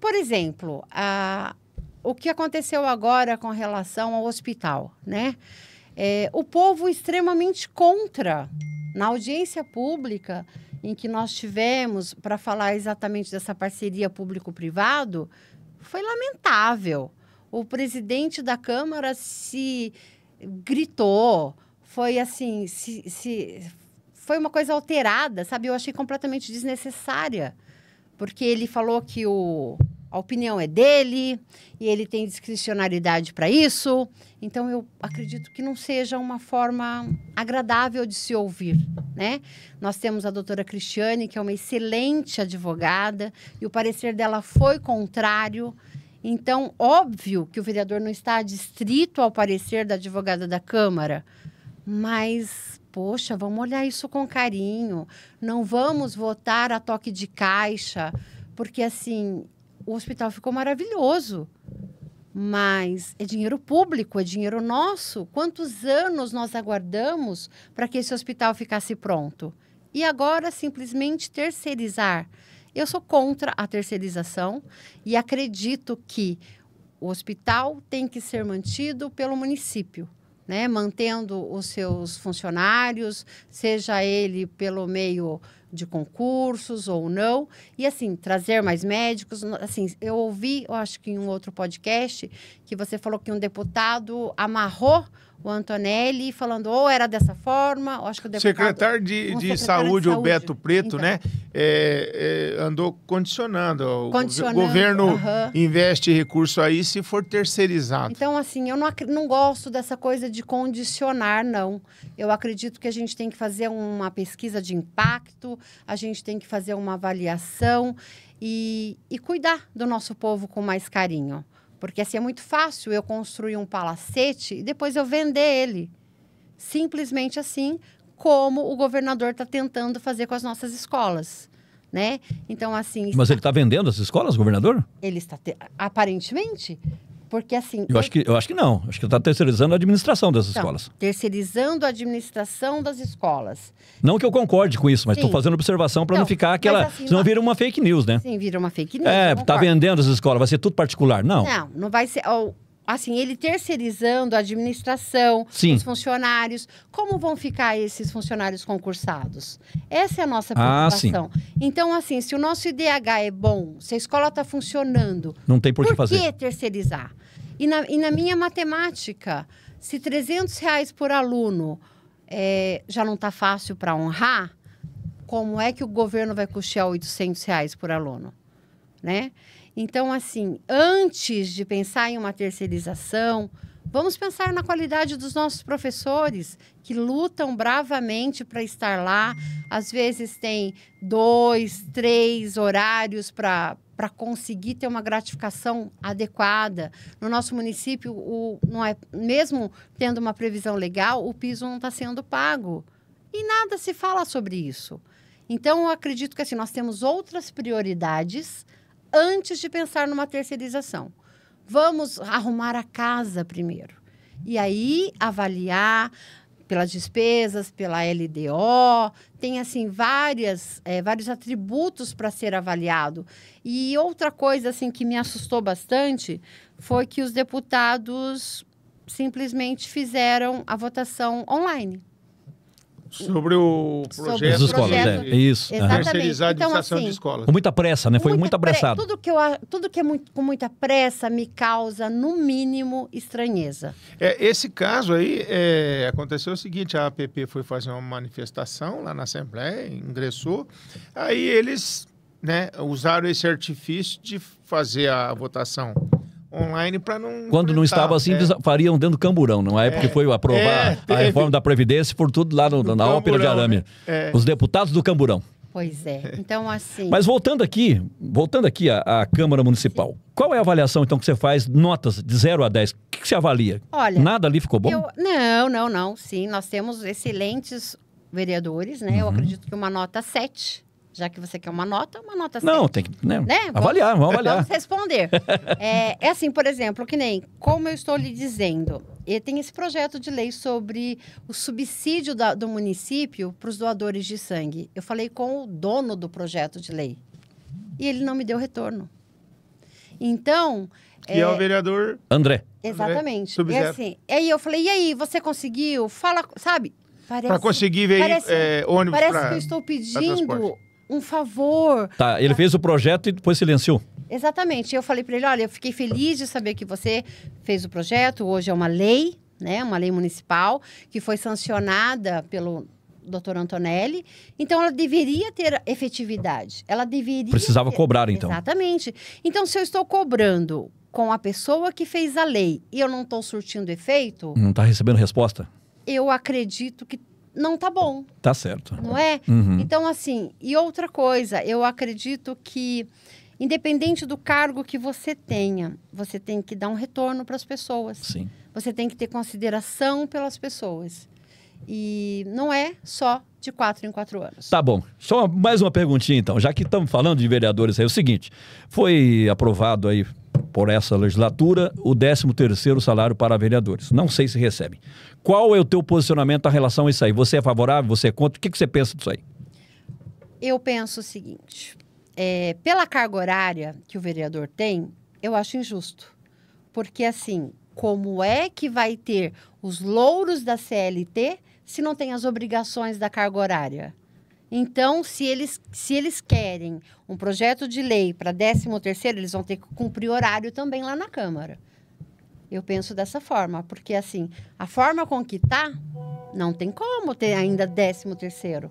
por exemplo, a... o que aconteceu agora com relação ao hospital, né? É, o povo extremamente contra, na audiência pública em que nós tivemos para falar exatamente dessa parceria público-privado, foi lamentável. O presidente da Câmara se gritou, foi assim, se, se foi uma coisa alterada, sabe? Eu achei completamente desnecessária, porque ele falou que o a opinião é dele e ele tem discricionariedade para isso. Então eu acredito que não seja uma forma agradável de se ouvir, né? Nós temos a doutora Cristiane, que é uma excelente advogada, e o parecer dela foi contrário então, óbvio que o vereador não está adstrito ao parecer da advogada da Câmara, mas, poxa, vamos olhar isso com carinho. Não vamos votar a toque de caixa, porque, assim, o hospital ficou maravilhoso. Mas é dinheiro público, é dinheiro nosso. Quantos anos nós aguardamos para que esse hospital ficasse pronto? E agora simplesmente terceirizar. Eu sou contra a terceirização e acredito que o hospital tem que ser mantido pelo município. Né, mantendo os seus funcionários, seja ele pelo meio de concursos ou não, e assim trazer mais médicos. Assim, eu ouvi, eu acho que em um outro podcast que você falou que um deputado amarrou o Antonelli falando ou era dessa forma, ou acho que o deputado... Secretário de, de, secretário saúde, de Saúde, o Beto Preto, então. né, é, é, andou condicionando. condicionando. O governo investe recurso aí se for terceirizado. Então, assim, eu não, não gosto dessa coisa de condicionar, não. Eu acredito que a gente tem que fazer uma pesquisa de impacto, a gente tem que fazer uma avaliação e, e cuidar do nosso povo com mais carinho. Porque assim é muito fácil eu construir um palacete e depois eu vender ele. Simplesmente assim, como o governador está tentando fazer com as nossas escolas. Né? Então, assim. Mas ele está vendendo as escolas, governador? Ele está. Te... Aparentemente, porque assim. Eu, acho, que, eu acho que não. Acho que está terceirizando a administração dessas então, escolas. Terceirizando a administração das escolas. Não que eu concorde com isso, mas estou fazendo observação para não, não ficar aquela. Assim, senão não... vira uma fake news, né? Sim, vira uma fake news. É, está vendendo as escolas, vai ser tudo particular. Não. Não, não vai ser. Ou assim, ele terceirizando a administração, Sim. os funcionários. Como vão ficar esses funcionários concursados? Essa é a nossa ah, preocupação. Ah, então, assim, se o nosso IDH é bom, se a escola está funcionando, não tem por, por que fazer. Por que terceirizar? E na, e na minha matemática, se 300 reais por aluno é, já não está fácil para honrar, como é que o governo vai custear 800 reais por aluno, né? Então, assim, antes de pensar em uma terceirização, Vamos pensar na qualidade dos nossos professores que lutam bravamente para estar lá. Às vezes tem dois, três horários para para conseguir ter uma gratificação adequada. No nosso município, o, não é mesmo tendo uma previsão legal, o piso não está sendo pago. E nada se fala sobre isso. Então, eu acredito que assim, nós temos outras prioridades antes de pensar numa terceirização. Vamos arrumar a casa primeiro. E aí avaliar pelas despesas, pela LDO, tem assim várias, é, vários atributos para ser avaliado. E outra coisa assim que me assustou bastante foi que os deputados simplesmente fizeram a votação online. Sobre o projeto. Sobre as projeto. escolas, é, é. Isso. Exatamente. a Então, assim, de escolas. Com muita pressa, né? Foi muito apressado. Tudo que, eu, tudo que é muito, com muita pressa me causa, no mínimo, estranheza. É, esse caso aí, é, aconteceu o seguinte, a APP foi fazer uma manifestação lá na Assembleia, ingressou, aí eles né, usaram esse artifício de fazer a votação online para não. Quando não estava assim, é. fariam dentro do camburão, não é? Porque é, foi aprovar é, a reforma da Previdência por tudo lá no, na camburão, ópera de né? arame. É. Os deputados do camburão. Pois é. Então, assim. Mas voltando aqui, voltando aqui à, à Câmara Municipal, Sim. qual é a avaliação, então, que você faz, notas de 0 a 10? O que, que você avalia? Olha. Nada ali ficou bom? Eu... não, não, não. Sim, nós temos excelentes vereadores, né? Uhum. Eu acredito que uma nota 7 já que você quer uma nota, uma nota Não, tem que né? Né? avaliar, vamos, vamos avaliar. Vamos responder. é, é, assim, por exemplo, que nem, como eu estou lhe dizendo, tem esse projeto de lei sobre o subsídio da, do município para os doadores de sangue. Eu falei com o dono do projeto de lei e ele não me deu retorno. Então. Que é, é o vereador André. Exatamente. André, e assim, aí eu falei, e aí, você conseguiu? Fala, sabe? Para conseguir ver parece, é, ônibus. Parece pra, que eu estou pedindo um favor. Tá, ele fez o projeto e depois silenciou. Exatamente. Eu falei para ele: olha, eu fiquei feliz de saber que você fez o projeto. Hoje é uma lei, né? Uma lei municipal que foi sancionada pelo doutor Antonelli. Então, ela deveria ter efetividade. Ela deveria. Precisava ter... cobrar, então. Exatamente. Então, se eu estou cobrando com a pessoa que fez a lei e eu não estou surtindo efeito. Não está recebendo resposta? Eu acredito que não tá bom. Tá certo. Não é? Uhum. Então, assim, e outra coisa, eu acredito que, independente do cargo que você tenha, você tem que dar um retorno para as pessoas. Sim. Você tem que ter consideração pelas pessoas. E não é só de quatro em quatro anos. Tá bom. Só mais uma perguntinha, então. Já que estamos falando de vereadores aí, é o seguinte: foi aprovado aí por essa legislatura o 13º salário para vereadores. Não sei se recebem. Qual é o teu posicionamento em relação a isso aí? Você é favorável? Você é contra? O que, que você pensa disso aí? Eu penso o seguinte. É, pela carga horária que o vereador tem, eu acho injusto. Porque, assim, como é que vai ter os louros da CLT se não tem as obrigações da carga horária? Então, se eles, se eles querem um projeto de lei para 13 terceiro, eles vão ter que cumprir horário também lá na Câmara. Eu penso dessa forma, porque assim, a forma com que tá, não tem como ter ainda 13 terceiro.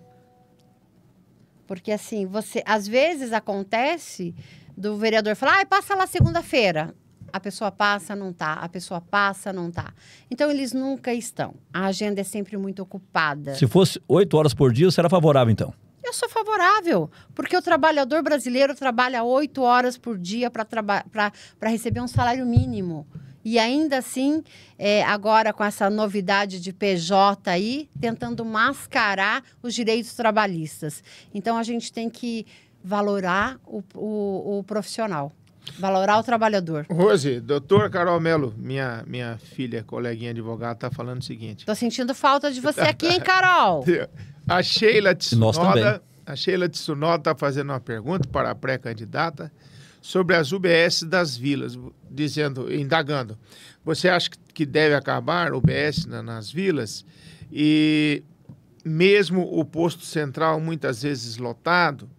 Porque assim, você às vezes acontece do vereador falar, ah, passa lá segunda-feira. A pessoa passa, não tá. A pessoa passa, não tá. Então eles nunca estão. A agenda é sempre muito ocupada. Se fosse oito horas por dia, você era favorável então? Eu sou favorável, porque o trabalhador brasileiro trabalha oito horas por dia para receber um salário mínimo. E ainda assim, é, agora com essa novidade de PJ aí, tentando mascarar os direitos trabalhistas. Então a gente tem que valorar o, o, o profissional. Valorar o trabalhador. Rose, doutor Carol Melo, minha, minha filha, coleguinha advogada, está falando o seguinte. Estou sentindo falta de você aqui, hein, Carol? a Sheila Tsunoda... A Sheila Tsunoda está fazendo uma pergunta para a pré-candidata sobre as UBS das vilas, dizendo, indagando. Você acha que deve acabar UBS na, nas vilas? E mesmo o posto central muitas vezes lotado,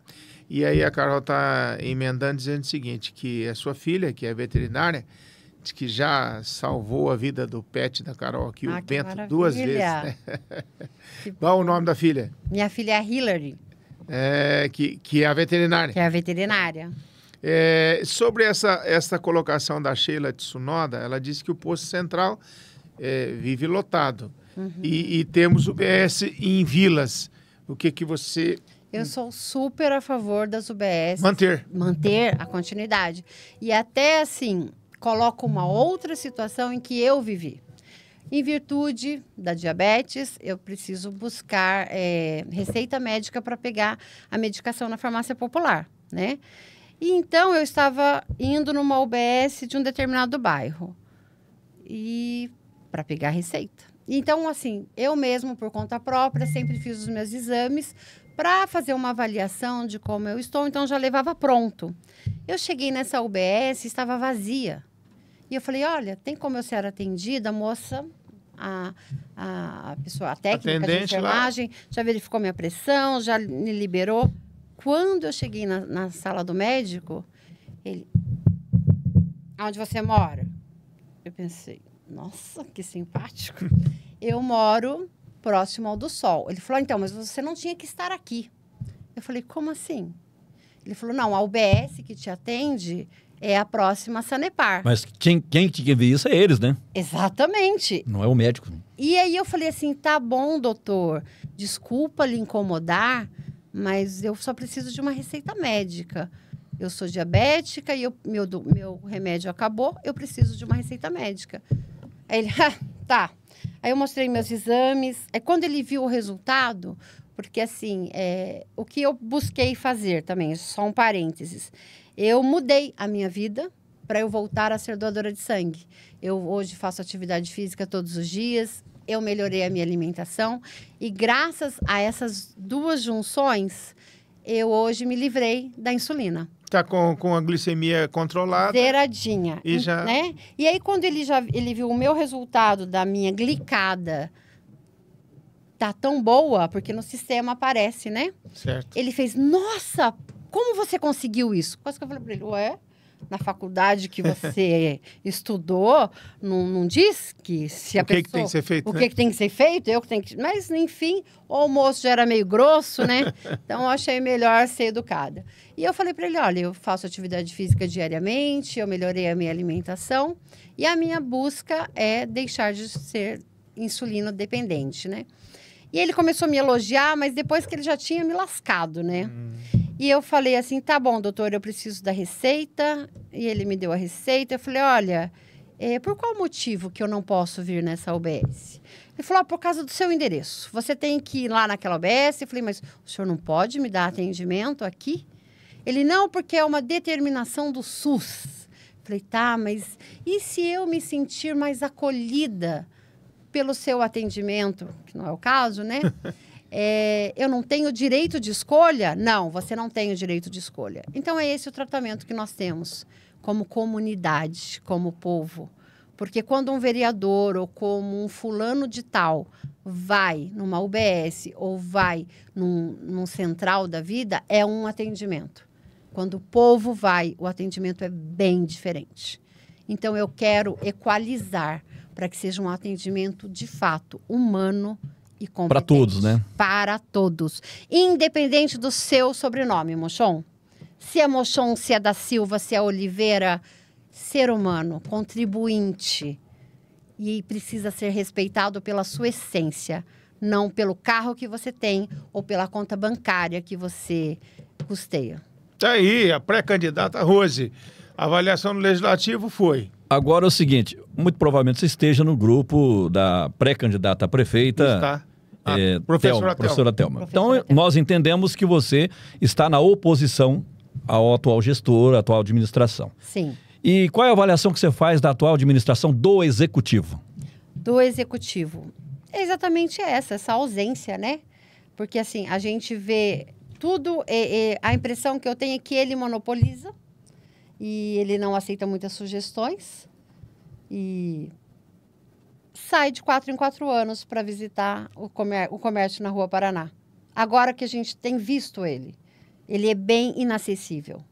e aí a Carol está emendando dizendo o seguinte, que a é sua filha, que é veterinária, diz que já salvou a vida do pet da Carol aqui, ah, o Bento, maravilha. duas vezes. Né? Qual o nome da filha? Minha filha é Hillary. É, que, que é a veterinária. Que é a veterinária. É, sobre essa, essa colocação da Sheila Tsunoda, ela disse que o posto central é, vive lotado. Uhum. E, e temos o BS em vilas. O que, que você eu hum. sou super a favor das UBS. Manter. Manter a continuidade. E até assim, coloco uma outra situação em que eu vivi. Em virtude da diabetes, eu preciso buscar é, receita médica para pegar a medicação na farmácia popular, né? E então eu estava indo numa UBS de um determinado bairro e para pegar a receita. Então, assim, eu mesmo por conta própria sempre fiz os meus exames para fazer uma avaliação de como eu estou, então já levava pronto. Eu cheguei nessa UBS, estava vazia. E eu falei: olha, tem como eu ser atendida, moça? A, a pessoa, a técnica Atendente de enfermagem, já verificou minha pressão, já me liberou. Quando eu cheguei na, na sala do médico, ele. Onde você mora? Eu pensei, nossa, que simpático. Eu moro próximo ao do Sol. Ele falou: então, mas você não tinha que estar aqui. Eu falei: como assim? Ele falou: não, a UBS que te atende é a próxima Sanepar. Mas quem, quem tinha que ver isso é eles, né? Exatamente. Não é o médico. E aí eu falei assim: tá bom, doutor, desculpa lhe incomodar, mas eu só preciso de uma receita médica. Eu sou diabética e eu, meu, meu remédio acabou, eu preciso de uma receita médica. Aí ele, ah, tá, Aí eu mostrei meus exames. É quando ele viu o resultado, porque assim, é, o que eu busquei fazer também, só um parênteses, eu mudei a minha vida para eu voltar a ser doadora de sangue. Eu hoje faço atividade física todos os dias, eu melhorei a minha alimentação e graças a essas duas junções, eu hoje me livrei da insulina. Tá com, com a glicemia controlada. Zeradinha. E hum, já. Né? E aí, quando ele já ele viu o meu resultado da minha glicada tá tão boa, porque no sistema aparece, né? Certo. Ele fez, nossa, como você conseguiu isso? Quase que eu falei para ele, ué, na faculdade que você estudou, não, não, diz que se a o que pessoa... O que tem que ser feito, O né? que tem que ser feito, eu que tenho que... Mas, enfim, o almoço já era meio grosso, né? então, eu achei melhor ser educada. E eu falei para ele, olha, eu faço atividade física diariamente, eu melhorei a minha alimentação e a minha busca é deixar de ser insulina dependente, né? E ele começou a me elogiar, mas depois que ele já tinha me lascado, né? Hum. E eu falei assim: tá bom, doutor, eu preciso da receita. E ele me deu a receita. Eu falei: olha, é, por qual motivo que eu não posso vir nessa obs Ele falou: ah, por causa do seu endereço. Você tem que ir lá naquela obs Eu falei: mas o senhor não pode me dar atendimento aqui? Ele: não, porque é uma determinação do SUS. Eu falei: tá, mas e se eu me sentir mais acolhida pelo seu atendimento? Que não é o caso, né? é, eu não tenho direito de escolha? Não, você não tem o direito de escolha. Então é esse o tratamento que nós temos como comunidade, como povo. Porque quando um vereador ou como um fulano de tal vai numa UBS ou vai num, num central da vida, é um atendimento. Quando o povo vai, o atendimento é bem diferente. Então eu quero equalizar para que seja um atendimento de fato humano, e competente. Para todos, né? Para todos. Independente do seu sobrenome, Mochon. Se é Mochon, se é da Silva, se é Oliveira, ser humano, contribuinte. E precisa ser respeitado pela sua essência, não pelo carro que você tem ou pela conta bancária que você custeia. Tá aí, a pré-candidata Rose. A avaliação do legislativo foi. Agora é o seguinte: muito provavelmente você esteja no grupo da pré-candidata a prefeita. Está. Ah, é, professora, Thelma, professora então, Thelma. então, nós entendemos que você está na oposição ao atual gestor, à atual administração. Sim. E qual é a avaliação que você faz da atual administração do executivo? Do executivo. É exatamente essa, essa ausência, né? Porque assim, a gente vê tudo, é, a impressão que eu tenho é que ele monopoliza e ele não aceita muitas sugestões. E sai de quatro em quatro anos para visitar o, comér o comércio na Rua Paraná. Agora que a gente tem visto ele, ele é bem inacessível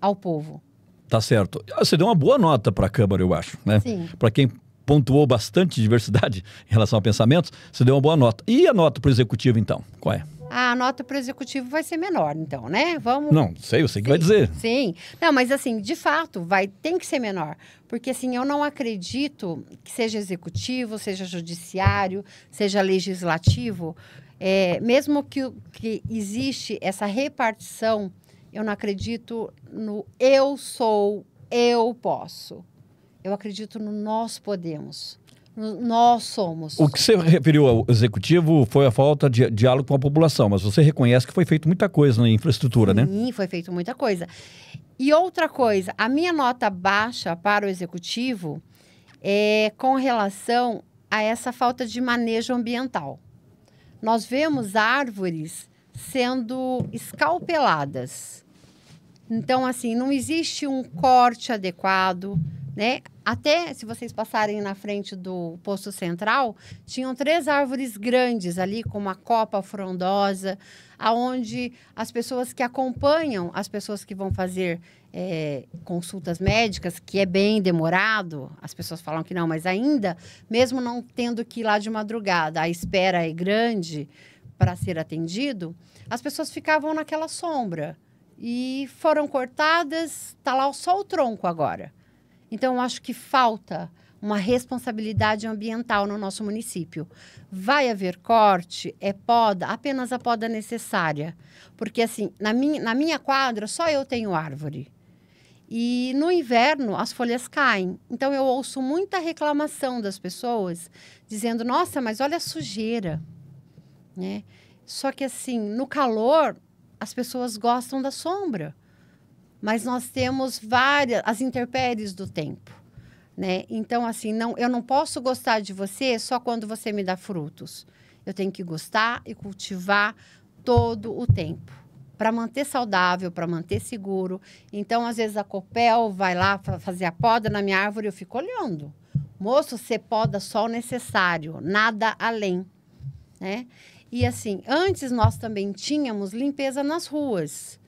ao povo. Tá certo. Ah, você deu uma boa nota para a Câmara, eu acho, né? Sim. Para quem pontuou bastante diversidade em relação a pensamentos, você deu uma boa nota. E a nota para o executivo, então? Qual é? a nota para o executivo vai ser menor, então, né? Vamos. Não, sei, eu sei o que vai dizer. Sim. Não, mas assim, de fato, vai, tem que ser menor. Porque assim, eu não acredito que seja executivo, seja judiciário, seja legislativo. É, mesmo que, que existe essa repartição, eu não acredito no eu sou, eu posso. Eu acredito no nós podemos. Nós somos. O que você referiu ao executivo foi a falta de diálogo com a população, mas você reconhece que foi feito muita coisa na infraestrutura, Sim, né? Sim, foi feito muita coisa. E outra coisa, a minha nota baixa para o executivo é com relação a essa falta de manejo ambiental. Nós vemos árvores sendo escalpeladas. Então, assim, não existe um corte adequado, né? Até se vocês passarem na frente do posto central, tinham três árvores grandes ali com uma copa frondosa, aonde as pessoas que acompanham, as pessoas que vão fazer é, consultas médicas, que é bem demorado, as pessoas falam que não, mas ainda, mesmo não tendo que ir lá de madrugada, a espera é grande para ser atendido, as pessoas ficavam naquela sombra e foram cortadas, está lá só o tronco agora. Então, eu acho que falta uma responsabilidade ambiental no nosso município. Vai haver corte, é poda, apenas a poda necessária. Porque, assim, na minha, na minha quadra, só eu tenho árvore. E no inverno as folhas caem. Então eu ouço muita reclamação das pessoas dizendo: "Nossa, mas olha a sujeira". Né? Só que assim, no calor as pessoas gostam da sombra mas nós temos várias as intempéries do tempo, né? Então assim, não, eu não posso gostar de você só quando você me dá frutos. Eu tenho que gostar e cultivar todo o tempo para manter saudável, para manter seguro. Então, às vezes a Copel vai lá fazer a poda na minha árvore, eu fico olhando. Moço, você poda só o necessário, nada além, né? E assim, antes nós também tínhamos limpeza nas ruas.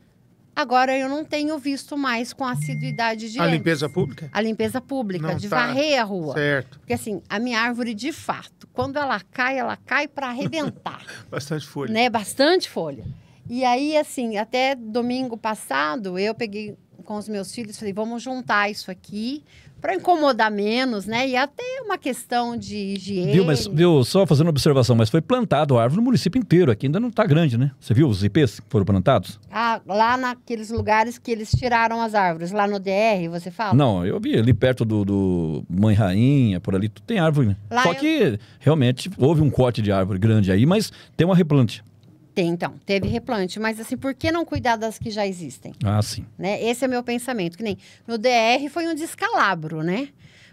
Agora eu não tenho visto mais com assiduidade de. A antes. limpeza pública? A limpeza pública, não de tá... varrer a rua. Certo. Porque assim, a minha árvore, de fato, quando ela cai, ela cai para arrebentar. Bastante folha. Né? Bastante folha. E aí, assim, até domingo passado, eu peguei com os meus filhos falei: vamos juntar isso aqui para incomodar menos, né? E até é uma questão de higiene. Viu, mas viu, só fazendo uma observação, mas foi plantado a árvore no município inteiro, aqui ainda não está grande, né? Você viu os IPs que foram plantados? Ah, lá naqueles lugares que eles tiraram as árvores, lá no DR, você fala? Não, eu vi ali perto do, do Mãe Rainha, por ali, tem árvore, né? Lá só eu... que realmente houve um corte de árvore grande aí, mas tem uma replante. Tem, então. Teve replante. Mas, assim, por que não cuidar das que já existem? Ah, sim. Né? Esse é meu pensamento. Que nem no DR foi um descalabro, né?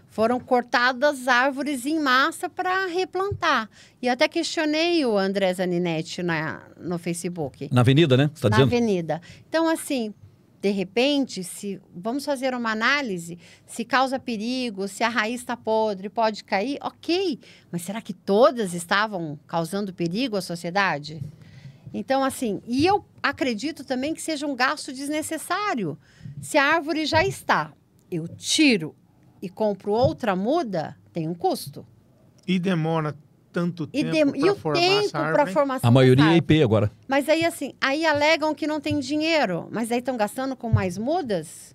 Foram cortadas árvores em massa para replantar. E até questionei o André Zaninetti na, no Facebook. Na avenida, né? Tá na dizendo? avenida. Então, assim, de repente, se vamos fazer uma análise, se causa perigo, se a raiz está podre, pode cair, ok. Mas será que todas estavam causando perigo à sociedade? Então, assim, e eu acredito também que seja um gasto desnecessário. Se a árvore já está, eu tiro e compro outra muda, tem um custo. E demora tanto e tempo de... e o tempo para formação a maioria é IP agora mas aí assim aí alegam que não tem dinheiro mas aí estão gastando com mais mudas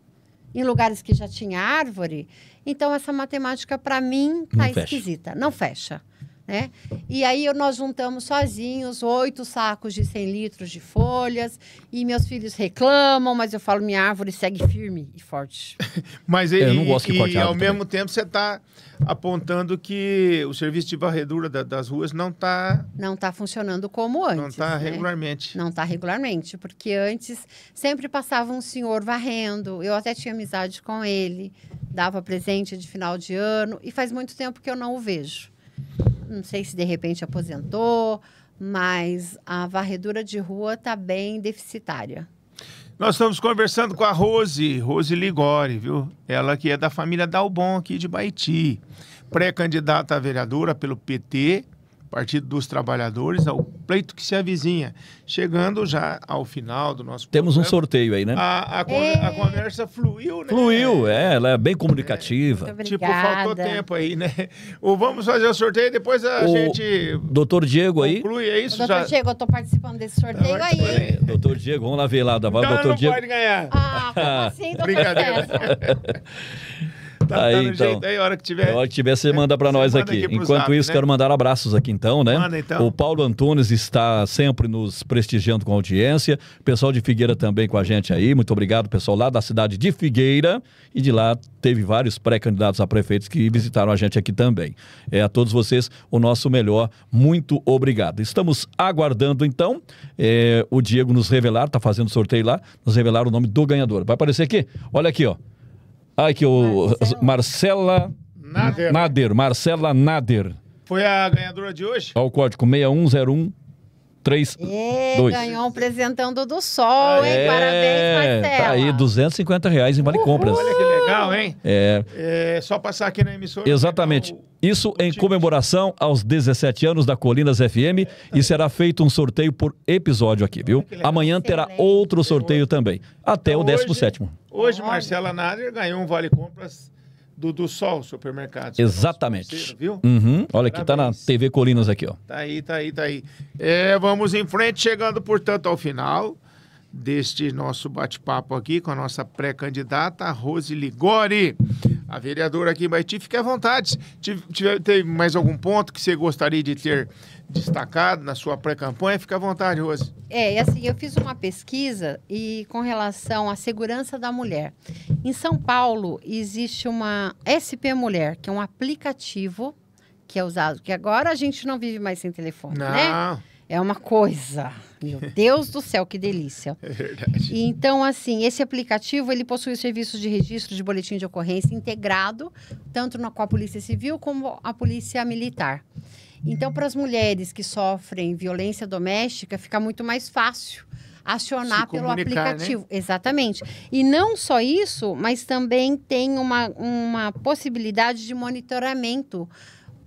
em lugares que já tinha árvore então essa matemática para mim tá não esquisita fecha. não fecha né? E aí nós juntamos sozinhos oito sacos de 100 litros de folhas e meus filhos reclamam, mas eu falo minha árvore segue firme e forte. mas ele, eu não gosto que e ao também. mesmo tempo você está apontando que o serviço de varredura da, das ruas não está não está funcionando como antes. Não está né? regularmente. Não está regularmente, porque antes sempre passava um senhor varrendo. Eu até tinha amizade com ele, dava presente de final de ano e faz muito tempo que eu não o vejo. Não sei se de repente aposentou, mas a varredura de rua está bem deficitária. Nós estamos conversando com a Rose, Rose Ligori, viu? Ela que é da família Dalbon aqui de Baiti, pré-candidata a vereadora pelo PT, Partido dos Trabalhadores, ao pleito que se avizinha. Chegando já ao final do nosso Temos programa, um sorteio aí, né? A, a, con a, é. conversa fluiu, né? Fluiu, é, ela é bem comunicativa. É. Tipo, faltou tempo aí, né? O vamos fazer o sorteio, depois a o gente. Doutor Diego aí. Conclui, é isso, o doutor já... Diego, eu tô participando desse sorteio tá aí. É, doutor Diego, vamos lá ver lá da então, doutor não Diego. Pode ganhar. Ah, assim, então Brincadeira. Tá aí, então, jeito, aí, a hora que tiver. A hora que tiver, você manda para nós manda aqui. aqui Enquanto zap, isso, né? quero mandar abraços aqui então, né? Manda, então. O Paulo Antunes está sempre nos prestigiando com audiência. O pessoal de Figueira também com a gente aí. Muito obrigado, pessoal lá da cidade de Figueira. E de lá teve vários pré-candidatos a prefeitos que visitaram a gente aqui também. É, a todos vocês, o nosso melhor. Muito obrigado. Estamos aguardando então é, o Diego nos revelar, está fazendo sorteio lá, nos revelar o nome do ganhador. Vai aparecer aqui? Olha aqui, ó aqui que o. Marcela. Nader. Nader. Marcela Nader. Foi a ganhadora de hoje? Olha o código 6101 3, e, 2. Ganhou um presentão do, Sol, hein? Parabéns, é, Marcelo. Tá aí, 250 reais em vale compras. Olha que legal, hein? É. é só passar aqui na emissora. Exatamente. É o, Isso o em time. comemoração aos 17 anos da Colinas FM é, tá e será feito um sorteio por episódio aqui, viu? Amanhã Excelente. terá outro sorteio também. Até então, o 17 Hoje, hoje Marcela Nader ganhou um vale compras do, do Sol Supermercado Exatamente. viu? Uhum. Olha aqui, tá na TV Colinas aqui, ó. Tá aí, tá aí, tá aí. É, vamos em frente, chegando, portanto, ao final deste nosso bate-papo aqui com a nossa pré-candidata, Rose Ligori. A vereadora aqui em Baiti, fique à vontade. Tive, tive, teve mais algum ponto que você gostaria de ter destacado na sua pré-campanha. Fica à vontade, Rose. É, e assim, eu fiz uma pesquisa e com relação à segurança da mulher. Em São Paulo existe uma SP Mulher, que é um aplicativo que é usado, que agora a gente não vive mais sem telefone, né? não. né? É uma coisa. Meu Deus do céu, que delícia. É verdade. Então, assim, esse aplicativo, ele possui serviços de registro de boletim de ocorrência integrado, tanto na, com a Polícia Civil como a Polícia Militar. Então, para as mulheres que sofrem violência doméstica, fica muito mais fácil acionar pelo né? aplicativo. Né? Exatamente. E não só isso, mas também tem uma, uma possibilidade de monitoramento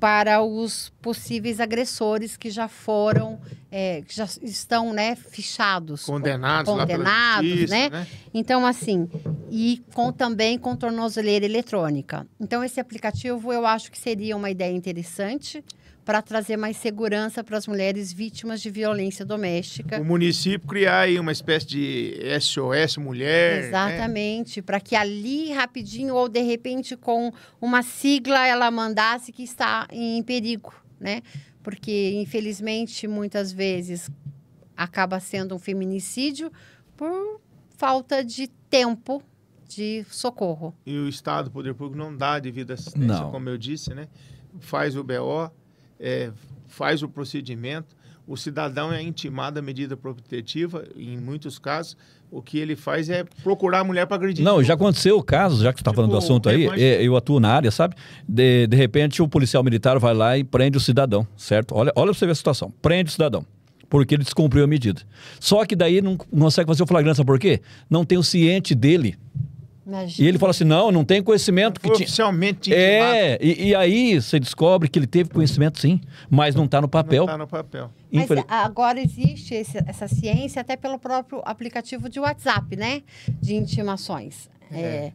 para os possíveis agressores que já foram, é, que já estão, né, fichados, condenados, condenados, né? né? Então assim, e com também com tornozeleira eletrônica. Então esse aplicativo eu acho que seria uma ideia interessante para trazer mais segurança para as mulheres vítimas de violência doméstica. O município criar aí uma espécie de SOS mulher. Né? Exatamente, né? para que ali rapidinho ou de repente com uma sigla ela mandasse que está em perigo, né? Porque infelizmente muitas vezes acaba sendo um feminicídio por falta de tempo de socorro. E o Estado, o Poder Público não dá devido assistência, não. como eu disse, né? Faz o BO, é, faz o procedimento. O cidadão é intimado à medida protetiva, em muitos casos, o que ele faz é procurar a mulher para agredir. Não, já aconteceu o caso, já que você está tipo, falando do tipo, assunto aí, mais... eu atuo na área, sabe? De, de repente o policial militar vai lá e prende o cidadão, certo? Olha, olha para você ver a situação. Prende o cidadão porque ele descumpriu a medida. Só que daí não consegue fazer o flagrante, sabe por quê? Não tem o ciente dele Imagina. E ele fala assim: não, não tem conhecimento que tinha. Oficialmente É, e, e, aí você descobre que ele teve conhecimento, sim, mas não está no papel. Não está no papel. Mas agora existe esse, essa ciência até pelo próprio aplicativo de WhatsApp, né? De intimações. É. É,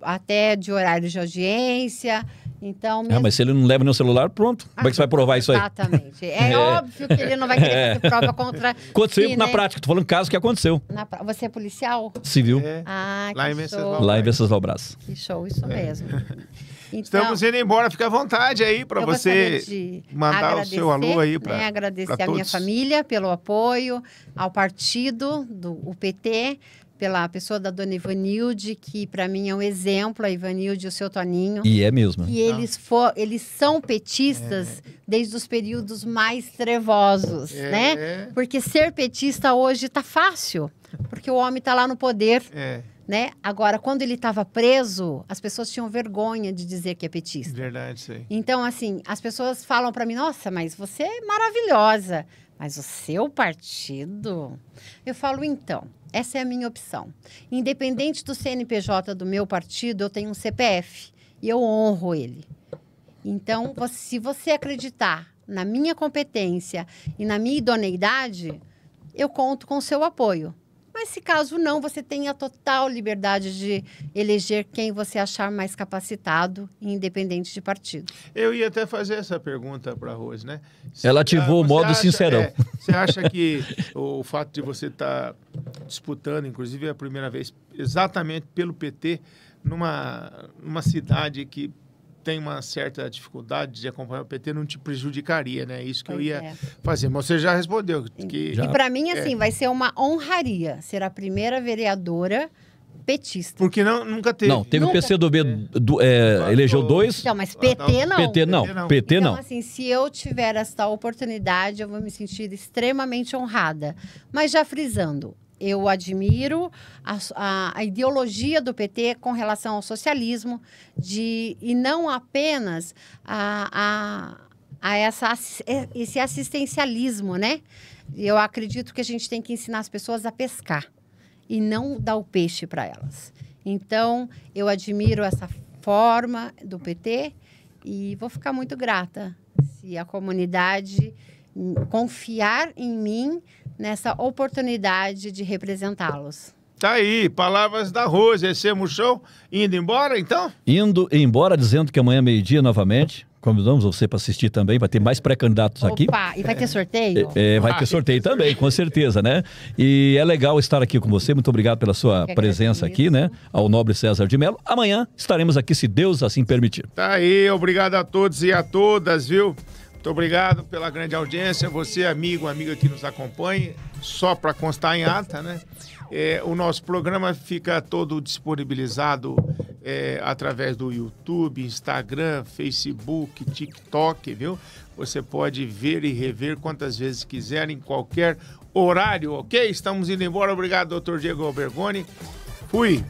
até de horário de audiência. Então, ah, mesmo... mas se ele não leva nenhum celular, pronto. Ah, Como é que você vai provar isso aí? Exatamente. É, é. óbvio que ele não vai querer é. fazer prova contra. Aconteceu si, na né? prática, tô falando caso que aconteceu. Na... Você é policial? Civil. É. Ah, Lá em show. Lá em Venceslau Que show, isso é. mesmo. Então, Estamos indo embora, fica à vontade aí para você mandar o seu alô aí para. Né, agradecer pra a minha família pelo apoio, ao partido do PT, pela pessoa da dona Ivanilde, que para mim é um exemplo, a Ivanilde e o seu Toninho. E é mesmo. E ah. eles, for, eles são petistas é. desde os períodos mais trevosos, é. né? Porque ser petista hoje está fácil, porque o homem está lá no poder. É. Né? Agora, quando ele estava preso, as pessoas tinham vergonha de dizer que é petista. Verdade, sim. Então, assim, as pessoas falam para mim: nossa, mas você é maravilhosa, mas o seu partido. Eu falo: então, essa é a minha opção. Independente do CNPJ do meu partido, eu tenho um CPF e eu honro ele. Então, se você acreditar na minha competência e na minha idoneidade, eu conto com seu apoio. Mas se caso não, você tem a total liberdade de eleger quem você achar mais capacitado, independente de partido. Eu ia até fazer essa pergunta para a Rose, né? Se, Ela ativou ah, o modo acha, sincerão. É, você acha que o fato de você estar tá disputando, inclusive é a primeira vez, exatamente pelo PT, numa, numa cidade que tem uma certa dificuldade de acompanhar o PT, não te prejudicaria, né? Isso que pois eu ia é. fazer. Mas você já respondeu. Que, já. para mim, assim, é. vai ser uma honraria ser a primeira vereadora petista. Porque não, nunca teve. Não, teve nunca. o PCdoB, é. Do, é, elegeu dois. Então, não, mas PT não. PT não. PT não. então, não. assim, se eu tiver esta oportunidade, eu vou me sentir extremamente honrada. Mas já frisando, eu admiro a, a, a, ideologia do PT com relação ao socialismo de, e não apenas a, a, a essa, é, esse assistencialismo, né? Eu acredito que a gente tem que ensinar as pessoas a pescar e não dar o peixe para elas. Então, eu admiro essa forma do PT e vou ficar muito grata se a comunidade hum, confiar em mim nessa oportunidade de representá-los. Tá aí, palavras da Rose. Esse é murchão indo embora, então? Indo embora, dizendo que amanhã é meio-dia novamente. Convidamos você para assistir também, vai ter mais pré-candidatos aqui. Opa, e vai ter sorteio? É, é, vai ter sorteio também, com certeza, né? E é legal estar aqui com você, muito obrigado pela sua que presença aqui, né? Ao nobre César de Mello. Amanhã estaremos aqui, se Deus assim permitir. Tá aí, obrigado a todos e a todas, viu? Muito obrigado pela grande audiência. Você, amigo, amiga que nos acompanha, só para constar em ata, né? É, o nosso programa fica todo disponibilizado é, através do YouTube, Instagram, Facebook, TikTok, viu? Você pode ver e rever quantas vezes quiser, em qualquer horário, ok? Estamos indo embora. Obrigado, doutor Diego Albergoni. Fui.